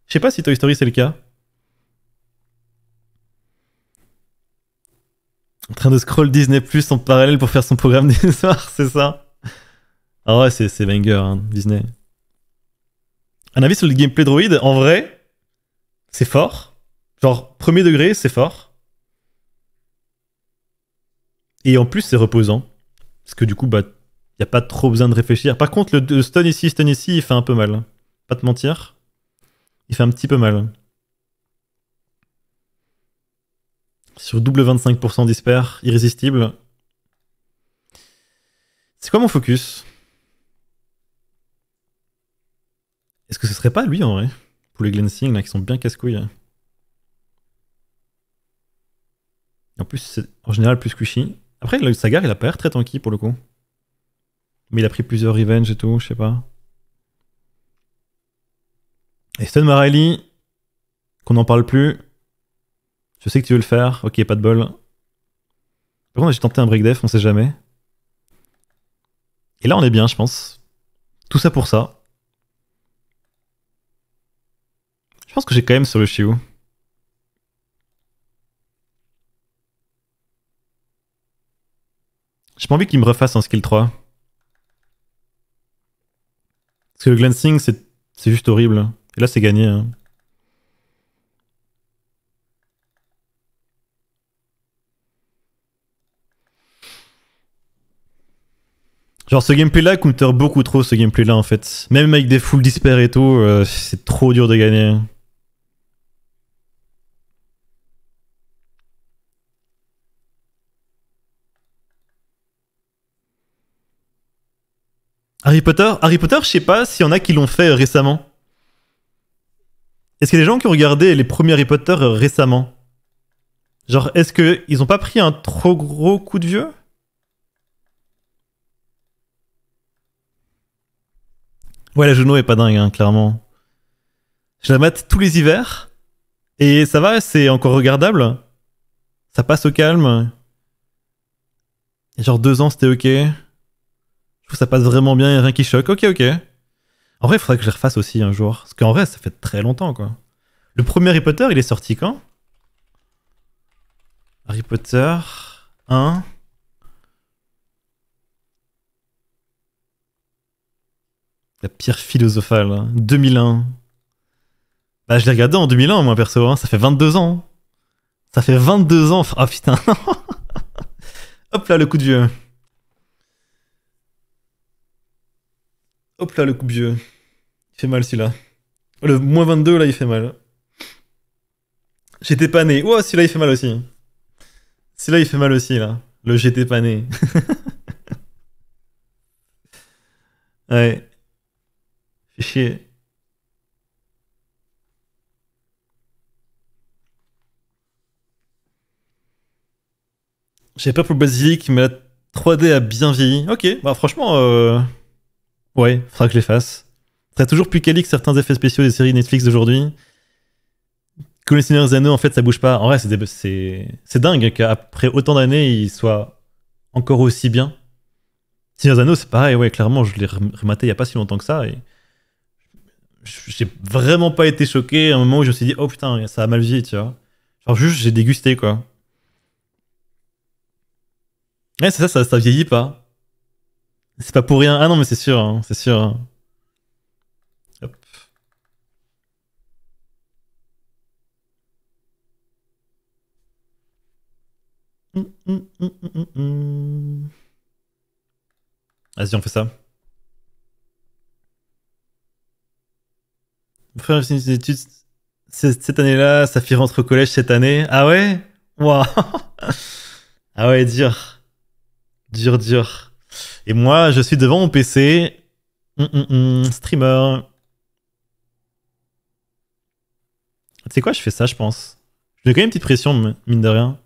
Speaker 1: Je sais pas si Toy Story c'est le cas. En train de scroll Disney Plus en parallèle pour faire son programme des soirs, c'est ça Ah ouais, c'est banger, hein, Disney. Un avis sur le gameplay droid, en vrai, c'est fort. Genre, premier degré, c'est fort. Et en plus, c'est reposant. Parce que du coup, bah, n'y a pas trop besoin de réfléchir. Par contre, le, stun ici, stun ici, il fait un peu mal. Pas te mentir. Il fait un petit peu mal. Sur double 25% d'espère, irrésistible. C'est quoi mon focus Est-ce que ce serait pas lui en vrai Pour les glancing là, qui sont bien casse-couilles. En plus, c'est en général plus cushy. Après, le Sagar, il a pas l'air très tanky pour le coup. Mais il a pris plusieurs revenge et tout, je sais pas. Et Stone Marelli, qu'on n'en parle plus. Je sais que tu veux le faire. Ok, pas de bol. Par contre, j'ai tenté un break def, on sait jamais. Et là, on est bien, je pense. Tout ça pour ça. Je pense que j'ai quand même sur le chiou. J'ai pas envie qu'il me refasse un skill 3. Parce que le glancing, c'est juste horrible. Et là, c'est gagné. Hein. Genre ce gameplay-là counter beaucoup trop ce gameplay-là en fait. Même avec des full dispers et tout, euh, c'est trop dur de gagner. Harry Potter, Harry Potter, je sais pas s'il y en a qui l'ont fait euh, récemment. Est-ce qu'il y a des gens qui ont regardé les premiers Harry Potter euh, récemment Genre, est-ce qu'ils ont pas pris un trop gros coup de vieux Ouais, la genou est pas dingue, hein, clairement. Je la mate tous les hivers. Et ça va, c'est encore regardable. Ça passe au calme. Genre deux ans, c'était ok ça passe vraiment bien, rien qui choque. Ok, ok. En vrai, il faudrait que je refasse aussi un jour. Parce qu'en vrai, ça fait très longtemps, quoi. Le premier Harry Potter, il est sorti quand Harry Potter 1. La pierre philosophale, 2001. Hein. Bah, je l'ai regardé en 2001, moi, perso. Hein. Ça fait 22 ans. Ça fait 22 ans. oh, putain. Hop là, le coup de vieux. Hop là, le coup vieux. Il fait mal celui-là. Le moins 22, là, il fait mal. J'étais pas né. Oh, celui-là, il fait mal aussi. Celui-là, il fait mal aussi, là. Le j'étais pané. né. ouais. Fait chier. J'avais peur pour le basilic, mais la 3D a bien vieilli. Ok, bah franchement, euh, Ouais, faudra que je les fasse. Ça toujours plus quali que certains effets spéciaux des séries Netflix d'aujourd'hui. Que les Seigneurs en fait, ça bouge pas. En vrai, c'est dingue qu'après autant d'années, ils soient encore aussi bien. Seigneurs des c'est pareil, ouais, clairement, je l'ai rematé il n'y a pas si longtemps que ça. Et j'ai vraiment pas été choqué à un moment où je me suis dit, oh putain, ça a mal vieilli, tu vois. Genre, juste, j'ai dégusté, quoi. Ouais, c'est ça, ça, ça vieillit pas. C'est pas pour rien. Ah non, mais c'est sûr, hein, c'est sûr. Hop.
Speaker 2: Hum, hum,
Speaker 1: hum, Vas-y, on fait ça. frère finit cette année-là, ça fille rentre au collège cette année. Ah ouais Waouh Ah ouais, dur. Dur, dur. Et moi, je suis devant mon PC. Hum, hum, hum, streamer. Tu sais quoi, je fais ça, je pense. Je lui quand même une petite pression, mine de rien.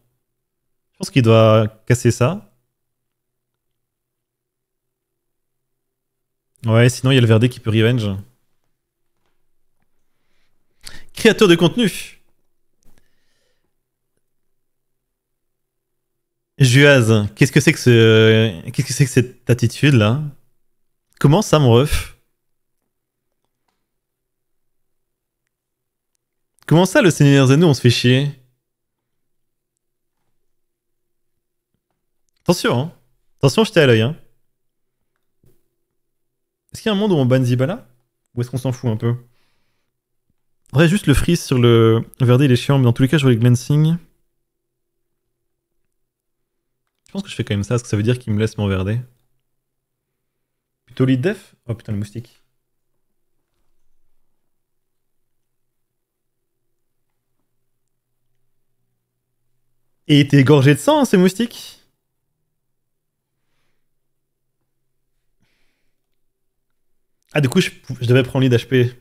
Speaker 1: Je pense qu'il doit casser ça. Ouais, sinon il y a le Verdé qui peut revenge. Créateur de contenu Juaz, qu'est-ce que c'est que ce, ce que cette attitude là Comment ça, mon ref Comment ça, le Seigneur Zeno, on se fait chier Attention, hein. attention, j'étais à l'œil. Hein. Est-ce qu'il y a un monde où on banne Zibala Ou est-ce qu'on s'en fout un peu En vrai, juste le freeze sur le Verdi, il est chiant, mais dans tous les cas, je les Glancing. Je pense que je fais quand même ça, parce que ça veut dire qu'il me laisse m'enverder. Plutôt lead def Oh putain, le moustique. Et t'es gorgé de sang, hein, ces moustiques Ah, du coup, je, devais prendre lead HP.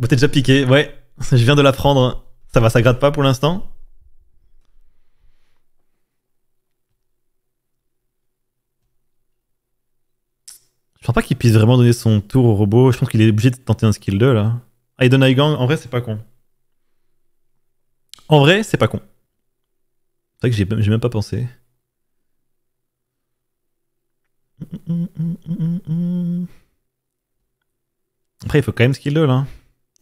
Speaker 1: Bah, t'es déjà piqué, ouais. Je viens de la prendre. Ça va, ça gratte pas pour l'instant. Je pense pas qu'il puisse vraiment donner son tour au robot. Je pense qu'il est obligé de tenter un skill 2 là. Ah, il En vrai, c'est pas con. En vrai, c'est pas con. C'est vrai que j'ai même pas pensé. Après, il faut quand même skill 2 là.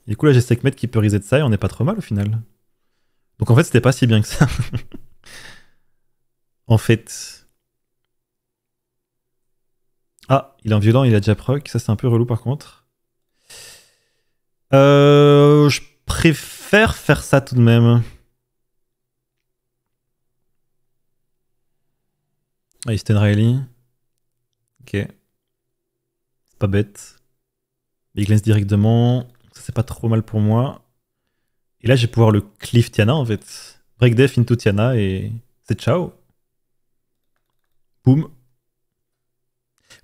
Speaker 1: du coup, là, j'ai 5 qui peut riser de ça et on est pas trop mal au final. Donc en fait, c'était pas si bien que ça. en fait. Ah, il est en violent, il a déjà proc. Ça, c'est un peu relou par contre. Euh, je préfère faire ça tout de même. Ah, Easton Riley. Ok. C'est pas bête. Il glisse directement. Ça, c'est pas trop mal pour moi. Et là, je vais pouvoir le cliff Tiana en fait. Break Death into Tiana et c'est ciao. Boum.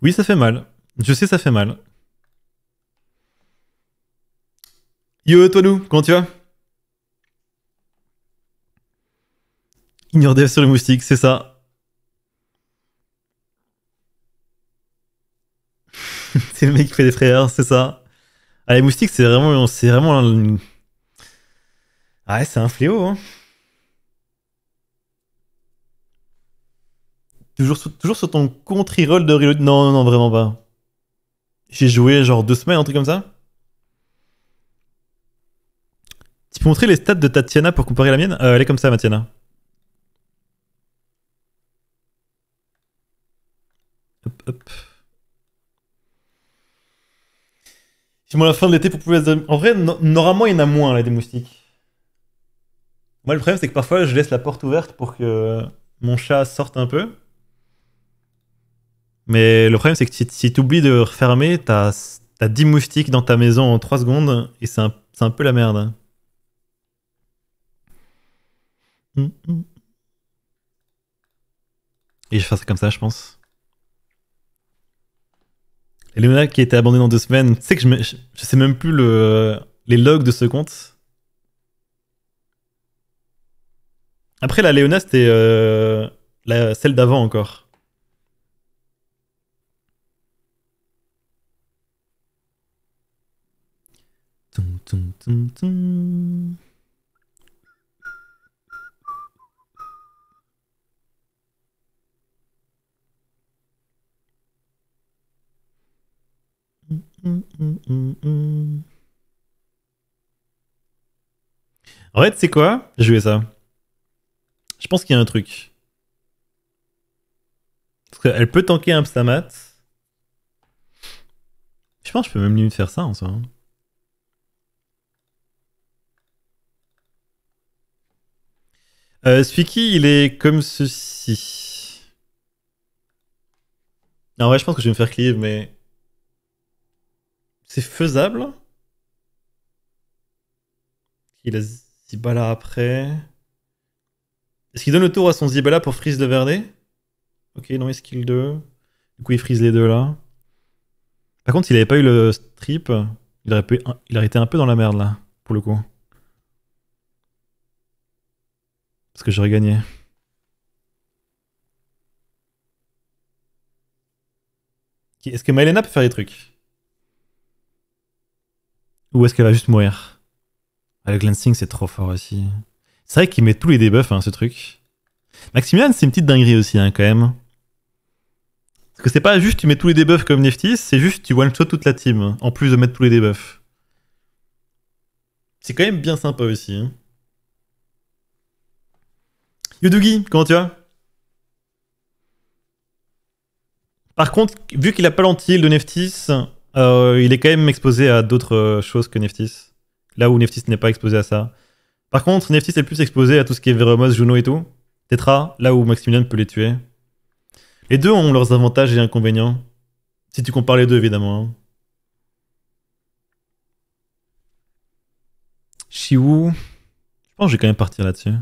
Speaker 1: Oui, ça fait mal. Je sais, ça fait mal. Yo, toi nous, comment tu vas Ignore sur les moustiques, c'est ça. c'est le mec qui fait des frères, c'est ça. Ah, les moustiques, c'est vraiment, c'est vraiment. Ouais, ah, c'est un fléau. Hein. Toujours, sur ton compte roll de reload. Non, non, non, vraiment pas. J'ai joué genre deux semaines, un truc comme ça. Tu peux montrer les stats de Tatiana pour comparer la mienne euh, Elle est comme ça, Matiana. Hop, hop. J'ai moins la fin de l'été pour pouvoir... En vrai, normalement, il y en a moins, là, des moustiques. Moi, le problème, c'est que parfois, je laisse la porte ouverte pour que mon chat sorte un peu. Mais le problème, c'est que si, tu oublies de refermer, t'as as 10 moustiques dans ta maison en 3 secondes et c'est un, un, peu la merde. Hum, hum. Et je vais ça comme ça, je pense. qui a été abandonnée dans deux semaines, tu sais que je, je, sais même plus le, les logs de ce compte. Après, la Léona, c'était euh, celle d'avant encore.
Speaker 2: Tum,
Speaker 1: c'est quoi Jouer ça. Je pense qu'il y a un truc. Parce qu'elle peut tanker un Psamat. Je pense que je peux même lui faire ça en soi. Hein. Euh, qui, il est comme ceci. En vrai, je pense que je vais me faire cleave, mais. C'est faisable Il a Zibala après. Est-ce qu'il donne le tour à son Zibala pour freeze le Verde Ok, non, il skill 2. Du coup, il freeze les deux là. Par contre, s'il avait pas eu le strip, aurait, il aurait été un peu dans la merde là, pour le coup. Est-ce que j'aurais gagné. Est-ce que Maelena peut faire des trucs Ou est-ce qu'elle va juste mourir avec ah, Le glancing, c'est trop fort aussi. C'est vrai qu'il met tous les debuffs, hein, ce truc. Maximilian, c'est une petite dinguerie aussi, hein, quand même. Parce que c'est pas juste tu mets tous les debuffs comme Neftis, c'est juste tu one-shot toute la team, hein, en plus de mettre tous les debuffs. C'est quand même bien sympa aussi. Hein. Yudugi, comment tu vas Par contre, vu qu'il a pas l'antil de Neftis, euh, il est quand même exposé à d'autres euh, choses que Neftis. Là où Neftis n'est pas exposé à ça. Par contre, Neftis est plus exposé à tout ce qui est Veromos, Juno et tout. Tetra, là où Maximilian peut les tuer. Les deux ont leurs avantages et inconvénients. Si tu compares les deux, évidemment. Hein. Shiwu, Je pense que je vais quand même partir là-dessus.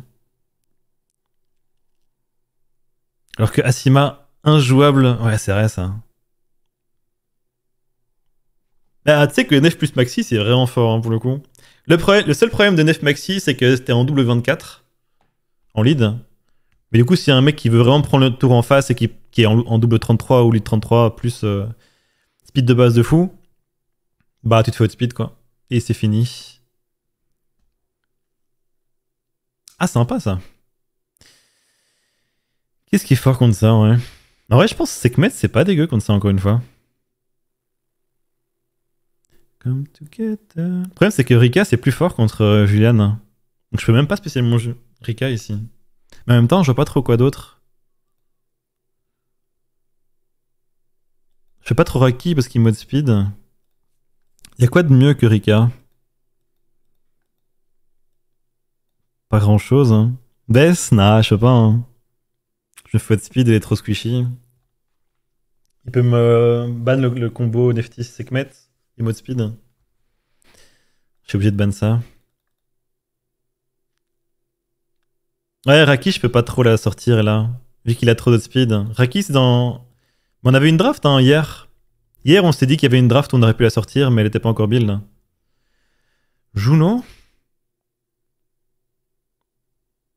Speaker 1: Alors que Asima, injouable. Ouais, c'est vrai ça. Bah, tu sais que Nef plus Maxi, c'est vraiment fort hein, pour le coup. Le, seul problème de Nef Maxi, c'est que c'était en double 24, en lead. Mais du coup, si y a un mec qui veut vraiment prendre le tour en face et qui, est en, double 33 ou lead 33 plus euh, speed de base de fou, bah tu te fais out speed quoi. Et c'est fini. Ah, sympa ça. Qu'est-ce qui est fort contre ça, ouais En vrai, je pense que Sekhmet, c'est pas dégueu contre ça, encore une fois. Come together. Le problème, c'est que Rika, c'est plus fort contre euh, Julian. Donc, je peux même pas spécialement jouer Rika ici. Mais en même temps, je vois pas trop quoi d'autre. Je sais pas trop Raki parce qu'il mode speed. Y quoi de mieux que Rika Pas grand chose. Hein. Death Nah, je sais pas. Hein. Je de speed, trop squishy. Il peut me ban le, combo Neftis Sekhmet, mode speed. Je suis obligé de ban ça. Ouais, Raki, je peux pas trop la sortir là, vu qu'il a trop de speed. Raki, c'est dans. On avait une draft hein, hier. Hier, on s'est dit qu'il y avait une draft, on aurait pu la sortir, mais elle était pas encore build. Juno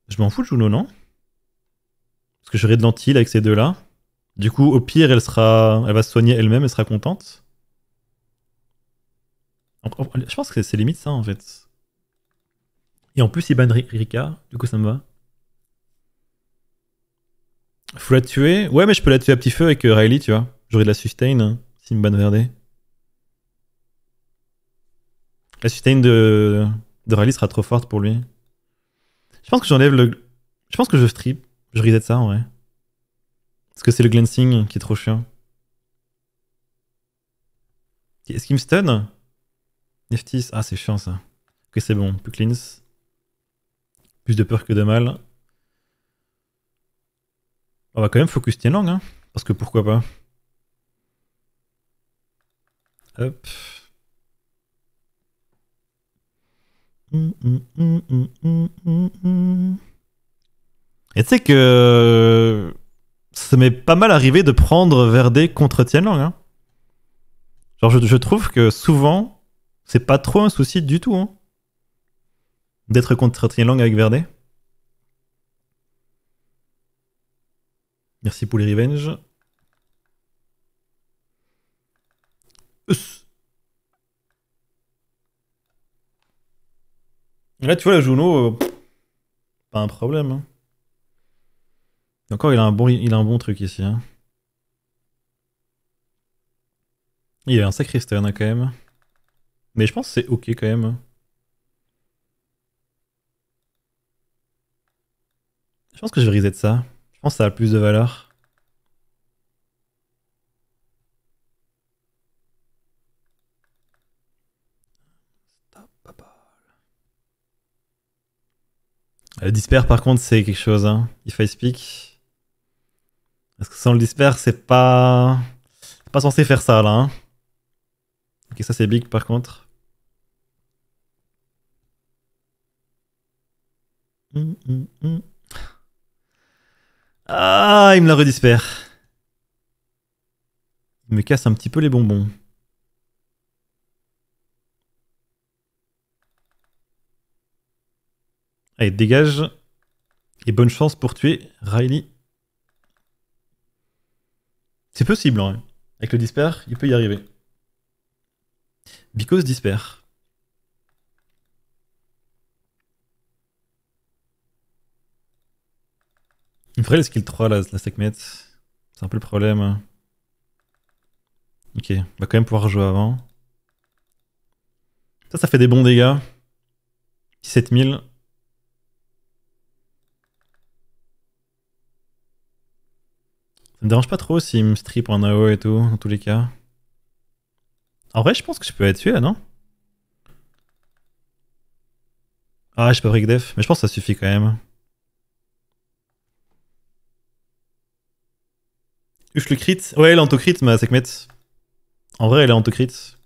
Speaker 1: Je m'en fous de Juno, non parce que j'aurai de l'anti avec ces deux-là. Du coup, au pire, elle, sera... elle va se soigner elle-même, elle sera contente. Je pense que c'est limite ça en fait. Et en plus, il ban Rika, du coup ça me va. Faut la tuer Ouais, mais je peux la tuer à petit feu avec euh, Riley, tu vois. J'aurai de la sustain hein, si me banne Verde. La sustain de, de Riley sera trop forte pour lui. Je pense que j'enlève le. Je pense que je strip. Je risais de ça en vrai. Est-ce que c'est le glancing qui est trop chiant Est-ce qu'il me stun Neftis, ah c'est chiant ça. Ok c'est bon, plus cleans. Plus de peur que de mal. On va quand même focus Lang, hein, parce que pourquoi pas.
Speaker 2: Hop. Hum,
Speaker 1: hum, hum, et tu sais que ça m'est pas mal arrivé de prendre Verde contre Tianlang. Hein. Genre, je, trouve que souvent, c'est pas trop un souci du tout hein, d'être contre Tianlang avec Verde. Merci pour les revenge. Là, tu vois, la Juno, euh, pas un problème. Hein. Encore, il a un bon, il a un bon truc ici. Hein. Il a un sacré stun hein, quand même. Mais je pense que c'est ok quand même. Hein. Je pense que je vais reset ça. Je pense que ça a plus de valeur. Le disper par contre c'est quelque chose, hein. If I speak, parce que sans le disperse, c'est pas... C'est pas censé faire ça, là. Hein. Ok, ça c'est big, par contre. Hum, hum, hum. Ah, il me la redispère. Il me casse un petit peu les bonbons. Allez, dégage. Et bonne chance pour tuer Riley. C'est possible, hein. Avec le disper, il peut y arriver. Because disper. Il faudrait le skill 3, la, la C'est un peu le problème. Hein. Ok, on va quand même pouvoir jouer avant. Ça, ça fait des bons dégâts. 7000. Ça me dérange pas trop s'il me strip en AO et tout, dans tous les cas. En vrai, je pense que je peux être tué, là, non Ah, je pas pris def, mais je pense que ça suffit quand même. Uf, le crit. Ouais, est crit, ma Sekhmet. En vrai, elle est crit.